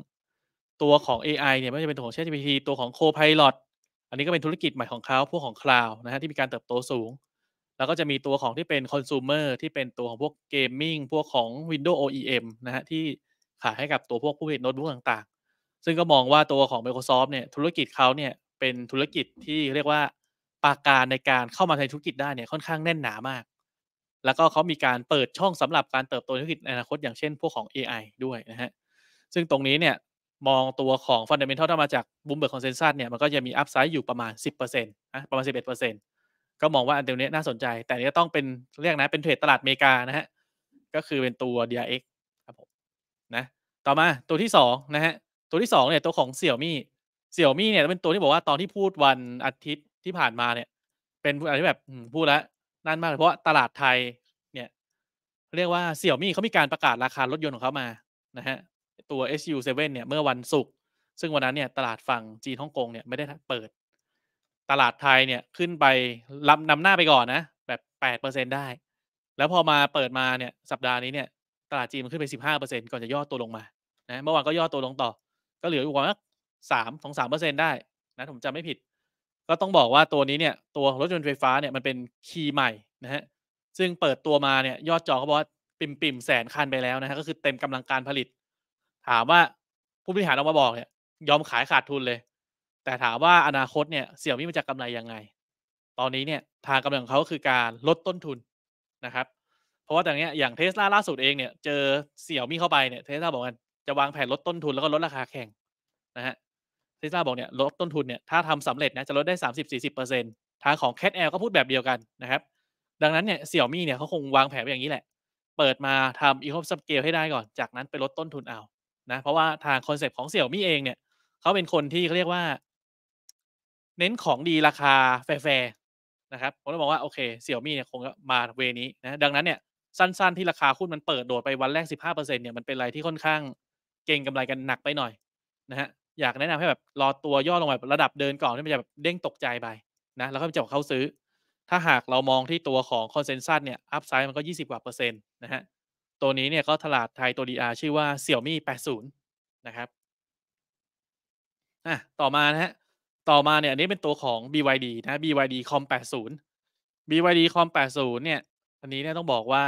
ตัวของ AI เนี่ยไม่ว่าจะเป็นตัวของ ChatGPT ตัวของ Copilot อันนี้ก็เป็นธุรกิจใหม่ของเขาพวกของ Cloud นะฮะที่มีการเติบโตสูงแล้วก็จะมีตัวของที่เป็นคอน sumer ที่เป็นตัวของพวกเกมมิ่ง พวกของ Windows OEM นะฮะ ที่ขายให้กับตัวพวกผู้ผลิตโน้ตบุ๊กต่างๆ ซึ่งก็มองว่าตัวของ Microsoft เนี่ยธุรกิจเขาเนี่ย เป็นธุรกิจที่เรียกว่าปากการในการเข้ามาในธุรกิจได้เนี่ย ค่อนข้างแน่นหนามาก แล้วก็เขามีการเปิดช่องสำหรับการเติบโตธุรกิจในอนาคต อย่างเช่น พวกของ AI ด้วยนะฮะ ซึ่งตรงนี้เนี่ยมองตัวของ Fundamental ถ้ามาจาก Bloomberg Consensus เนี่ยมันก็จะมีอัพไซด์อยู่ประมาณ 10%นะประมาณ 11%ก็มองว่าอันเดียวนี้น่าสนใจ แต่นี้ต้องเป็น เรียกนะเป็นเทรดตลาดอเมริกานะฮะ ก็คือเป็นตัว DRX ครับผมนะต่อมาตัวที่2นะฮะตัวที่2เนี่ยตัวของเสี่ยวมี่เสี่ยวมี่เนี่ยเป็นตัวที่บอกว่าตอนที่พูดวันอาทิตย์ที่ผ่านมาเนี่ยเป็นอะไรแบบพูดแล้วนั่นมากเเพราะตลาดไทยเนี่ยเรียกว่าเสี่ยวมี่เขามีการประกาศราคารถยนต์ของเขามานะฮะตัว SU7 เนี่ยเมื่อวันศุกร์ซึ่งวันนั้นเนี่ยตลาดฝั่งจีนฮ่องกงเนี่ยไม่ได้เปิดตลาดไทยเนี่ยขึ้นไปรับนำหน้าไปก่อนนะแบบแปดเปอร์เซ็นได้ แล้วพอมาเปิดมาเนี่ยสัปดาห์นี้เนี่ยตลาดจีนมันขึ้นไปสิบห้าเปอร์เซ็นก่อนจะย่อตัวลงมานะเมื่อวานก็ย่อตัวลงต่อ ก็เหลืออยู่ประมาณสามสองสามเปอร์เซ็นได้นะผมจำไม่ผิด ก็ต้องบอกว่าตัวนี้เนี่ยตัวรถยนต์ไฟฟ้าเนี่ยมันเป็นคีย์ใหม่นะฮะซึ่งเปิดตัวมาเนี่ยยอดจองเขาบอกว่าปิ่ม ปิ่มแสนคันไปแล้วนะฮะก็คือเต็มกำลังการผลิต ถามว่าผู้บริหารออกมาบอกเนี่ยยอมขายขาดทุนเลยแต่ถามว่าอนาคตเนี่ย เสี่ยมี่มันจะกำไรยังไง ตอนนี้เนี่ยทางกำลังเขาคือการลดต้นทุน นะครับ เพราะว่าอย่างเนี้ยอย่างเทสลาล่าสุดเองเนี่ยเจอ เสี่ยมี่เข้าไปเนี่ยเทสลาบอกกันจะวางแผนลดต้นทุน แล้วก็ลดราคาแข่งนะ ฮะเทสลาบอกเนี่ยลดต้นทุนเนี่ยถ้าทำสำเร็จนะจะลดได้สามสิบสี่สิบเปอร์เซ็นต์ทางของแคทแอลก็พูดแบบเดียวกัน นะครับดังนั้นเนี่ยเสี่ยมี่เนี่ยเขาคงวางแผนอย่างนี้แหละ เปิดมาทำอีโคสเกลให้ได้ก่อนจากนั้นไปลดต้นทุนเอานะเพราะว่าทางคอนเซปต์ของเสี่ยมี่เองเนี่ยเขาเป็นคนที่เขาเรียกว่าเน้นของดีราคา แฟร์นะครับ ผมเลยอกว่าโอเค เสี่ยว มี่เนี่ยคงมาเวนี้นะ ดังนั้นเนี่ยสั้นๆ ที่ราคาหุ้น มัน เปิดโดด ไป วัน แรก 15%เนี่ย มัน เป็นอะไรที่ค่อนข้างเก่งกำไรกันหนักไปหน่อย นะ ฮะ อยากแนะนำให้ แบบ รอตัวย่อลงมาระดับเดินก่อนที่มันจะแบบเด้งตกใจไปนะแล้วก็จะเข้าซื้อ ถ้าหากเรามองที่ตัวของคอนเซนแซสเนี่ยอัพไซด์มันก็20กว่าเปอร์เซ็นต์นะฮะตัวนี้เนี่ยก็ตลาดไทยตัว DR ชื่อว่าเสี่ยวมี่80นะครับอ่ะต่อมานะฮะต่อมาเนี่ยอันนี้เป็นตัวของ BYD นะ BYD Com 80 BYD Com 80 เนี่ย อันนี้เนี่ยต้องบอกว่า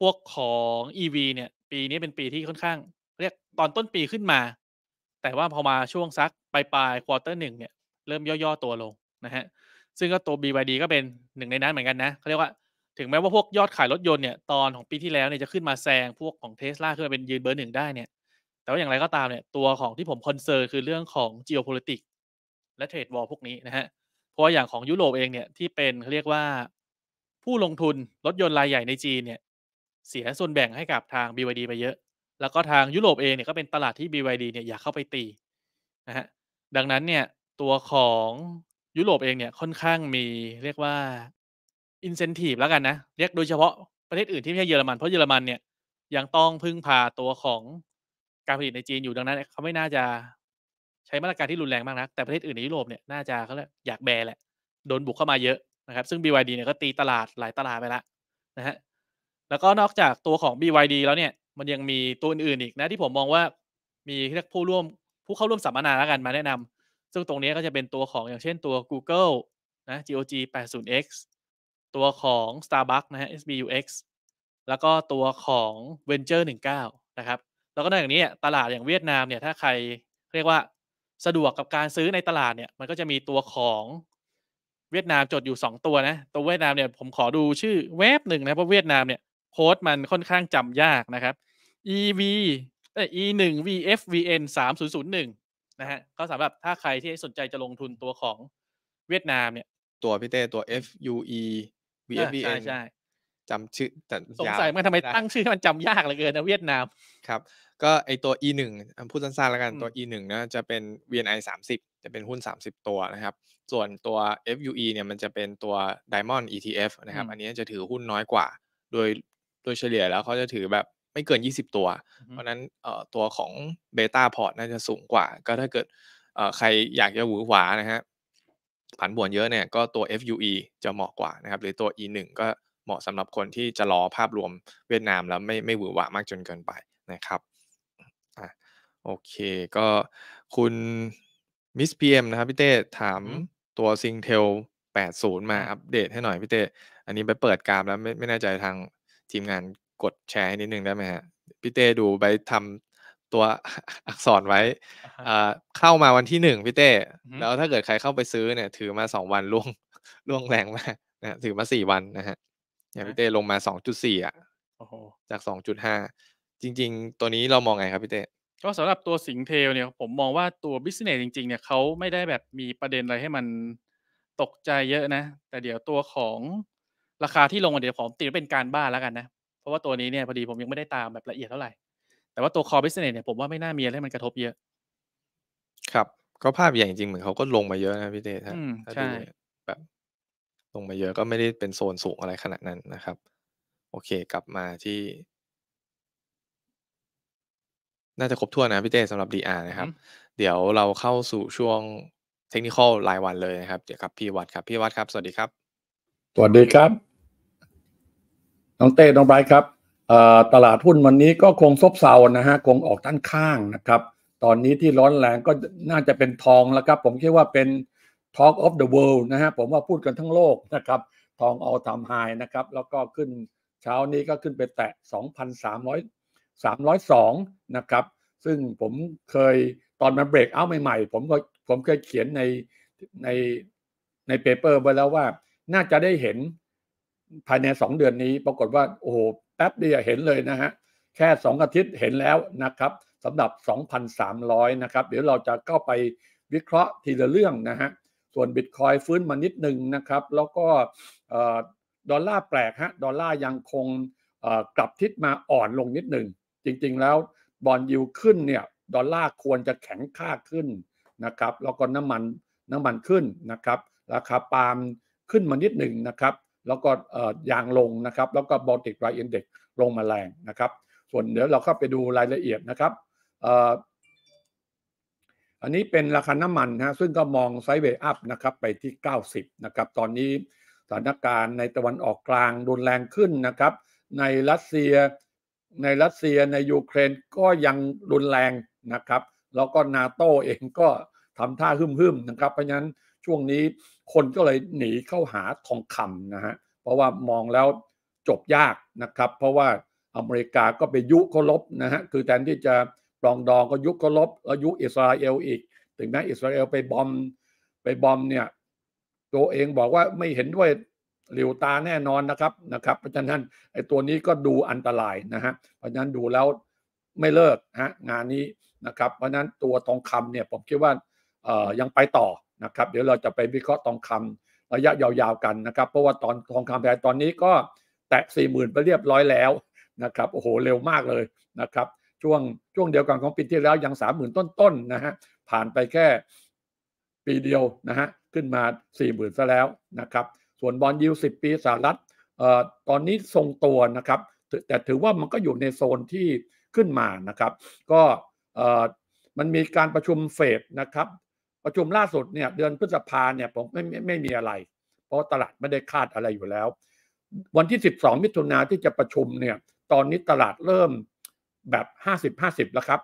พวกของ EV เนี่ย ปีนี้เป็นปีที่ค่อนข้าง เรียกตอนต้นปีขึ้นมา แต่ว่าพอมาช่วงซักปลายปลายควอเตอร์หนึ่งเนี่ย เริ่มย่อๆตัวลง นะฮะ ซึ่งก็ตัว BYD ก็เป็นหนึ่งในนั้นเหมือนกัน นะ เขาเรียกว่าถึงแม้ว่าพวกยอดขายรถยนต์เนี่ย ตอนของปีที่แล้วเนี่ยจะขึ้นมาแซงพวกของเทสลาขึ้นมาเป็นยืนเบอร์หนึ่งได้เนี่ย แต่ว่าอย่างไรก็ตามเนี่ยตัวของที่ผมคอนเซิร์นคือเรื่องของ geopolitics และเทรดวอลพวกนี้นะฮะเพราะอย่างของยุโรปเองเนี่ยที่เป็นเรียกว่าผู้ลงทุนรถยนต์รายใหญ่ในจีนเนี่ย เสียส่วนแบ่งให้กับทาง BYD ไปเยอะ แล้วก็ทางยุโรปเองเนี่ยก็เป็นตลาดที่ BYD เนี่ยอยากเข้าไปตีนะฮะ ดังนั้นเนี่ยตัวของยุโรปเองเนี่ยค่อนข้างมีเรียกว่าอินเซนティブแล้วกันนะ เรียกโดยเฉพาะประเทศอื่นที่ไม่ใช่เยอรมันเพราะเยอรมันเนี่ยยังต้องพึ่งพาตัวของการผลิตในจีนอยู่ดังนั้นเขาไม่น่าจะใช้มาตรการที่รุนแรงมากนะ แต่ประเทศอื่นในยุโรปเนี่ย น่าจะเขาเลยอยากแบแหละ โดนบุกเข้ามาเยอะนะครับ ซึ่ง BYD เนี่ยก็ตีตลาดหลายตลาดไปละนะฮะ แล้วก็นอกจากตัวของ BYD แล้วเนี่ย มันยังมีตัวอื่นอีกนะ ที่ผมมองว่ามีเรียกผู้ร่วมผู้เข้าร่วมสัมมนาแล้วกันมาแนะนำ ซึ่งตรงนี้ก็จะเป็นตัวของอย่างเช่นตัว Google นะ GOG 80x ตัวของ Starbucks นะฮะ SBUX แล้วก็ตัวของ Venture 19นะครับ แล้วก็นอกจากนี้ตลาดอย่างเวียดนามเนี่ย ถ้าใครเรียกว่าสะดวกกับการซื้อในตลาด เนี่ยมันก็จะมีตัวของเวียดนามจดอยู่ 2 ตัวนะตัวเวียดนามเนี่ย ผมขอดูชื่อเว็บหนึ่งนะเพราะเวียดนาม เนี่ย โค้ดมันค่อนข้าง จำ ยากนะครับ ev เอ e หนึ่ง vfvn สามศูนย์ศูนย์หนึ่งนะฮะก็สำหรับถ้าใครที่สนใจจะลงทุนตัวของเวียดนาม เนี่ย ตัวพี่เต้ตัว fue vfvn ใช่ใชจำชื่อแต่สงสัย มันทำไมตั้งชื่อ มันจำยากเหลือเกินนะเวียดนาม ครับ ก็ไอตัว E1 พูดสั้นๆแล้วกันตัว E1 นะจะเป็น VNI 30 จะเป็นหุ้น 30 ตัวนะครับ ส่วนตัว FUE เนี่ยมันจะเป็นตัว Diamond ETF นะครับ อันนี้จะถือหุ้นน้อยกว่า โดยโดยเฉลี่ยแล้วเขาจะถือแบบไม่เกิน 20 ตัว เพราะนั้นตัวของเบต้าพอร์ตน่าจะสูงกว่า ก็ถ้าเกิดใครอยากจะหวือหวานะฮะผันบวนเยอะเนี่ยก็ตัว FUE จะเหมาะกว่านะครับหรือตัว E1 ก็เหมาะสำหรับคนที่จะรอภาพรวมเวียดนามแล้วไม่ไม่หวือหวามากจนเกินไปนะครับอ่ะโอเคก็คุณมิสพีเอ็มนะครับพี่เต้ถามตัวซิงเทล80 มาอัปเดตให้หน่อยพี่เต้อันนี้ไปเปิดกราฟแล้วไม่ไม่แน่ใจทางทีมงานกดแชร์ให้นิดนึงได้ไหมฮะพี่เต้ดูไปทำตัวอักษรไว้ เข้ามาวันที่หนึ่งพี่เต้แล้วถ้าเกิดใครเข้าไปซื้อเนี่ย ถือมาสองวันล่วงล่วงแรงมากนะถือมาสี่วันนะฮะอย่างพี่เต้ลงมาสองจุดสี่อ่ะ จากสองจุดห้าจริง ๆ ตัวนี้เรามองไงครับพี่เต้ก็สำหรับตัวสิงเทลเนี่ยผมมองว่าตัวบิสเนสจริง ๆเนี่ยเขาไม่ได้แบบมีประเด็นอะไรให้มันตกใจเยอะนะ แต่เดี๋ยวตัวของราคาที่ลงเดี๋ยวผมตีเป็นการบ้านแล้วกันนะ เพราะว่าตัวนี้เนี่ยพอดีผมยังไม่ได้ตามแบบละเอียดเท่าไหร่แต่ว่าตัวคอบิสเนสเนี่ยผมว่าไม่น่ามีอะไรมันกระทบเยอะ ครับก็ภาพใหญ่จริงเหมือนเขาก็ลงมาเยอะนะพี่เต้ถ้าใช่แบบลงมาเยอะก็ไม่ได้เป็นโซนสูงอะไรขนาดนั้นนะครับ โอเคกลับมาที่ น่าจะครบถ้วนนะพี่เต้สำหรับ DR นะครับ เดี๋ยวเราเข้าสู่ช่วงเทคนิคอลรายวันเลยนะครับเดี๋ยวครับพี่วัดครับพี่วัดครับสวัสดีครับสวัสดีครับน้องเต้น้องไบร์ครับตลาดหุ้นวันนี้ก็คงซบเซานะฮะคงออกด้านข้างนะครับ ตอนนี้ที่ร้อนแรงก็น่าจะเป็นทองแล้วครับผมคิดว่าเป็น Talk of the World นะฮะผมว่าพูดกันทั้งโลกนะครับทอง all time high นะครับแล้วก็ขึ้นเช้านี้ก็ขึ้นไปแตะ 2,300 302นะครับซึ่งผมเคยตอนมาเบรกเอาใหม่ๆผมก็ผมเคยเขียนในในในเปเปอร์ไว้แล้วว่าน่าจะได้เห็นภายใน 2 เดือนนี้ปรากฏว่าโอ้โหแป๊บเดียวเห็นเลยนะฮะแค่ 2 อาทิตย์เห็นแล้วนะครับสำหรับ 2,300 นะครับ เดี๋ยวเราจะเข้าไปวิเคราะห์ทีละเรื่องนะฮะส่วนบิตคอยฟื้นมานิดหนึ่งนะครับแล้วก็ดอลลาร์แปลกฮะดอลลาร์ยังคงกลับทิศมาอ่อนลงนิดหนึ่งจริงๆแล้วบอลยูขึ้นเนี่ยดอลลาร์ควรจะแข็งค่าขึ้นนะครับแล้วก็น้ำมันน้ำมันขึ้นนะครับราคาปาล์มขึ้นมานิดหนึ่งนะครับ แล้วก็ยางลงนะครับแล้วก็บอลติกไรเอ็นเด็กลงมาแรงนะครับส่วนเดี๋ยวเราเข้าไปดูรายละเอียดนะครับอันนี้เป็นราคาน้ำมันนะซึ่งก็มองไซด์เวย์อัพนะครับไปที่ 90นะครับตอนนี้สถานการณ์ในตะวันออกกลางรุนแรงขึ้นนะครับ ในรัสเซียในรัสเซียในยูเครนก็ยังรุนแรงนะครับ แล้วก็นาโตเองก็ทำท่าหึ่มๆนะครับ เพราะฉะนั้นช่วงนี้คนก็เลยหนีเข้าหาทองคำนะฮะเพราะว่ามองแล้วจบยากนะครับ เพราะว่าอเมริกาก็ไปยุเขาลบนะฮะคือแทนที่จะปลองดองก็ยุคก็ลบแล้วยุคอิสราเอลอีก ถึงแม้อิสราเอลไปบอมไปบอมเนี่ยตัวเองบอกว่าไม่เห็นด้วยหลิวตาแน่นอนนะครับนะครับเพราะฉะนั้นไอ้ตัวนี้ก็ดูอันตรายนะฮะเพราะฉะนั้นดูแล้วไม่เลิกฮะงานนี้นะครับ เพราะฉะนั้นตัวทองคำเนี่ยผมคิดว่าเอ่อยังไปต่อนะครับ เดี๋ยวเราจะไปวิเคราะห์ทองคำระยะยาวๆกันนะครับ เพราะว่าตอนทองคำแพงตอนนี้ก็แตะสี่หมื่นไปเรียบร้อยแล้วนะครับโอ้โหเร็วมากเลยนะครับช่วงช่วงเดียวกันของปีที่แล้วยังสามหมื่นต้นๆนะฮะผ่านไปแค่ปีเดียวนะฮะขึ้นมาสี่หมื่นซะแล้วนะครับ ส่วนบอลยูสิบปีสหรัฐเอ่อตอนนี้ทรงตัวนะครับ แต่ถือว่ามันก็อยู่ในโซนที่ขึ้นมานะครับก็เอ่อมันมีการประชุมเฟดนะครับประชุมล่าสุดเนี่ยเดือนพฤษภาเนี่ยผมไม่ไม่ไม่มีอะไร เพราะตลาดไม่ได้คาดอะไรอยู่แล้ว วันที่ 12 มิถุนาที่จะประชุมเนี่ยตอนนี้ตลาดเริ่มแบบ 50-50แล้วครับ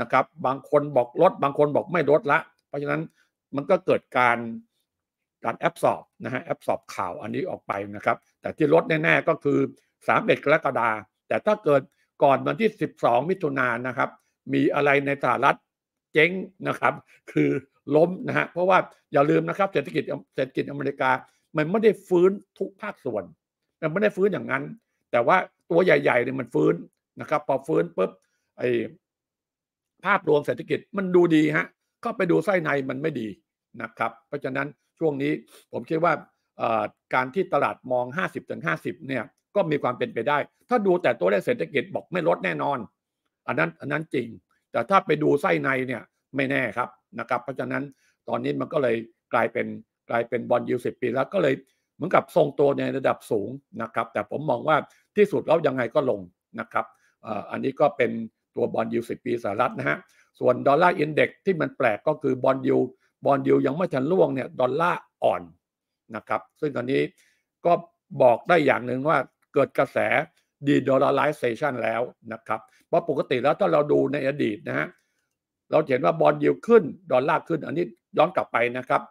นะครับบางคนบอกลดบางคนบอกไม่ลดละ เพราะฉะนั้นมันก็เกิดการการแอบสอบนะฮะแอบสอบข่าวอันนี้ออกไปนะครับ แต่ที่ลดแน่ๆก็คือ3ดกรกฎาแต่ถ้าเกิดก่อนวันที่ 12 มิถุนายนนะครับ มีอะไรในสหรัฐเจ๊งนะครับ คือล้มนะฮะเพราะว่าอย่าลืมนะครับเศรษฐกิจเศรษฐกิจอเมริกามันไม่ได้ฟื้นทุกภาคส่วน มันไม่ได้ฟื้นอย่างนั้น แต่ว่าตัวใหญ่ๆเนี่ยมันฟื้นนะครับพอฟื้นปุ๊บไอภาพรวมเศรษฐกิจมันดูดีฮะก็ไปดูไส้ในมันไม่ดีนะครับ เพราะฉะนั้นช่วงนี้ผมคิดว่าการที่ตลาดมอง50-50เนี่ยก็มีความเป็นไปได้ ถ้าดูแต่ตัวเลขเศรษฐกิจบอกไม่ลดแน่นอนอันนั้นอันนั้นจริง แต่ถ้าไปดูไส้ในเนี่ยไม่แน่ครับนะครับ เพราะฉะนั้นตอนนี้มันก็เลยกลายเป็นกลายเป็นบอลยูสิบปีแล้วก็เลยเหมือนกับทรงตัวในระดับสูงนะครับ แต่ผมมองว่าที่สุดแล้วยังไงก็ลงนะครับอันนี้ก็เป็นตัวบอลยูสิปีสหรัฐนะฮะ ส่วนดอลลาร์อินเด็กที่มันแปลกก็คือบอลยูบอลยูยังไม่ทันล่วงเนี่ยดอลลาร์อ่อนนะครับ ซึ่งตอนนี้ก็บอกได้อย่างหนึ่งว่าเกิดกระแสดีดอลลาร์ไลเซชันแล้วนะครับ เพราะปกติแล้วถ้าเราดูในอดีตนะฮะเราเห็นว่าบอลยูขึ้นดอลลาร์ขึ้น อันนี้ย้อนกลับไปนะครับ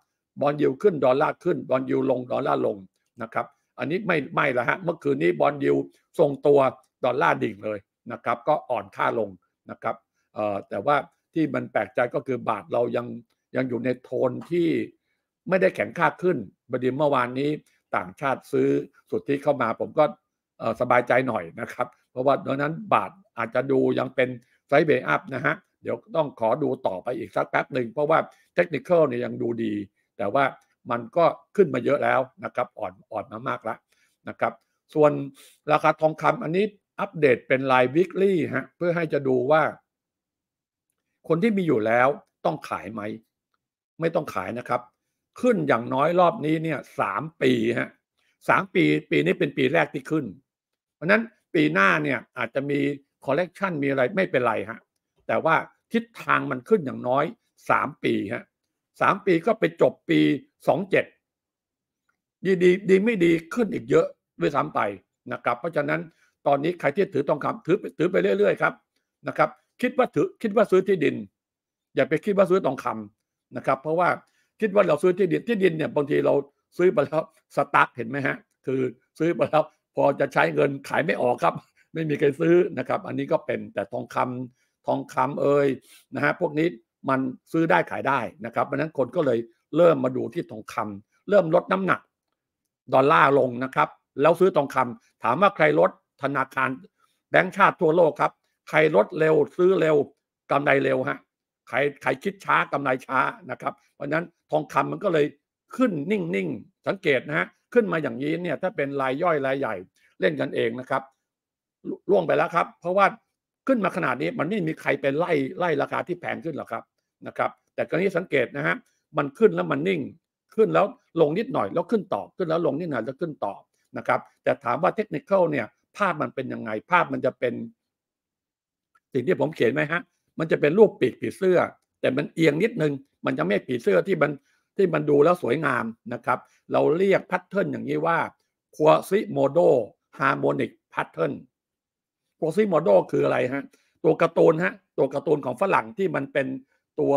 บอลยูขึ้นดอลลาร์ขึ้นบอลยูลงดอลลาร์ลงนะครับอันนี้ไม่ไม่ละฮะเมื่อคืนนี้บอลยูทรงตัวดอลลาร์ดิ่งเลยนะครับก็อ่อนค่าลงนะครับแต่ว่าที่มันแปลกใจก็คือบาทเรายังยังอยู่ในโทนที่ไม่ได้แข็งค่าขึ้น บดีเมื่อวานนี้ต่างชาติซื้อสุดที่เข้ามาผมก็สบายใจหน่อยนะครับเพราะว่าดังนั้นบาทอาจจะดูยังเป็นไซด์เบย์อัพนะฮะเดี๋ยวต้องขอดูต่อไปอีกสักแป๊บหนึ่งเพราะว่าเทคนิคเนี่ยยังดูดี แต่ว่ามันก็ขึ้นมาเยอะแล้วนะครับอ่อนอ่อนมามากแล้วนะครับส่วนราคาทองคำอันนี้อัปเดตเป็นรายวิกลี่ฮะเพื่อให้จะดูว่า คนที่มีอยู่แล้วต้องขายไหม ไม่ต้องขายนะครับ ขึ้นอย่างน้อยรอบนี้เนี่ยสามปีฮะสามปีปีนี้เป็นปีแรกที่ขึ้น เพราะนั้นปีหน้าเนี่ยอาจจะมีคอลเลกชันมีอะไรไม่เป็นไรฮะแต่ว่าทิศทางมันขึ้นอย่างน้อยสามปีฮะสามปีก็ไปจบปีสองเจ็ดดีดีดี ไม่ดีขึ้นอีกเยอะด้วยซ้ำไปนะครับเพราะฉะนั้นตอนนี้ใครที่ถือทองคำถือถือไปเรื่อยๆครับนะครับ คิดว่าถือคิดว่าซื้อที่ดิน อย่าไปคิดว่าซื้อทองคำนะครับ เพราะว่าคิดว่าเราซื้อที่ดินที่ดินเนี่ยบางทีเราซื้อไปแล้วสตร์กเห็นไหมฮะคือซื้อไปแล้วพอจะใช้เงินขายไม่ออกครับ ไม่มีใครซื้อนะครับ อันนี้ก็เป็นแต่ทองคำ ทองคำเอ่ยนะฮะพวกนี้มันซื้อได้ขายได้นะครับเพราะนั้นคนก็เลยเริ่มมาดูที่ทองคำ เริ่มลดน้ำหนักดอลลาร์ลงนะครับ แล้วซื้อทองคำถามว่าใครลดธนาคาร แบงค์ชาติทั่วโลกครับ ใครลดเร็วซื้อเร็วกำไรเร็วฮะ ใครใครคิดช้ากำไรช้านะครับ เพราะนั้นทองคำมันก็เลยขึ้นนิ่งๆ สังเกตนะฮะขึ้นมาอย่างนี้เนี่ยถ้าเป็นรายย่อยรายใหญ่เล่นกันเองนะครับล่วงไปแล้วครับ เพราะว่าขึ้นมาขนาดนี้มันไม่มีใครเป็นไล่ไล่ราคาที่แพงขึ้นหรอกครับนะครับ แต่กรณีสังเกตนะฮะมันขึ้นแล้วมันนิ่ง ขึ้นแล้วลงนิดหน่อยแล้วขึ้นต่อขึ้นแล้วลงนิดหน่อยแล้วขึ้นต่อนะครับแต่ถามว่าเทคนิคเนี่ยภาพมันเป็นยังไงภาพมันจะเป็น สิ่งที่ผมเขียนไหมฮะมันจะเป็นรูปปีกผีเสื้อ แต่มันเอียงนิดนึง มันจะไม่ผีเสื้อที่มันที่มันดูแล้วสวยงามนะครับ เราเรียกแพทเทิร์นอย่างนี้ว่าควอซิโมโดฮาร์โมนิกแพทเทิร์นควอซิโมโดคืออะไรฮะตัวการ์ตูนฮะตัวการ์ตูนของฝรั่งที่มันเป็นตัว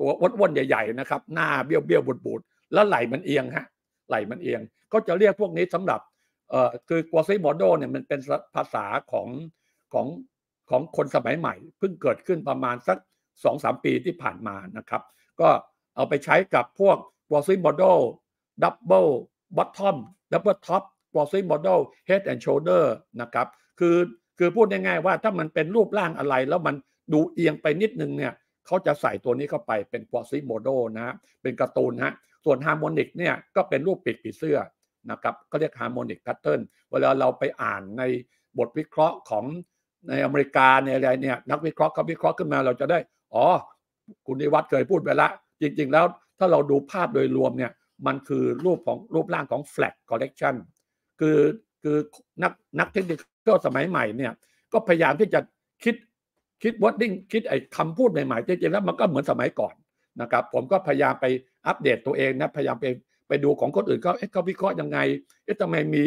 ตัวอ้วนๆใหญ่ๆนะครับหน้าเบี้ยวๆบูดๆแล้วไหล่มันเอียงฮะ ไหล่มันเอียง ก็จะเรียกพวกนี้สำหรับเอ่อคือกวซิโมโดเนี่ยมันเป็นภาษาของของของคนสมัยใหม่ เพิ่งเกิดขึ้นประมาณสักสองสามปีที่ผ่านมานะครับก็เอาไปใช้กับพวกกวซิโมโดดับเบิลบัตทอมดับเบิลท็อปกวซิโมโดเฮดแอนด์โชเดอร์นะครับคือคือพูดง่ายๆว่าถ้ามันเป็นรูปร่างอะไรแล้วมันดูเอียงไปนิดนึงเนี่ยเขาจะใส่ตัวนี้เข้าไปเป็นกวซิโมโดนะเป็นการ์ตูนฮะส่วนฮาร์โมนิกเนี่ยก็เป็นรูปปีกปีเสื้อนะครับก็เรียกฮาร์โมนิกแพทเทิร์นเวลาเราไปอ่านในบทวิเคราะห์ของในอเมริกาในอะไรเนี่ยนักวิเคราะห์เขาวิเคราะห์ขึ้นมาเราจะได้ อ๋อ คุณนิวัฒน์เคยพูดไปละ จริงๆแล้วถ้าเราดูภาพโดยรวมเนี่ยมันคือรูปของรูปร่างของแฟลตคอลเลกชันคือคือนักนักเทคนิคสมัยใหม่เนี่ยก็พยายามที่จะคิดคิดวอดดิ้งคิดไอ้คำพูดใหม่ๆจริงๆแล้วมันก็เหมือนสมัยก่อนนะครับผมก็พยายามไปอัปเดตตัวเองนะพยายามไปไปดูของคนอื่นเขาเอ๊ะเขาวิเคราะห์ยังไง เอ๊ะทำไมมี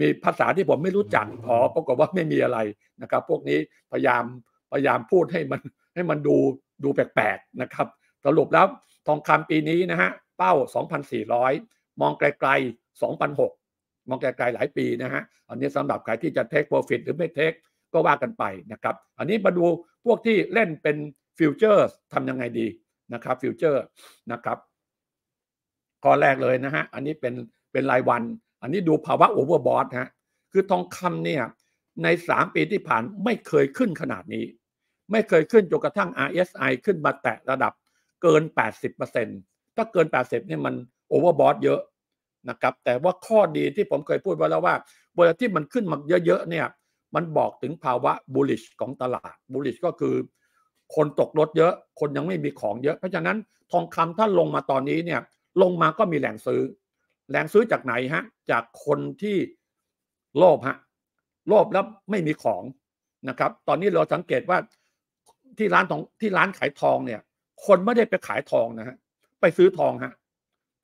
มีภาษาที่ผมไม่รู้จัก พอปรากฏว่าไม่มีอะไรนะครับ พวกนี้พยายามพยายามพูดให้มันให้มันดูดูแปลกๆนะครับ สรุปแล้วทองคำปีนี้นะฮะเป้า 2,400 มองไกลๆ2,006 มองไกลๆหลายปีนะฮะ อันนี้สำหรับใครที่จะเทคโปรฟิตหรือไม่เทคก็ว่ากันไปนะครับ อันนี้มาดูพวกที่เล่นเป็นฟิวเจอร์ทำยังไงดีนะครับฟิวเจอร์นะครับข้อแรกเลยนะฮะ อันนี้เป็นเป็นรายวัน อันนี้ดูภาวะโอเวอร์บอทฮะ คือทองคำเนี่ยใน 3 ปีที่ผ่านไม่เคยขึ้นขนาดนี้ ไม่เคยขึ้นจนกระทั่ง RSI ขึ้นมาแตะระดับเกิน 80%ถ้าเกิน 80เนี่ยมันโอเวอร์บอทเยอะนะครับ แต่ว่าข้อดีที่ผมเคยพูดไว้แล้วว่า เวลาที่มันขึ้นมาเยอะๆเนี่ย มันบอกถึงภาวะบูลลิชของตลาดบูลลิชก็คือคนตกรถเยอะ คนยังไม่มีของเยอะ เพราะฉะนั้นทองคำถ้าลงมาตอนนี้เนี่ยลงมาก็มีแหล่งซื้อ แหล่งซื้อจากไหนฮะ จากคนที่โลภฮะโลภแล้วไม่มีของนะครับ ตอนนี้เราสังเกตว่าที่ร้านทองที่ร้านขายทองเนี่ย คนไม่ได้ไปขายทองนะฮะไปซื้อทองฮะ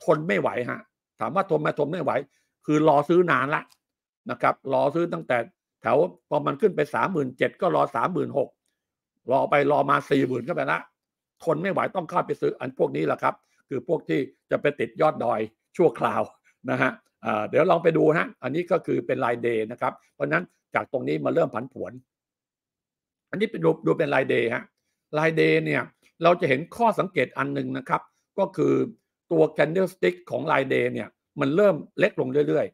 ทนไม่ไหวฮะ ถามว่าทนมาทนไม่ไหว คือรอซื้อนานละนะครับ รอซื้อตั้งแต่ แถวพอมันขึ้นไปสามหมื่นเจ็ดก็รอสามหมื่นหกรอไปรอมาสี่หมื่นก็ไปละทนไม่ไหวต้องเข้าไปซื้ออันพวกนี้แหละครับคือพวกที่จะไปติดยอดดอยชั่วคราวนะฮะเดี๋ยวลองไปดูนะอันนี้ก็คือเป็นรายเดย์นะครับเพราะนั้นจากตรงนี้มาเริ่มผันผวน อันนี้เป็นดูดูเป็นรายเดย์ฮะรายเดย์เนี่ยเราจะเห็นข้อสังเกตอันหนึ่งนะครับ ก็คือตัวแคนเดลสติ๊กของรายเดย์เนี่ยมันเริ่มเล็กลงเรื่อย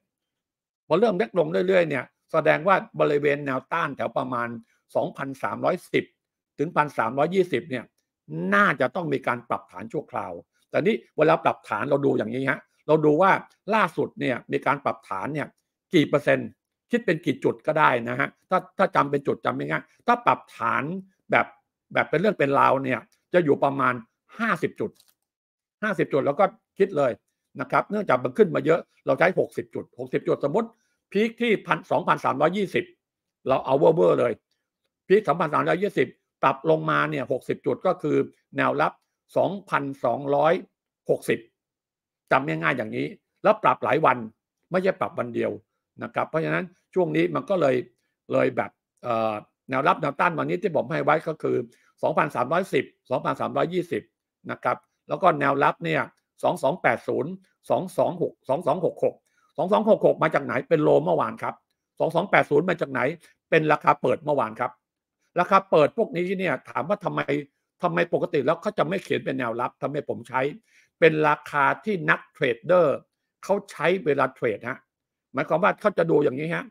ๆ พอเริ่มเล็กลงเรื่อย ๆ เนี่ยแสดงว่าบริเวณแนวต้านแถวประมาณ 2,310ถึง1,320เนี่ยน่าจะต้องมีการปรับฐานชั่วคราวแต่นี่เวลาปรับฐานเราดูอย่างนี้ฮะ เราดูว่าล่าสุดเนี่ยมีการปรับฐานเนี่ยกี่เปอร์เซ็นต์คิดเป็นกี่จุดก็ได้นะฮะถ้าถ้าจำเป็นจุดจำไม่ง่ายถ้าปรับฐานแบบแบบเป็นเรื่องเป็นราวเนี่ยจะอยู่ประมาณ 50 จุด50 จุดแล้วก็คิดเลยนะครับเนื่องจากมันขึ้นมาเยอะเราใช้60จุด60 จุดสมมติพีคที่พันสองพันสามร้อยี่สิบเราเอาเวอร์เวอร์เลย พีคสองพันสามร้อยี่สิบปรับลงมาเนี่ยหกสิบจุดก็คือแนวรับ2,260จำง่ายๆอย่างนี้ แล้วปรับหลายวันไม่ใช่ปรับวันเดียวนะครับเพราะฉะนั้นช่วงนี้มันก็เลยเลยแบบแนวรับแนวต้านวันนี้ที่ผมให้ไว้ก็คือ 2,310 2,320นะครับแล้วก็แนวรับเนี่ย2280 226 2266 2266 มาจากไหนเป็นโลเมื่อวานครับ 2280 มาจากไหน เป็นราคาเปิดเมื่อวานครับ ราคาเปิดพวกนี้เนี่ยถามว่าทำไมทำไมปกติแล้วเขาจะไม่เขียนเป็นแนวรับทำไมผมใช้เป็นราคาที่นักเทรดเดอร์เขาใช้เวลาเทรดฮะ หมายความว่าเขาจะดูอย่างนี้ฮะ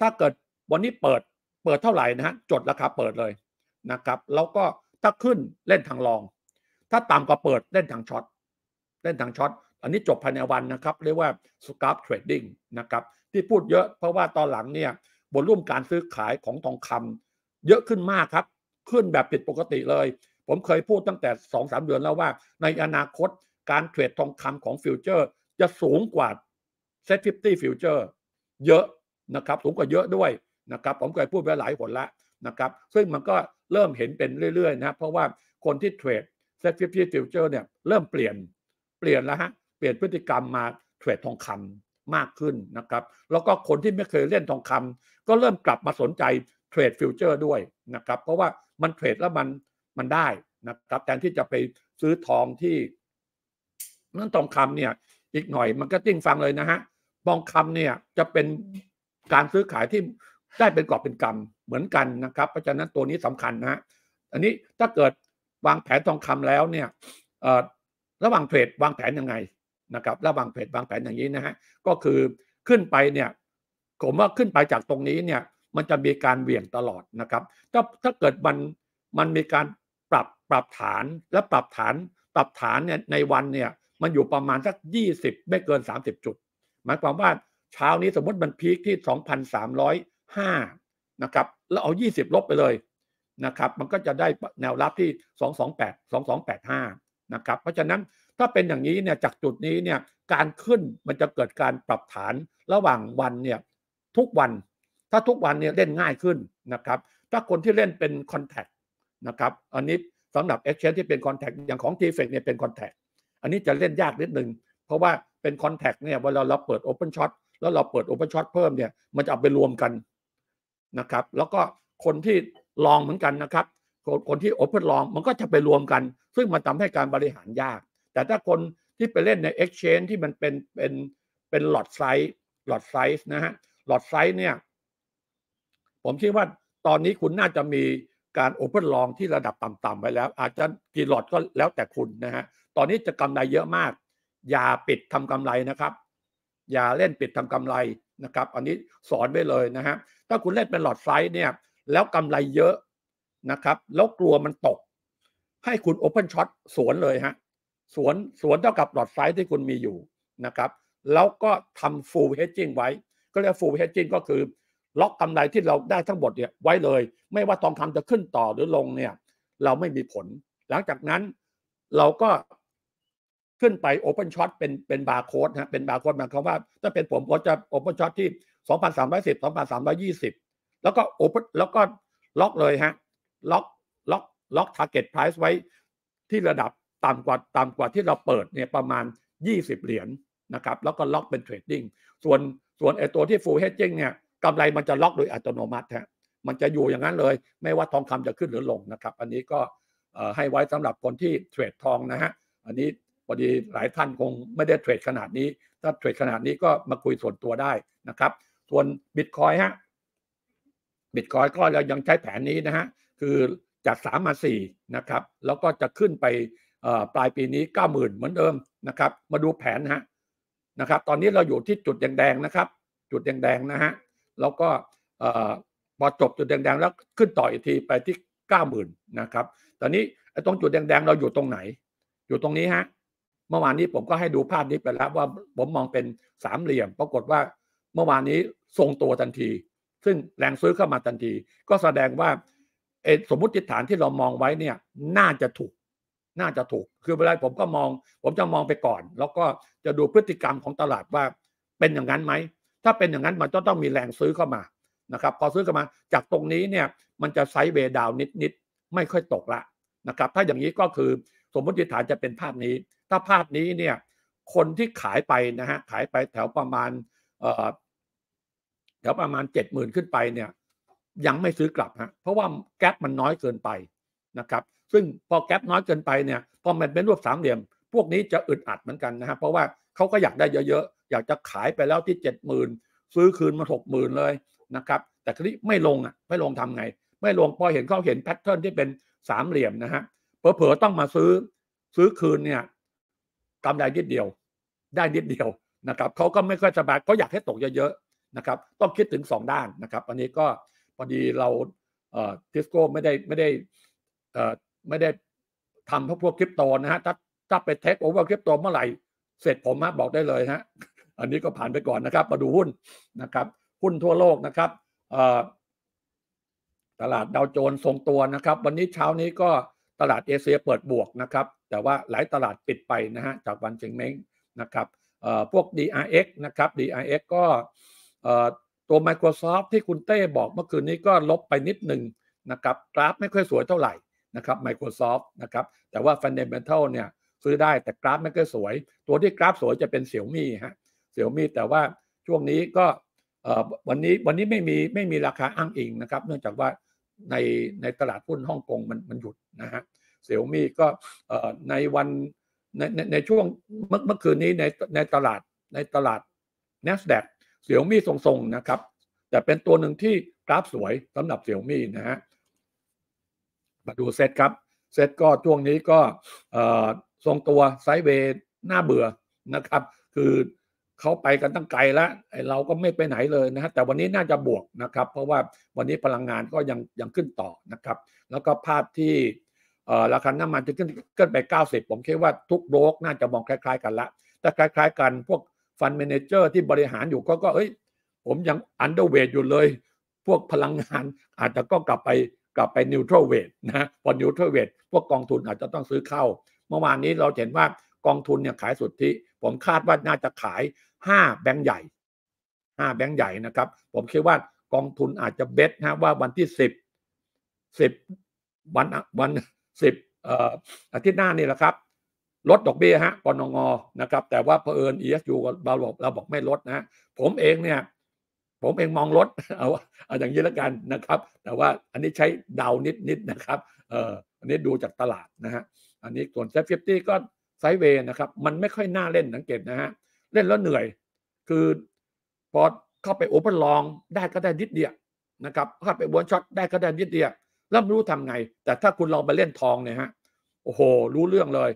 ถ้าเกิดวันนี้เปิดเปิดเท่าไหร่นะฮะ จดราคาเปิดเลยนะครับ แล้วก็ถ้าขึ้นเล่นทางรอง ถ้าต่ำกว่าเปิดเล่นทางช็อตเล่นทางช็อต อันนี้จบภายในวันนะครับ เรียกว่าสกราฟเทรดดิ้งนะครับ ที่พูดเยอะเพราะว่าตอนหลังเนี่ยบนรุ่มการซื้อขายของทองคำ เยอะขึ้นมากครับ ขึ้นแบบผิดปกติเลยผมเคยพูดตั้งแต่สองสามเดือนแล้วว่า ในอนาคตการเทรดทองคำของฟิวเจอร์จะสูงกว่าเซ็ตฟิฟตี้ฟิวเจอร์เยอะนะครับ สูงกว่าเยอะด้วยนะครับ ผมเคยพูดไปหลายคนละนะครับ ซึ่งมันก็เริ่มเห็นเป็นเรื่อย ๆ นะเพราะว่าคนที่เทรดเซ็ตฟิฟตี้ฟิวเจอร์เนี่ยเริ่มเปลี่ยนเปลี่ยนแล้วฮะเปลี่ยนพฤติกรรมมาเทรดทองคำมากขึ้นนะครับแล้วก็คนที่ไม่เคยเล่นทองคำ ก็เริ่มกลับมาสนใจเทรดฟิวเจอร์ด้วยนะครับเพราะว่ามันเทรดแล้วมันมันได้นะครับแทนที่จะไปซื้อทองที่นั่นทองคำเนี่ย อีกหน่อยมันก็ติ้งฟังเลยนะฮะทองคำเนี่ยจะเป็นการซื้อขายที่ได้เป็นกอบเป็นกำเหมือนกันนะครับเพราะฉะนั้นตัวนี้สำคัญนะฮะ อันนี้ถ้าเกิดวางแผนทองคำแล้ว เนี่ยระหว่างเทรดวางแผนยังไงนะครับ ระหว่างเทรดวางแผนอย่างนี้นะฮะก็คือขึ้นไปเนี่ยผมว่าขึ้นไปจากตรงนี้เนี่ย มันจะมีการเหวี่ยงตลอดนะครับถ้าถ้าเกิดมันมันมีการปรับฐานและปรับฐานปรับฐานเนี่ยในวันเนี่ยมันอยู่ประมาณสัก 20 ไม่เกิน 30 จุด หมายความว่าเช้านี้สมมติมันพีคที่ 2,305นะครับแล้วเอา 20 ลบไปเลยนะครับ มันก็จะได้แนวรับที่ 228 2285นะครับเพราะฉะนั้นถ้าเป็นอย่างนี้เนี่ยจากจุดนี้เนี่ยการขึ้นมันจะเกิดการปรับฐานระหว่างวันเนี่ยทุกวันถ้าทุกวันเนี่ยเล่นง่ายขึ้นนะครับถ้าคนที่เล่นเป็นคอนแทคนะครับอันนี้สำหรับ Exchange ที่เป็นคอนแท t อย่างของ t f e เนี่ยเป็นคอนแท t อันนี้จะเล่นยากนิดนึง เพราะว่าเป็นคอนแท t เนี่ยเวลาเราเปิด Open Shot แล้วเราเปิด Open Shot เพิ่มเนี่ยมันจะเอาไปรวมกันนะครับ แล้วก็คนที่ลองเหมือนกันนะครับ คนที่ Open ลองมันก็จะไปรวมกัน ซึ่งมันทำให้การบริหารยาก แต่ถ้าคนที่ไปเล่นใน Exchange ที่มันเป็นเป็นเป็นหลอดไซส์หลอดไซส์นะฮะหลอดไซส์เนี่ยผมคิดว่าตอนนี้คุณน่าจะมีการโอเพ่นลองที่ระดับต่ำๆไปแล้ว อาจจะกี่หลอดก็แล้วแต่คุณนะฮะ ตอนนี้จะกำไรเยอะมาก อย่าปิดทำกำไรนะครับ อย่าเล่นปิดทำกำไรนะครับ อันนี้สอนไว้เลยนะฮะ ถ้าคุณเล่นเป็นหลอดไซส์เนี่ย แล้วกำไรเยอะนะครับ แล้วกลัวมันตก ให้คุณโอเพ่นช็อตสวนเลยฮะสวนสวนเท่ากับหลอดไซส์ที่คุณมีอยู่นะครับ แล้วก็ทำฟูลเฮดจิ้งไว้ก็เรียกฟูลเฮดจิ้งก็คือล็อกกำไรที่เราได้ทั้งหมดเนี่ยไว้เลย ไม่ว่าทองคำจะขึ้นต่อหรือลงเนี่ย เราไม่มีผล หลังจากนั้นเราก็ขึ้นไปโอเ n นช็อตเป็นเป็นบาร์โค้ดนะเป็นบาร์โค้ดหมายความว่า ถ้าเป็นผมก็จะโอเปนช็อตที่ 2,310 2,320แล้วก็โอเนแล้วก็ล็อกเลยฮะล็อกล็อกล็อกทาร์เก็ตไพรซ์ไว้ที่ระดับต่ำกว่าต่ำกว่าที่เราเปิดเนี่ยประมาณ 20 เหรียญนะครับ แล้วก็ล็อกเป็นเทรดดิ้งส่วนส่วนไอตัวที่ฟูลเฮดจิ้งเนี่ยำไรมันจะล็อกโดยอัตโนมัติฮะ มันจะอยู่อย่างนั้นเลย ไม่ว่าทองคำจะขึ้นหรือลงนะครับ อันนี้ก็ให้ไว้สำหรับคนที่เทรดทองนะฮะ อันนี้พอดีหลายท่านคงไม่ได้เทรดขนาดนี้ ถ้าเทรดขนาดนี้ก็มาคุยส่วนตัวได้นะครับ ส่วนบิตคอยฮะบิตคอยก็เรายังใช้แผนนี้นะฮะ คือจากสามมาสี่นะครับ แล้วก็จะขึ้นไปปลายปีนี้เก้าหมื่นเหมือนเดิมนะครับ มาดูแผนนะฮะนะครับ ตอนนี้เราอยู่ที่จุดแดงๆนะครับ จุดแดงๆนะฮะแล้วก็พอจบจุดแดงๆแล้วขึ้นต่ออีกทีไปที่เก้าหมื่นนะครับ ตอนนี้ไอ้ตรงจุดแดงๆเราอยู่ตรงไหน อยู่ตรงนี้ฮะเมื่อวานนี้ผมก็ให้ดูภาพนี้ไปแล้วว่าผมมองเป็นสามเหลี่ยมปรากฏว่าเมื่อวานนี้ทรงตัวทันที ซึ่งแรงซื้อเข้ามาทันที ก็แสดงว่าสมมติฐานที่เรามองไว้เนี่ยน่าจะถูก น่าจะถูก คือเวลาผมก็มอง ผมจะมองไปก่อน แล้วก็จะดูพฤติกรรมของตลาดว่าเป็นอย่างนั้นไหมถ้าเป็นอย่างนั้นมันจะต้องมีแรงซื้อเข้ามา นะครับ พอซื้อเข้ามาจากตรงนี้เนี่ยมันจะไซด์เวดาวนิดๆไม่ค่อยตกละนะครับ ถ้าอย่างนี้ก็คือสมมติฐานจะเป็นภาพนี้ ถ้าภาพนี้เนี่ยคนที่ขายไปนะฮะขายไปแถวประมาณแถวประมาณเจ็ดหมื่นขึ้นไปเนี่ย ยังไม่ซื้อกลับฮะเพราะว่าแก๊ปมันน้อยเกินไปนะครับ ซึ่งพอแก๊ปน้อยเกินไปเนี่ยพอมันเป็นรูปสามเหลี่ยม พวกนี้จะอึดอัดเหมือนกันนะฮะเพราะว่าเขาก็อยากได้เยอะอยากจะขายไปแล้วที่เจ็ดหมื่นซื้อคืนมาหกหมื่นเลยนะครับ แต่ครนี้ไม่ลงอ่ะไม่ลงทำไง ไม่ลงพอเห็นเขาเห็นแพทเทิร์นที่เป็นสามเหลี่ยมนะฮะเผลอๆ ต้องมาซื้อซื้อคืนเนี่ยกำไรนิดเดียว ได้นิดเดียวนะครับเขาก็ไม่ค่อยสบายเขาอยากให้ตกเยอะๆนะครับ ต้องคิดถึงสองด้านนะครับ อันนี้ก็ พอดีเราทิสโก้ไม่ได้ไม่ได้ไม่ได้ทำพวกพวกคริปโตนะฮะถ้าถ้าไปเทคโอเวอร์คริปโต เมื่อไหร่ เสร็จผมมาบอกได้เลยฮะอันนี้ก็ผ่านไปก่อนนะครับ มาดูหุ้นนะครับ หุ้นทั่วโลกนะครับตลาดดาวโจนส์ทรงตัวนะครับ วันนี้เช้านี้ก็ตลาดเอเชียเปิดบวกนะครับ แต่ว่าหลายตลาดปิดไปนะฮะจากวันเชงเม้งนะครับพวก DRX นะครับ DRX ก็ตัว Microsoft ที่คุณเต้บอกเมื่อคืนนี้ก็ลบไปนิดหนึ่งนะครับกราฟไม่ค่อยสวยเท่าไหร่นะครับ Microsoft นะครับแต่ว่า Fundamental เนี่ยซื้อได้แต่กราฟไม่ค่อยสวย ตัวที่กราฟสวยจะเป็นเสี่ยวมี่ฮะเสี่ยวมี่แต่ว่าช่วงนี้ก็วันนี้วันนี้ไม่มีไม่มีราคาอ้างอิงนะครับ เนื่องจากว่าในในตลาดหุ้นฮ่องกงมันมันหยุดนะฮะเสี่ยวมี่ก็ในวันในในช่วงเมื่อเมื่อคืนนี้ในในตลาดในตลาด n a สแดกเสี่ยวมี่ทรงๆนะครับ แต่เป็นตัวหนึ่งที่กราฟสวยสำหรับเสี่ยวมี่นะฮะมาดูเซตครับเซตก็ช่วงนี้ก็ทรงตัวไซเวย์หน้าเบื่อนะครับ คือเขาไปกันตั้งไกลแล้ว เราก็ไม่ไปไหนเลยนะฮะ แต่วันนี้น่าจะบวกนะครับ เพราะว่าวันนี้พลังงานก็ยังยังขึ้นต่อนะครับ แล้วก็ภาพที่ราคาน้ำมันจะขึ้นขึ้นไป 90 ผมคิดว่าทุกโลรกน่าจะมองคล้ายๆกันละ แต่คล้ายๆกันพวกฟันเมนเจอร์ที่บริหารอยู่ก็ก็เอ้ย ผมยังอันเดอร์เวทอยู่เลย พวกพลังงานอาจจะก็กลับไปกลับไปนิวทรัลเวทนะ พอนิวทรัลเวทพวกกองทุนอาจจะต้องซื้อเข้า เมื่อวานนี้เราเห็นว่ากองทุนเนี่ยขายสุทธิผมคาดว่าน่าจะขายห้าแบงก์ใหญ่ห้าแบงก์ใหญ่นะครับ ผมคิดว่ากองทุนอาจจะเบสนะว่าวันที่สิบสิบวัน วันสิบอาทิตย์หน้านี่แหละครับ ลดดอกเบี้ยฮะกนงนะครับ แต่ว่าเผอิญเอสยูเราบอกเราบอกไม่ลดนะผมเองเนี่ย ผมเองมองลดเอาเอาอย่างนี้แล้วกันนะครับ แต่ว่าอันนี้ใช้เดานิดนิดนะครับเอออันนี้ดูจากตลาดนะฮะอันนี้ส่วนเซฟฟิตี้ก็ไซด์เวย์นะครับ มันไม่ค่อยน่าเล่นสังเกตนะฮะเล่นแล้วเหนื่อย คือพอเข้าไปโอเปอรลองได้ก็ได้นิดเดียวนะครับเข้าไปวนช็อตได้ก็ได้นิดเดียวแล้วไม่รู้ทำไง แต่ถ้าคุณลองไปเล่นทองเนี่ยฮะ โอ้โห รู้เรื่องเลย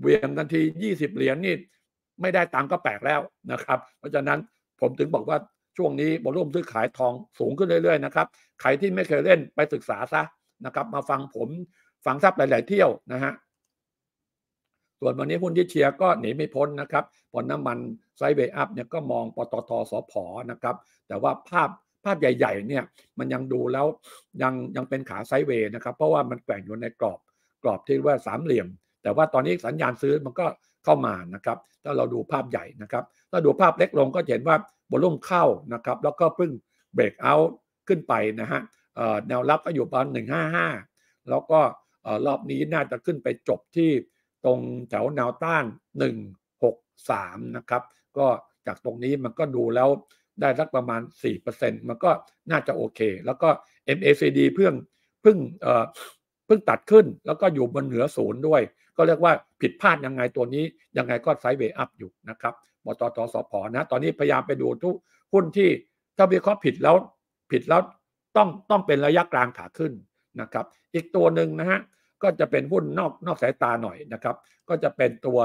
เวียงกันทียี่สิบเหรียญนี่ไม่ได้ตามก็แปลกแล้วนะครับ เพราะฉะนั้นผมถึงบอกว่าช่วงนี้บอลร่วมซื้อขายทองสูงขึ้นเรื่อยๆนะครับ ใครที่ไม่เคยเล่นไปศึกษาซะนะครับ มาฟังผมฟังซับหลายๆเที่ยวนะฮะส่วนวันนี้หุ้นที่เชียร์ก็หนีไม่พ้นนะครับผลน้ำมันไซเวอัพเนี่ยก็มองปตทสพนะครับ แต่ว่าภาพภาพใหญ่ๆเนี่ยมันยังดูแล้วยังยังเป็นขาไซเวย์นะครับเพราะว่ามันแกว่งอยู่ในกรอบกรอบที่ว่าสามเหลี่ยม แต่ว่าตอนนี้สัญญาณซื้อมันก็เข้ามานะครับ ถ้าเราดูภาพใหญ่นะครับถ้าดูภาพเล็กลงก็เห็นว่าบอลลุ่มเข้านะครับแล้วก็พึ่งเบรกเอาท์ขึ้นไปนะฮะแนวรับก็อยู่ประมาณหหนึ่ง้าห้าแล้วก็รอบนี้น่าจะขึ้นไปจบที่ตรงแถวแนวต้าน 163นะครับ ก็จากตรงนี้มันก็ดูแล้วได้สักประมาณ 4%มันก็น่าจะโอเค แล้วก็ MACD เพิ่งเพิ่งเอ่อเพิ่งตัดขึ้น แล้วก็อยู่บนเหนือศูนย์ด้วย ก็เรียกว่าผิดพลาดยังไงตัวนี้ ยังไงก็ไซด์เวย์อัพอยู่นะครับบตทสพนะ ตอนนี้พยายามไปดูทุกหุ้นที่ถ้าวิเคราะห์ผิดแล้วผิดแล้วต้องต้องเป็นระยะกลางขาขึ้นนะครับ อีกตัวหนึ่งนะฮะก็จะเป็นหุ้นนอกนอกสายตาหน่อยนะครับ ก็จะเป็นตัว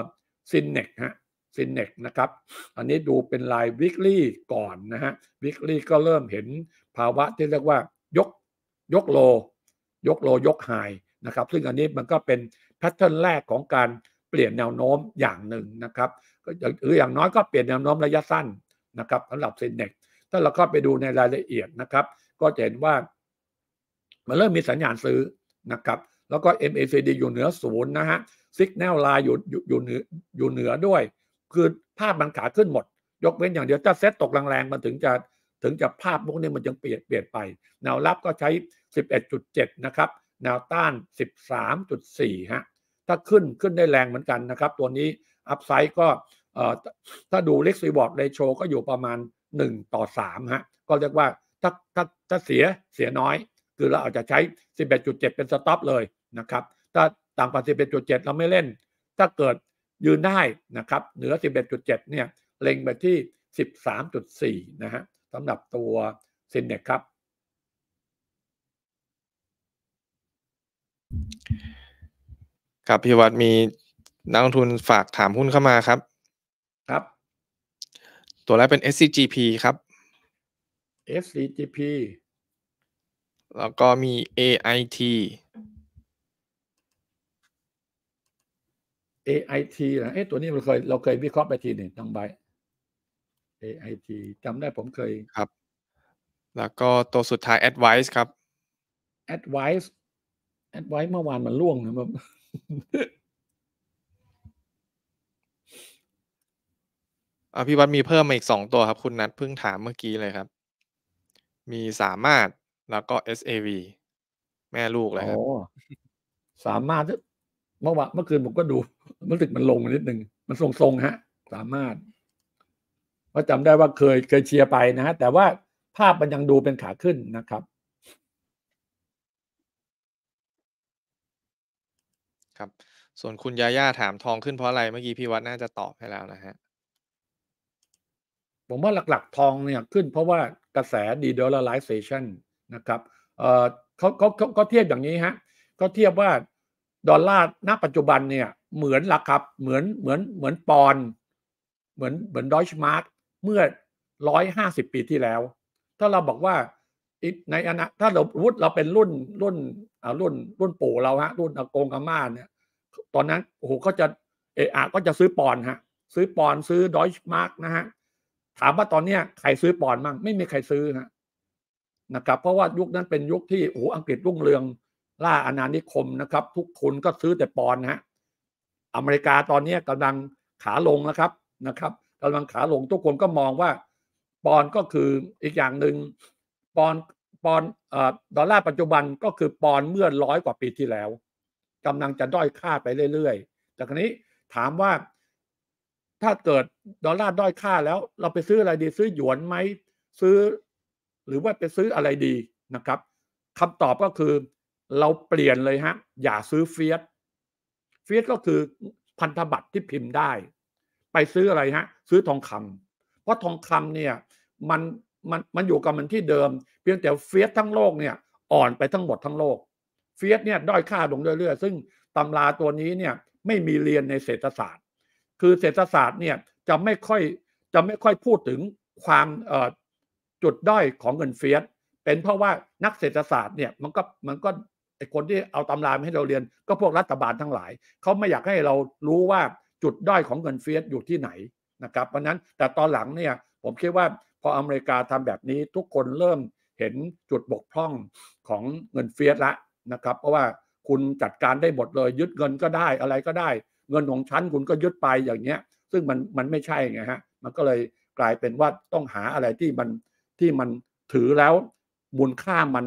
ซินเนกฮะซินเนกนะครับ อันนี้ดูเป็นลายวิกฤตก่อนนะฮะวิกฤตก็เริ่มเห็นภาวะที่เรียกว่า ยกยกโลยกโลยกไฮนะครับ ซึ่งอันนี้มันก็เป็นแพทเทิร์นแรกของการเปลี่ยนแนวโน้มอย่างหนึ่งนะครับหรืออย่างน้อยก็เปลี่ยนแนวโน้มระยะสั้นนะครับสำหรับซินเนกถ้าเราเข้าไปดูในรายละเอียดนะครับ ก็จะเห็นว่า มันเริ่มมีสัญญาณซื้อนะครับแล้วก็ MACD อยู่เหนือศูนย์นะฮะซิกแนลไลน์อยู่อยู่เหนืออยู่เหนือด้วย คือภาพมันขาขึ้นหมด ยกเว้นอย่างเดียวถ้าเซตตกแรงๆ มันถึงจะถึงจะภาพพวกนี้มันจึงเปลี่ยนเปลี่ยนไป แนวรับก็ใช้ 11.7 นะครับ แนวต้าน 13.4 ฮะ ถ้าขึ้นขึ้นได้แรงเหมือนกันนะครับ ตัวนี้อัพไซด์ก็ ถ้าดูเล็กซีบอร์ดในโชก็อยู่ประมาณ 1 ต่อ3ฮะ ก็เรียกว่าถ้าถ้าถ้าเสียเสียน้อยคือเราอาจจะใช้ 11.7 เป็นสต็อปเลยนะครับ ถ้าต่ำกว่า11.7 เราไม่เล่น ถ้าเกิดยืนได้นะครับ เหนือ 11.7 เนี่ยเล็งไปที่ 13.4 นะฮะสำหรับตัวซินเนี่ยครับครับพี่วัดมีนักลงทุนฝากถามหุ้นเข้ามาครับครับ ตัวแรกเป็น SCGP ครับ SCGP แล้วก็มี AIT AIT นะเอ๊ะตัวนี้เราเคยเราเคยวิเคราะห์ไปทีหนึ่งั้งใบ AIT จำได้ผมเคยครับ แล้วก็ตัวสุดท้าย Advice ครับ Advice Advice เมื่อวานมันล่วงนะครับอ่ะพี่วัดมีเพิ่มมาอีกสองตัวครับ คุณนัทเพิ่งถามเมื่อกี้เลยครับ มีสามารถแล้วก็ SAV แม่ลูกเลยครับสามารถเมื่อวานเมื่อคืนผมก็ดู มันตึกมันลงนิดนึง มันทรงๆฮะ สามารถว่าจำได้ว่าเคยเคยเชียร์ไปนะฮะ แต่ว่าภาพมันยังดูเป็นขาขึ้นนะครับ ครับ ส่วนคุณยาย่าถามทองขึ้นเพราะอะไร เมื่อกี้พี่วัดน่าจะตอบให้แล้วนะฮะ ผมว่าหลักๆ ทองเนี่ยขึ้นเพราะว่ากระแสดีดอลลาร์ไลเซชันนะครับเขาเขาเขาเทียบอย่างนี้ฮะเขาเทียบว่าดอลลาร์ณปัจจุบันเนี่ยเหมือนราคาเหมือนเหมือนเหมือนปอน เหมือนเหมือนดอยช์มาร์กเมื่อร้อยห้าสิบปีที่แล้ว ถ้าเราบอกว่าในอนาถ้าเราวุฒเราเป็นรุ่นรุ่นรุ่นรุ่นปู่เราฮะรุ่นอากงกาม่าเนี่ย ตอนนั้นโอ้โหก็จะเออก็จะซื้อปอนฮะซื้อปอน ซื้อดอยช์มาร์กนะฮะถามว่าตอนเนี้ยใครซื้อปอนมั่งไม่มีใครซื้อฮะนะครับเพราะว่ายุคนั้นเป็นยุคที่โอ้อังกฤษรุ่งเรือง ล่าอาณานิคมนะครับ ทุกคนก็ซื้อแต่ปอนฮะอเมริกาตอนนี้กำลังขาลงนะครับนะครับกำลังขาลงทุกคนก็มองว่า ปอนก็คืออีกอย่างหนึ่งปอนปอนดอลลาร์ปัจจุบันก็คือปอนเมื่อร้อยกว่าปีที่แล้ว กำลังจะด้อยค่าไปเรื่อยๆแต่ครนี้ถามว่า ถ้าเกิดดอลลาร์ด้อยค่าแล้ว เราไปซื้ออะไรดี ซื้อหยวนไหมซื้อหรือว่าไปซื้ออะไรดีนะครับคำตอบก็คือเราเปลี่ยนเลยฮะ อย่าซื้อเฟียสเฟียสก็คือพันธบัตรที่พิมพ์ได้ ไปซื้ออะไรฮะ ซื้อทองคำเพราะทองคำเนี่ยมันมันมันอยู่กับมันที่เดิมเพียงแต่เฟียสทั้งโลกเนี่ย อ่อนไปทั้งหมดทั้งโลกเฟียสเนี่ยด้อยค่าลงเรื่อย ๆซึ่งตำราตัวนี้เนี่ยไม่มีเรียนในเศรษฐศาสตร์ คือเศรษฐศาสตร์เนี่ยจะไม่ค่อยจะไม่ค่อยพูดถึงความจุดด้อยของเงินเฟียสเป็นเพราะว่านักเศรษฐศาสตร์เนี่ยมันก็มันก็ไอคนที่เอาตำรามให้เราเรียนก็พวกรัฐบาลทั้งหลาย เขาไม่อยากให้เรารู้ว่าจุดด้อยของเงินเฟียสอยู่ที่ไหนนะครับเพราะนั้นแต่ตอนหลังเนี่ยผมคิดว่าพออเมริกาทำแบบนี้ทุกคนเริ่มเห็นจุดบกพร่องของเงินเฟียสละนะครับเพราะว่าคุณจัดการได้หมดเลย ยึดเงินก็ได้อะไรก็ได้ เงินของฉันคุณก็ยึดไปอย่างเงี้ยซึ่งมันมันไม่ใช่ไงฮะมันก็เลยกลายเป็นว่าต้องหาอะไรที่มันที่มันถือแล้วมูลค่ามัน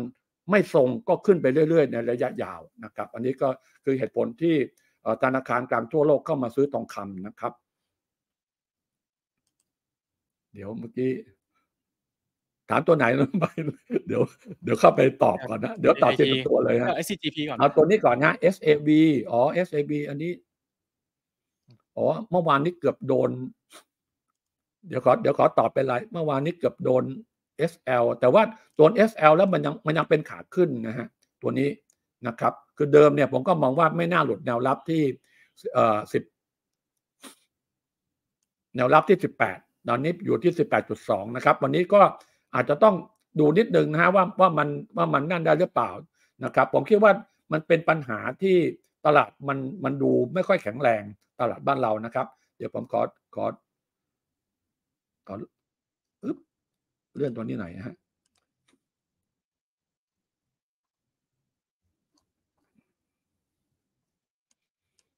ไม่ทรงก็ขึ้นไปเรื่อยๆในระยะยาวนะครับ อันนี้ก็คือเหตุผลที่ธนาคารกลางทั่วโลกเข้ามาซื้อทองคำนะครับ เดี๋ยวเมื่อกี้ถามตัวไหนลงไปเดี๋ยวเดี๋ยวเข้าไปตอบก่อนนะเดี๋ยวตอบทีละตัวเลยฮะ SCGP ก่อนเอาตัวนี้ก่อนนะ SAB อ๋อ SAB อันนี้ อ๋อ เมื่อวานนี้เกือบโดน เดี๋ยวขอเดี๋ยวขอตอบไปไรเมื่อวานนี้เกือบโดน SL แต่ว่าโัน SL แล้วมันยังมันยังเป็นขาขึ้นนะฮะตัวนี้นะครับคือเดิมเนี่ยผมก็มองว่าไม่น่าหลุดแนวรับที่เอ่อสิบแนวรับที่ 18 ตอนนี้อยู่ที่ 18.2นะครับ วันนี้ก็อาจจะต้องดูนิดนึงนะฮะว่าว่ามันว่ามันนั่นได้หรือเปล่านะครับผมคิดว่ามันเป็นปัญหาที่ตลาดมันมันดูไม่ค่อยแข็งแรงตลาดบ้านเรานะครับ เดี๋ยวผมขอขอขอเลื่อนตัวนี้หน่อยนะฮะ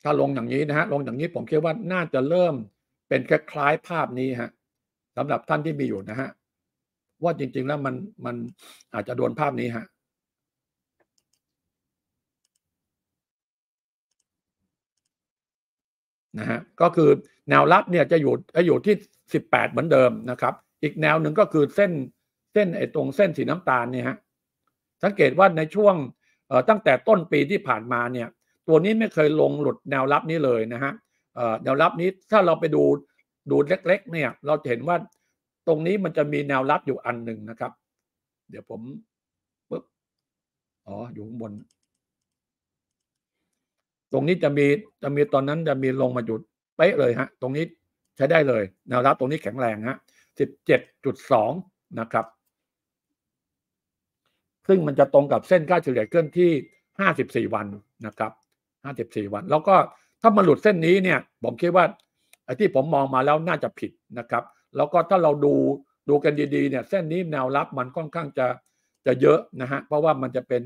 ถ้าลงอย่างนี้นะฮะลงอย่างนี้ผมคิดว่าน่าจะเริ่มเป็นคล้ายๆภาพนี้ฮะสำหรับท่านที่มีอยู่นะฮะว่าจริง ๆแล้วมันมันอาจจะโดนภาพนี้ฮะนะฮะก็คือแนวรับเนี่ยจะอยู่จะอยู่ที่ 18 เหมือนเดิมนะครับอีกแนวหนึ่งก็คือเส้นเส้นไอ้ตรงเส้นสีน้ำตาลเนี่ยฮะสังเกตว่าในช่วงตั้งแต่ต้นปีที่ผ่านมาเนี่ย ตัวนี้ไม่เคยลงหลุดแนวรับนี้เลยนะฮะแนวรับนี้ถ้าเราไปดูดูเล็ก ๆ เนี่ยเราจะเห็นว่าตรงนี้มันจะมีแนวรับอยู่อันหนึ่งนะครับ เดี๋ยวผมปึ๊บอ๋ออยู่ข้างบน ตรงนี้จะมีจะมีตอนนั้นจะมีลงมาหยุดเป๊ะเลยฮะตรงนี้ใช้ได้เลยแนวรับตรงนี้แข็งแรงฮะ17.2นะครับ ซึ่งมันจะตรงกับเส้นค่าเฉลี่ยเคลื่อนที่54วันนะครับ54 วัน แล้วก็ถ้ามันหลุดเส้นนี้เนี่ย ผมคิดว่าไอ้ที่ผมมองมาแล้วน่าจะผิดนะครับ แล้วก็ถ้าเราดูดูกันดีๆเนี่ย เส้นนี้แนวรับมันค่อนข้างจะจะเยอะนะฮะเพราะว่ามันจะเป็น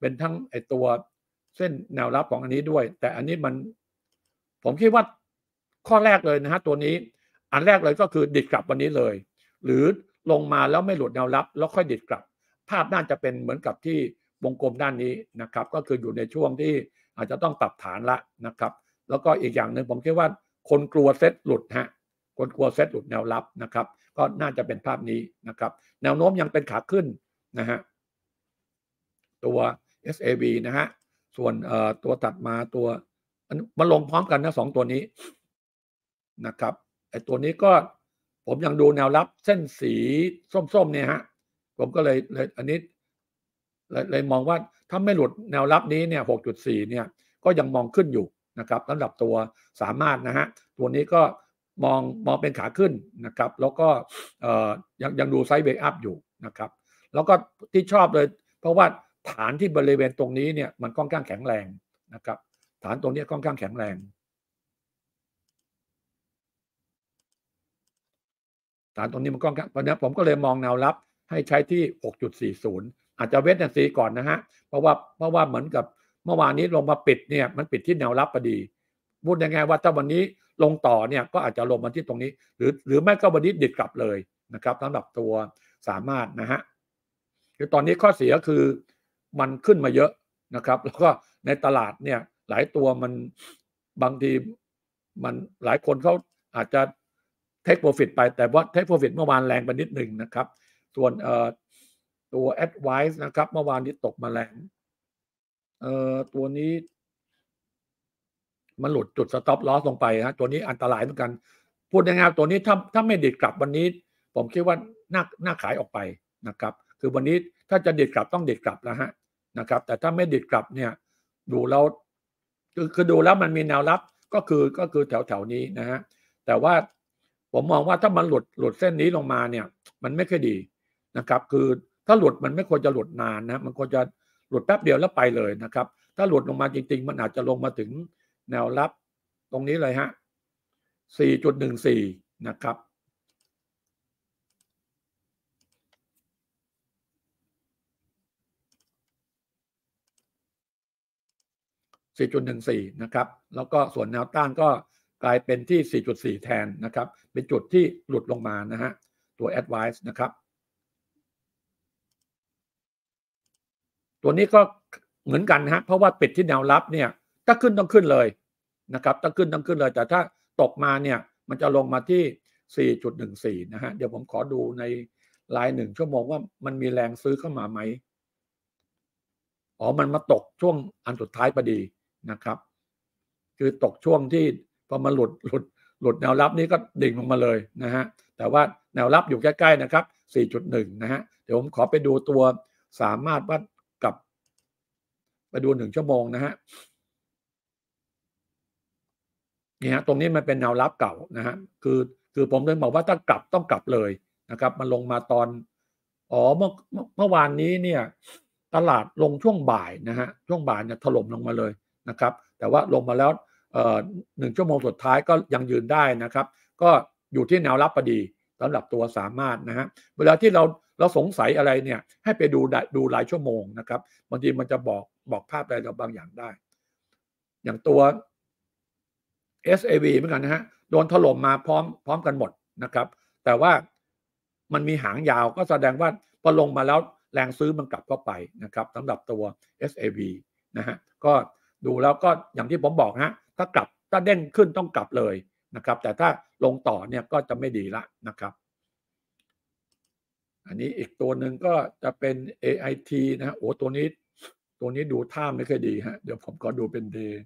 เป็นทั้งไอตัวเส้นแนวรับของอันนี้ด้วย แต่อันนี้มัน ผมคิดว่าข้อแรกเลยนะฮะตัวนี้อันแรกเลยก็คือดิดกลับวันนี้เลย หรือลงมาแล้วไม่หลุดแนวรับ แล้วค่อยดิดกลับ ภาพน่าจะเป็นเหมือนกับที่วงกลมด้านนี้นะครับ ก็คืออยู่ในช่วงที่อาจจะต้องปรับฐานละนะครับ แล้วก็อีกอย่างหนึ่งผมคิดว่าคนกลัวเซ็ตหลุดฮะ คนกลัวเซ็ตหลุดแนวรับนะครับ ก็น่าจะเป็นภาพนี้นะครับ แนวโน้มยังเป็นขาขึ้นนะฮะตัว SAB นะฮะส่วนตัวตัดมาตัวมันลงพร้อมกันนะสองตัวนี้นะครับอ้ตัวนี้ก็ผมยังดูแนวรับเส้นสีส้มๆเนี่ยฮะผมก็เลยเลยอันนี้ เลยมองว่าถ้าไม่หลุดแนวรับนี้เนี่ย6.4เนี่ยก็ยังมองขึ้นอยู่นะครับสำหรับตัวสามารถนะฮะตัวนี้ก็มองมองเป็นขาขึ้นนะครับ แล้วก็ยังยังดูไซด์เบรกอัพอยู่นะครับ แล้วก็ที่ชอบเลยเพราะว่าฐานที่บริเวณตรงนี้เนี่ยมันค่อนข้างแข็งแรงนะครับฐานตรงนี้ค่อนข้างแข็งแรงฐานตรงนี้มันก็เพราะนั้นผมก็เลยมองแนวรับ ให้ใช้ที่6.40อาจจะเวทนวซีก่อนนะฮะ เพราะว่าเพราะว่าเหมือนกับเมื่อวานนี้ลงมาปิดเนี่ยมันปิดที่แนวรับพอดี พูดยังไง ว่าถ้าวันนี้ลงต่อเนี่ย ก็อาจจะลงมาที่ตรงนี้ หรือหรือไม่ก็วันนี้ดิดกลับเลยนะครับสำหรับตัวสามารถนะฮะคือตอนนี้ข้อเสียคือมันขึ้นมาเยอะนะครับ แล้วก็ในตลาดเนี่ยหลายตัวมันบางทีมันหลายคนเขาอาจจะเทคโปรฟิตไปแต่ว่าเทคโปรฟิตเมื่อวานแรงไปนิดหนึ่งนะครับ ส่วนเอ่อตัวแอดไวส์นะครับ เมื่อวานนี้ตกมาแรงเอ่อตัวนี้มันหลุดจุดสต็อปลอสลงไปฮะตัวนี้อันตรายเหมือนกัน พูดง่ายๆตัวนี้ถ้าถ้าไม่ดิดกลับวันนี้ ผมคิดว่าน่าน่าขายออกไปนะครับ คือวันนี้ถ้าจะดิดกลับต้องดิดกลับนะฮะนะครับ แต่ถ้าไม่ดิดกลับเนี่ย ดูแล้วคือคือดูแล้วมันมีแนวรับก็คือก็คือแถวแถวนี้นะฮะแต่ว่าผมมองว่าถ้ามันหลุดหลุดเส้นนี้ลงมาเนี่ย มันไม่ค่อยดีนะครับ คือถ้าหลุดมันไม่ควรจะหลุดนานนะมันควรจะหลุดแป๊บเดียวแล้วไปเลยนะครับ ถ้าหลุดลงมาจริงๆ มันอาจจะลงมาถึงแนวรับตรงนี้เลยฮะ4.14นะครับสี่จุดหนึ่่งสีนะครับ แล้วก็ส่วนแนวต้านก็กลายเป็นที่ 4.4 แทนนะครับ เป็นจุดที่หลุดลงมานะฮะ ตัว Advice นะครับ ตัวนี้ก็เหมือนกันฮะ เพราะว่าปิดที่แนวรับเนี่ยถ้าขึ้นต้องขึ้นเลยนะครับถ้าขึ้นต้องขึ้นเลย แต่ถ้าตกมาเนี่ย มันจะลงมาที่ 4.14 นะฮะ เดี๋ยวผมขอดูในรายหนึ่งชั่วโมงว่ามันมีแรงซื้อเข้ามาไหม อ๋อ มันมาตกช่วงอันสุดท้ายพอดีนะครับ คือตกช่วงที่พอมันหลุดหลุดหลุดแนวรับนี้ก็ดิ่งลงมาเลยนะฮะแต่ว่าแนวรับอยู่ใกล้ๆนะครับ4.1นะฮะเดี๋ยวผมขอไปดูตัว สามารถวัดกับ ไปดูหนึ่งชั่วโมงนะฮะนี่ฮะตรงนี้มันเป็นแนวรับเก่านะฮะคือคือผมเลยบอกว่าถ้ากลับต้องกลับเลยนะครับมันลงมาตอนอ๋อเมื่อเมื่อวานนี้เนี่ยตลาดลงช่วงบ่ายนะฮะช่วงบ่ายเนี่ยถล่มลงมาเลยนะครับ แต่ว่าลงมาแล้วหนึ่งชั่วโมงสุดท้ายก็ยังยืนได้นะครับก็อยู่ที่แนวรับพอดีสำหรับตัวสามารถนะฮะเวลาที่เราเราสงสัยอะไรเนี่ยให้ไปดูดูรายชั่วโมงนะครับบางทีมันจะบอกบอกภาพอะไรเราบางอย่างได้ อย่างตัว SAV เหมือนกันนะฮะโดนถล่มมาพร้อมพร้อมกันหมดนะครับ แต่ว่ามันมีหางยาวก็แสดงว่าพอลงมาแล้วแรงซื้อมันกลับเข้าไปนะครับสำหรับตัว SAV นะฮะก็ดูแล้วก็อย่างที่ผมบอกฮะถ้ากลับถ้าเด้งขึ้นต้องกลับเลยนะครับ แต่ถ้าลงต่อเนี่ยก็จะไม่ดีละนะครับ อันนี้อีกตัวหนึ่งก็จะเป็น AIT นะโอ้ตัวนี้ตัวนี้ดูท่าไม่ค่อยดีฮะเดี๋ยวผมก็ดูเป็นเดย์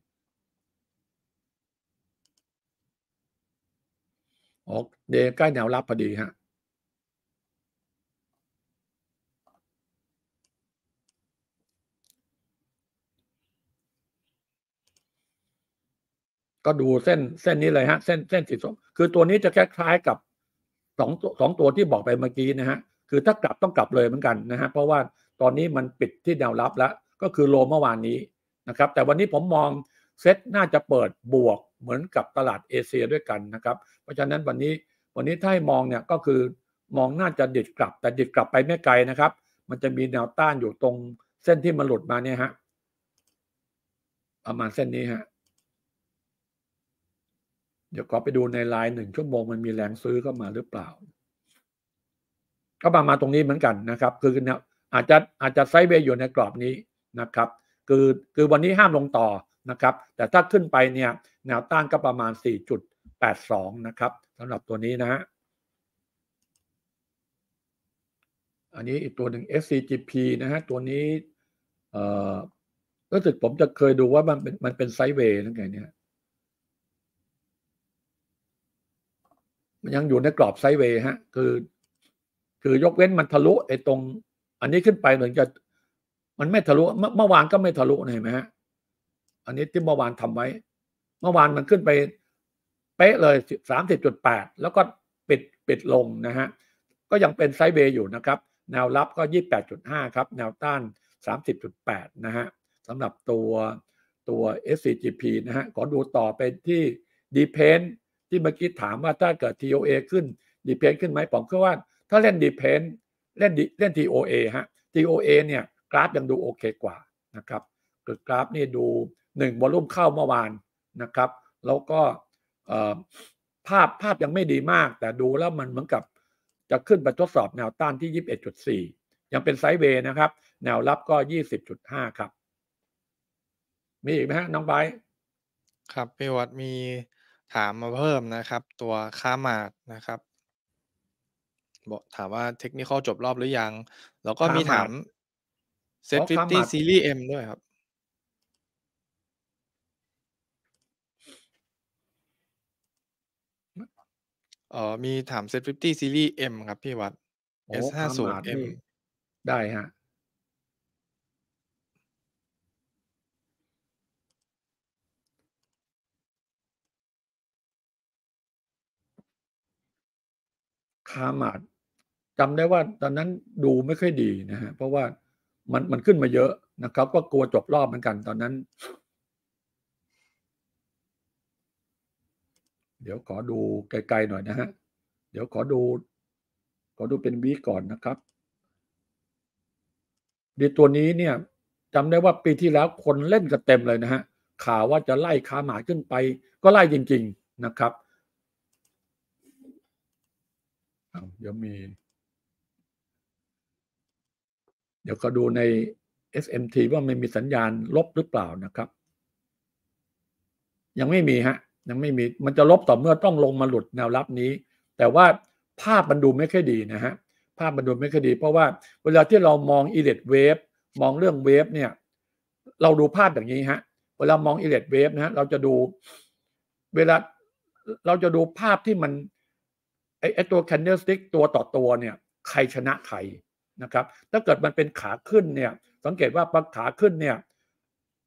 ออกเดย์ใกล้แนวรับพอดีฮะก็ดูเส้นเส้นนี้เลยฮะ เส้นเส้นสีส้มคือตัวนี้จะคล้ายๆกับสองสองตัวที่บอกไปเมื่อกี้นะฮะ คือถ้ากลับต้องกลับเลยเหมือนกันนะฮะเพราะว่าตอนนี้มันปิดที่แนวรับแล้ว ก็คือโลเมื่อวานนี้นะครับ แต่วันนี้ผมมองเซ็ตน่าจะเปิดบวกเหมือนกับตลาดเอเชียด้วยกันนะครับ เพราะฉะนั้นวันนี้วันนี้ถ้าให้มองเนี่ยก็คือมองน่าจะดิดกลับ แต่ดิดกลับไปไม่ไกลนะครับ มันจะมีแนวต้านอยู่ตรงเส้นที่มันหลุดมาเนี่ยฮะประมาณเส้นนี้ฮะเดี๋ยวก็ไปดูในไลน์หนึ่งชั่วโมงมันมีแรงซื้อเข้ามาหรือเปล่า ก็ประมาณตรงนี้เหมือนกันนะครับ คือเนี่ยอาจจะอาจจะไซเบยอยู่ในกรอบนี้นะครับคือคือวันนี้ห้ามลงต่อนะครับ แต่ถ้าขึ้นไปเนี่ยแนวต้านก็ประมาณ 4.82 นะครับสำหรับตัวนี้นะฮะอันนี้อีกตัวหนึ่ง SCGP นะฮะตัวนี้เอ่อรู้สึกผมจะเคยดูว่ามันเป็นมันเป็นไซเวย์นั่นไงเนี่ยมันยังอยู่ในกรอบไซด์เวย์ฮะคือ คือยกเว้นมันทะลุไอ้ตรง อันนี้ขึ้นไปเหมือนจะมันไม่ทะลุเมื่อวานก็ไม่ทะลุเห็นไหมฮะ อันนี้ที่เมื่อวานทำไว้ เมื่อวานมันขึ้นไปเป๊ะเลยสามสิบจุดแปดแล้วก็ปิดปิดลงนะฮะก็ยังเป็นไซด์เวย์อยู่นะครับ แนวรับก็ยี่บแปดจุดห้าครับแนวต้านสามสิบจุดแปดนะฮะสำหรับตัวตัว SCGP นะฮะขอดูต่อไปที่ดีเพน d ที่เมื่อกี้ถามว่าถ้าเกิด TOA ขึ้นดีเพนขึ้นไหมผมก็ว่าถ้าเล่นดีเพนเล่นเล่น TOA ฮะ TOA เนี่ยกราฟยังดูโอเคกว่านะครับเกิดกราฟนี่ดู1วอลุ่มเข้าเมื่อวานนะครับ แล้วก็ภาพภาพยังไม่ดีมาก แต่ดูแล้วมันเหมือนกับจะขึ้นไปทดสอบแนวต้านที่ 21.4 ยังเป็นไซด์เวย์นะครับแนวรับก็ 20.5 ครับ มีอีกไหมฮะน้องไบครับพี่วัดมีถามมาเพิ่มนะครับตัวค่ามาดนะครับบอกถามว่าเทคนิคอจบรอบหรือยัง แล้วก็มีถามเซฟฟิฟตี้ซีรีส์เอ็มด้วยครับ เอ่อมีถามเซฟฟิฟตี้ซีรีส์เอ็มครับพี่วัดสห้าศูนย์เอ็มได้ฮะคาหมาดจำได้ว่าตอนนั้นดูไม่ค่อยดีนะฮะเพราะว่ามันมันขึ้นมาเยอะนะครับ ก็กลัวจบรอบเหมือนกันตอนนั้น เดี๋ยวขอดูไกล ๆหน่อยนะฮะ เดี๋ยวขอดู ขอดูเป็นวีก่อนนะครับ ดีตัวนี้เนี่ยจำได้ว่าปีที่แล้วคนเล่นกันเต็มเลยนะฮะข่าวว่าจะไล่คาหมาขึ้นไป ก็ไล่จริง ๆ นะครับเดี๋ยวมี เดี๋ยวก็ดูใน SMT ว่าไม่มีสัญญาณลบหรือเปล่านะครับ ยังไม่มีฮะยังไม่มีมันจะลบต่อเมื่อต้องลงมาหลุดแนวรับนี้ แต่ว่าภาพมันดูไม่ค่อยดีนะฮะภาพมันดูไม่ค่อยดีเพราะว่า เวลาที่เรามองอิเล็กเวฟมองเรื่องเวฟเนี่ยเราดูภาพอย่างนี้ฮะเวลามองอิเล็กเวฟนะฮะเราจะดู เวลาเราจะดูภาพที่มันไอ้ไอตัวแคนเดลสติกตัวต่อตัวเนี่ยใครชนะใครนะครับ ถ้าเกิดมันเป็นขาขึ้นเนี่ย สังเกตว่าปักขาขึ้นเนี่ย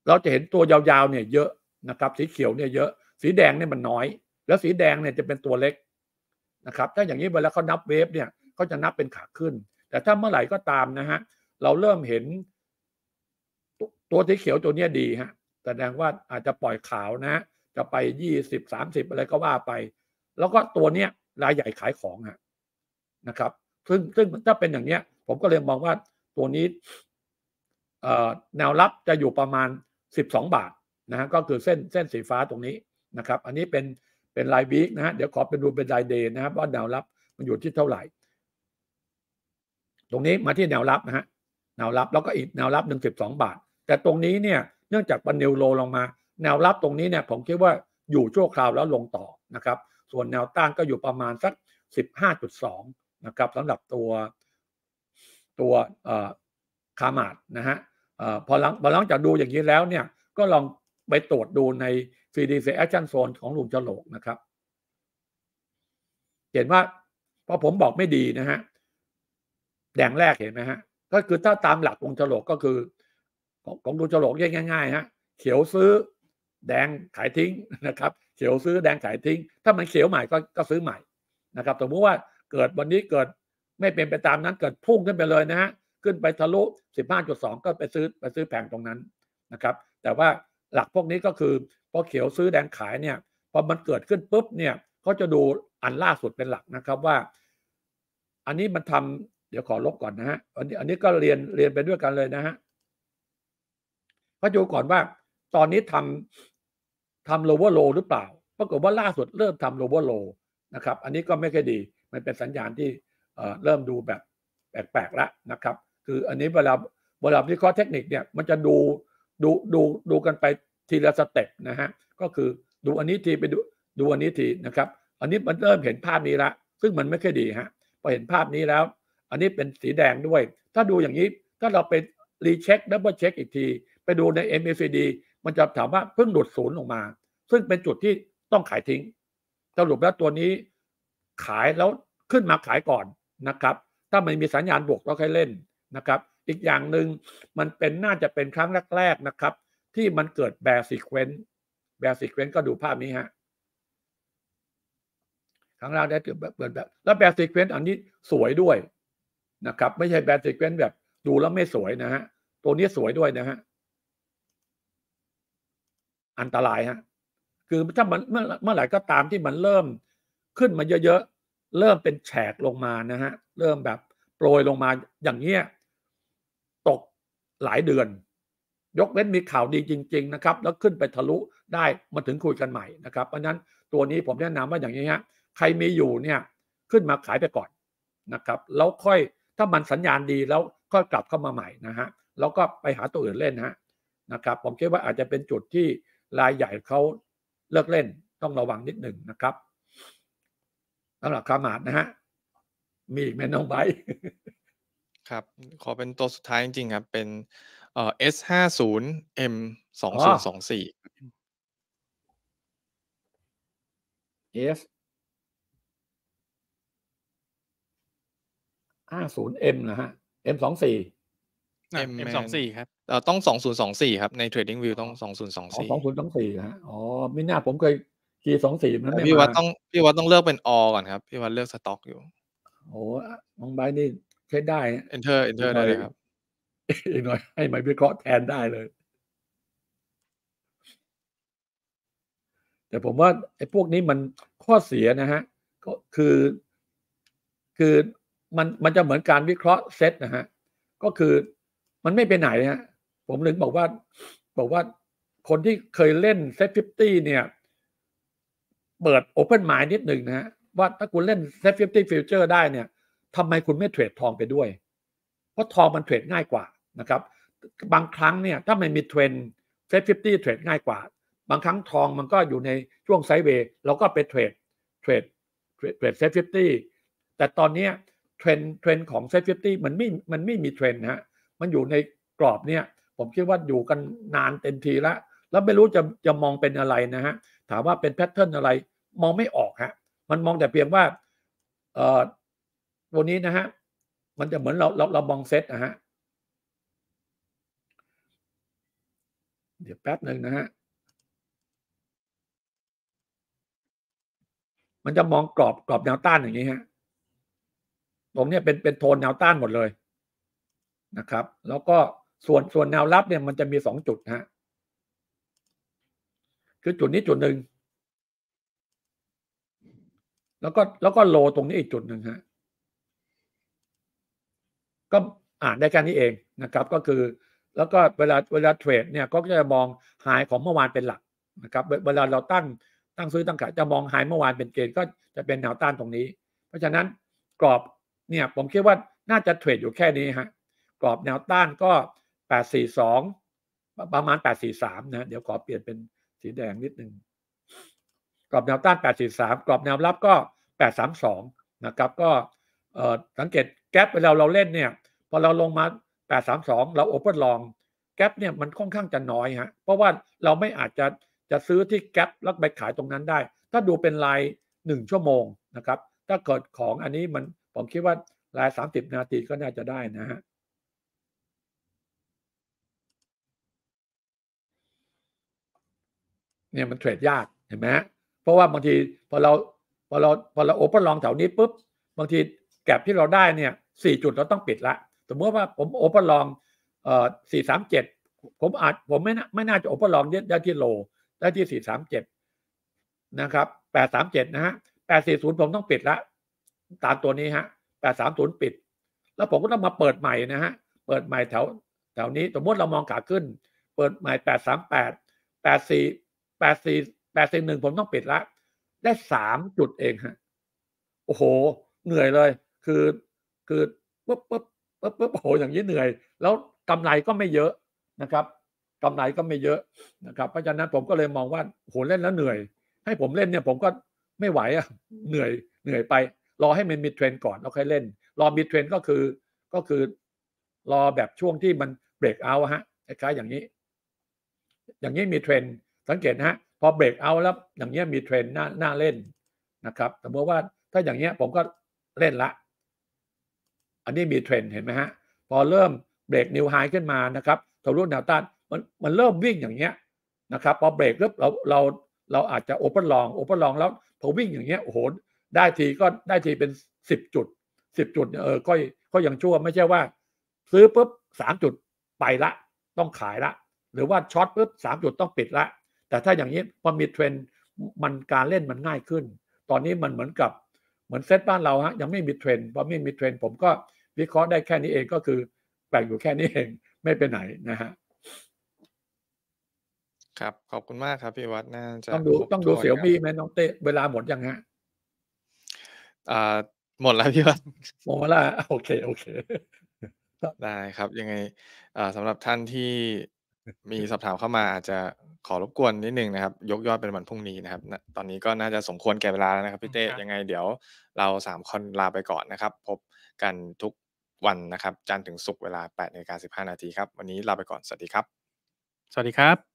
เราจะเห็นตัวยาวๆเนี่ยเยอะนะครับ สีเขียวเนี่ยเยอะ สีแดงเนี่ยมันน้อย แล้วสีแดงเนี่ยจะเป็นตัวเล็กนะครับถ้าอย่างนี้เวลาเขานับเวฟเนี่ยเขาจะนับเป็นขาขึ้น แต่ถ้าเมื่อไหร่ก็ตามนะฮะเราเริ่มเห็นตัวสีเขียวตัวเนี้ยดีฮะแสดงว่าอาจจะปล่อยขาวนะจะไปยี่สิบสามสิบอะไรก็ว่าไป แล้วก็ตัวเนี้ยรายใหญ่ขายของอะนะครับซึ่งซึ่งถ้าเป็นอย่างเนี้ย ผมก็เลยมองว่าตัวนี้แนวรับจะอยู่ประมาณ 12บาทนะฮะ ก็คือเส้นเส้นสีฟ้าตรงนี้นะครับ อันนี้เป็นเป็นรายวีคนะฮะ เดี๋ยวขอเป็นดูเป็นรายเดย์นะครับว่าแนวรับมันอยู่ที่เท่าไหร่ ตรงนี้มาที่แนวรับนะฮะ แนวรับ แล้วก็อีกแนวรับหนึ่งสิบสองบาท แต่ตรงนี้เนี่ยเนื่องจากปันนิวโลลงมา แนวรับตรงนี้เนี่ย ผมคิดว่าอยู่ชั่วคราวแล้วลงต่อนะครับส่วนแนวต้านก็อยู่ประมาณสัก 15.2 นะครับสำหรับตัวตัวคามาดนะฮะพอหลังพอหลังจากดูอย่างนี้แล้วเนี่ยก็ลองไปตรวจดูใน CDC Action Zone ของลุงจโลกนะครับ เห็นว่าพอผมบอกไม่ดีนะฮะแดงแรกเห็นไหมฮะก็คือถ้าตามหลักลุงจโลกก็คือ ของลุงจโลกเรียกง่ายๆฮะเขียวซื้อแดงขายทิ้งนะครับ เขียวซื้อแดงขายทิ้ง ถ้ามันเขียวใหม่ก็ก็ซื้อใหม่นะครับ สมมุติว่าเกิดวันนี้เกิดไม่เป็นไปตามนั้นเกิดพุ่งขึ้นไปเลยนะฮะขึ้นไปทะลุ15.2ก็ไปซื้อไปซื้อแผงตรงนั้นนะครับ แต่ว่าหลักพวกนี้ก็คือพอเขียวซื้อแดงขายเนี่ย พอมันเกิดขึ้นปุ๊บเนี่ยเขาจะดูอันล่าสุดเป็นหลักนะครับว่า อันนี้มันทำ เดี๋ยวขอลบก่อนนะฮะอันนี้อันนี้ก็เรียนเรียนไปด้วยกันเลยนะฮะเขาดูก่อนว่า ตอนนี้ทำทำ lower low หรือเปล่า ปรากฏว่าล่าสุดเริ่มทำ lower low นะครับ อันนี้ก็ไม่ค่อยดีมันเป็นสัญญาณที่เริ่มดูแบบแปลกๆ ละนะครับ คืออันนี้เวลาเวลาวิเคราะห์เทคนิคเนี่ย มันจะดูดูดูดูกันไปทีละสเต็ปนะฮะ ก็คือดูอันนี้ทีไปดูดูอันนี้ทีนะครับ อันนี้มันเริ่มเห็นภาพนี้ละ ซึ่งมันไม่ค่อยดีฮะ พอเห็นภาพนี้แล้ว อันนี้เป็นสีแดงด้วย ถ้าดูอย่างนี้ถ้าเราไปรีเช็คดับเบิลเช็คอีกที ไปดูใน MACD มันจะถามว่าเพิ่งหลุดศูนย์ออกมา ซึ่งเป็นจุดที่ต้องขายทิ้งสรุปแล้วตัวนี้ขายแล้วขึ้นมาขายก่อนนะครับ ถ้ามันมีสัญญาณบวกก็ค่อยเล่นนะครับ อีกอย่างหนึ่งมันเป็นน่าจะเป็นครั้งแรกๆนะครับ ที่มันเกิดแบร์ซีเควนต์แบร์ซีเควนต์ก็ดูภาพนี้ฮะครั้งแรกได้เกิดแบบแล้วแบร์ซีเควนต์อันนี้สวยด้วยนะครับ ไม่ใช่แบร์ซีเควนต์แบบดูแล้วไม่สวยนะฮะตัวนี้สวยด้วยนะฮะอันตรายฮะ คือถ้ามันเมื่อเมื่อไหร่ก็ตามที่มันเริ่มขึ้นมาเยอะๆ เริ่มเป็นแฉกลงมานะฮะ เริ่มแบบโปรยลงมาอย่างเงี้ย ตกหลายเดือน ยกเว้นมีข่าวดีจริง ๆ นะครับ แล้วขึ้นไปทะลุได้ มาถึงคุยกันใหม่นะครับ เพราะนั้นตัวนี้ผมแนะนำว่าอย่างนี้ฮะใครมีอยู่เนี่ย ขึ้นมาขายไปก่อนนะครับ แล้วค่อยถ้ามันสัญญาณดีแล้วค่อยกลับเข้ามาใหม่นะฮะ แล้วก็ไปหาตัวอื่นเล่นฮะ นะครับ ผมคิดว่าอาจจะเป็นจุดที่รายใหญ่เขาเลิกเล่นต้องระวังนิดหนึ่งนะครับสำหรับคามาดนะฮะ มีแมนน้องไบครับ ขอเป็นตัวสุดท้ายจริงๆครับ เป็นเอ่อ S ห้าศูนย์ M สองศูนย์สองสี่ S ห้าศูนย์ M นะฮะ M สองสี่ M M สองสี่ครับต้องสองศูนย์สองสี่ครับใน Trading View ต้องสองศูนย์สองสี่สองศูนย์สองสี่ฮะอ๋อไม่น่าผมเคยกีสองสี่นะพี่วัดต้องพี่วัดต้องเลือกเป็นอก่อนครับ พี่วัดเลือกสต็อกอยู่โอ้มองใบนี่เทรดได้ Enter Enter ได้เลยครับอีกหน่อยให้หมายวิเคราะห์แทนได้เลย แต่ผมว่าไอ้พวกนี้มันข้อเสียนะฮะ ก็คือ คือมันมันจะเหมือนการวิเคราะห์เซตนะฮะก็คือมันไม่ไปไหนฮะ ผมถึงบอกว่า บอกว่าคนที่เคยเล่นเซฟฟิตี้เนี่ย เปิดโอเพนไมล์นิดหนึ่งนะว่าถ้าคุณเล่นเซฟฟิฟตี้ฟิวเจอร์ได้เนี่ยทำไมคุณไม่เทรดทองไปด้วย เพราะทองมันเทรดง่ายกว่านะครับ บางครั้งเนี่ยถ้ามันมีเทรนเซฟฟิตี้เทรดง่ายกว่า บางครั้งทองมันก็อยู่ในช่วงไซด์เวย์เราก็ไปเทรดเทรดเทรดเซฟฟิตี้แต่ตอนนี้เทรนเทรนของเซฟฟิตี้มันไม่มันไม่มีเทรนนะฮะมันอยู่ในกรอบเนี่ยผมคิดว่าอยู่กันนานเต็มทีละแล้วไม่รู้จะจะมองเป็นอะไรนะฮะ ถามว่าเป็นแพทเทิร์นอะไร มองไม่ออกฮะมันมองแต่เพียงว่าเอ่อตัวนี้นะฮะมันจะเหมือนเราเราเรามองเซตนะฮะเดี๋ยวแป๊บหนึ่งนะฮะ มันจะมองกรอบกรอบแนวต้านอย่างนี้ฮะตรงนี้เป็นเป็นโทนแนวต้านหมดเลยนะครับแล้วก็ส่วนส่วนแนวรับเนี่ยมันจะมีสองจุดฮะคือจุดนี้จุดหนึ่งแล้วก็แล้วก็โลตรงนี้อีกจุดหนึ่งฮะก็อ่านได้แค่นี้เองนะครับก็คือแล้วก็เวลาเวลาเทรดเนี่ยก็จะมองหายของเมื่อวานเป็นหลักนะครับเวลาเราตั้งตั้งซื้อตั้งขายจะมองหายเมื่อวานเป็นเกณฑ์ก็จะเป็นแนวต้านตรงนี้เพราะฉะนั้นกรอบเนี่ยผมคิดว่าน่าจะเทรดอยู่แค่นี้ฮะกรอบแนวต้านก็ 842 ประมาณ 843นะ เดี๋ยวขอเปลี่ยนเป็นสีแดงนิดนึง กรอบแนวต้าน 843 กรอบแนวรับก็ 832นะครับ ก็สังเกตแก๊ปเวลาเราเล่นเนี่ย พอเราลงมา 832 เราโอเปอร์ลองแก๊ปเนี่ยมันค่อนข้างจะน้อยฮะ เพราะว่าเราไม่อาจจะจะซื้อที่แก๊ปแล้วไปขายตรงนั้นได้ ถ้าดูเป็นลาย1ชั่วโมงนะครับ ถ้าเกิดของอันนี้มัน ผมคิดว่าลาย 30 นาทีก็น่าจะได้นะฮะเนี่ยมันเทรดยากเห็นไหมเพราะว่าบางทีพอเราพอเราพอเราโอเปอร์ลองแถวนี้ปุ๊บบางทีแก็บที่เราได้เนี่ยสี่จุดเราต้องปิดละสมมติว่าผมโอเปอร์ลองเอ่อสี่สามเจ็ดผมอาจผมไม่ไม่น่าจะโอเปอร์ลองได้ที่โล ได้ที่สี่สามเจ็ดนะครับแปดสามเจ็ดนะฮะแปดสี่ศูนย์ผมต้องปิดละตามตัวนี้ฮะแปดสามศูนย์ปิด แล้วผมก็ต้องมาเปิดใหม่นะฮะเปิดใหม่แถวแถวนี้สมมติเรามองขาขึ้น เปิดใหม่แปดสามแปดแปดสี่แปดสี่แปดสี่หนึ่งผมต้องปิดละ ได้สามจุดเองฮะ โอ้โหเหนื่อยเลย คือคือปุ๊บปุ๊บปุ๊บปุ๊บโอ้โหอย่างนี้เหนื่อย แล้วกำไรก็ไม่เยอะนะครับกำไรก็ไม่เยอะนะครับ เพราะฉะนั้นผมก็เลยมองว่า โหเล่นแล้วเหนื่อย ให้ผมเล่นเนี่ย ผมก็ไม่ไหวอ่ะเหนื่อย เหนื่อยไป รอให้มันมีเทรนก่อนแล้วค่อยเล่น รอมีเทรนก็คือ ก็คือรอแบบช่วงที่มันเบรกเอาฮะคล้ายๆอย่างนี้ อย่างนี้มีเทรนสังเกตนะฮะพอเบรกเอาแล้วอย่างเงี้ยมีเทรนหน้าหน้าเล่นนะครับสมมติว่าถ้าอย่างเงี้ยผมก็เล่นละ อันนี้มีเทรนเห็นไหมฮะพอเริ่มเบรกนิวไฮขึ้นมานะครับทะลุแนวต้านมัน มันเริ่มวิ่งอย่างเงี้ยนะครับ พอเบรกแล้วเราเราเราอาจจะโอเปอร์ลองโอเปอร์ลองแล้วพอวิ่งอย่างเงี้ยโอ้โหได้ทีก็ได้ทีเป็นสิบจุดสิบจุดเออก็ก็ยังชั่วไม่ใช่ว่าซื้อปุ๊บสามจุดไปละ ต้องขายละหรือว่าช็อตปุ๊บสามจุดต้องปิดละแต่ถ้าอย่างนี้พอมีเทรนด์มันการเล่นมันง่ายขึ้น ตอนนี้มันเหมือนกับเหมือนเซตบ้านเราฮะยังไม่มีเทรนด์พอไม่มีเทรนด์ผมก็วิเคราะห์ได้แค่นี้เองก็คือแปล่งอยู่แค่นี้เองไม่ไปไหนนะฮะครับขอบคุณมากครับพี่วัดน่าจะต้องดูต้องดูเสียวมี่ไหมน้องเต้เวลาหมดยังฮะอ่าหมดแล้วพี่วัดหมดแล้วโอเคโอเค ได้ครับ ยังไงอสำหรับท่านที่มีสอบถามเข้ามาอาจจะขอรบกวนนิดนึงนะครับ ยกยอดเป็นวันพรุ่งนี้นะครับ ตอนนี้ก็น่าจะสมควรแก่เวลาแล้วนะครับพี่เต้ยังไงเดี๋ยวเราสามคนลาไปก่อนนะครับพบกันทุกวันนะครับจันทร์ถึงศุกร์เวลา8นาฬิกา้านาทีครับวันนี้ลาไปก่อนสวัสดีครับ สวัสดีครับ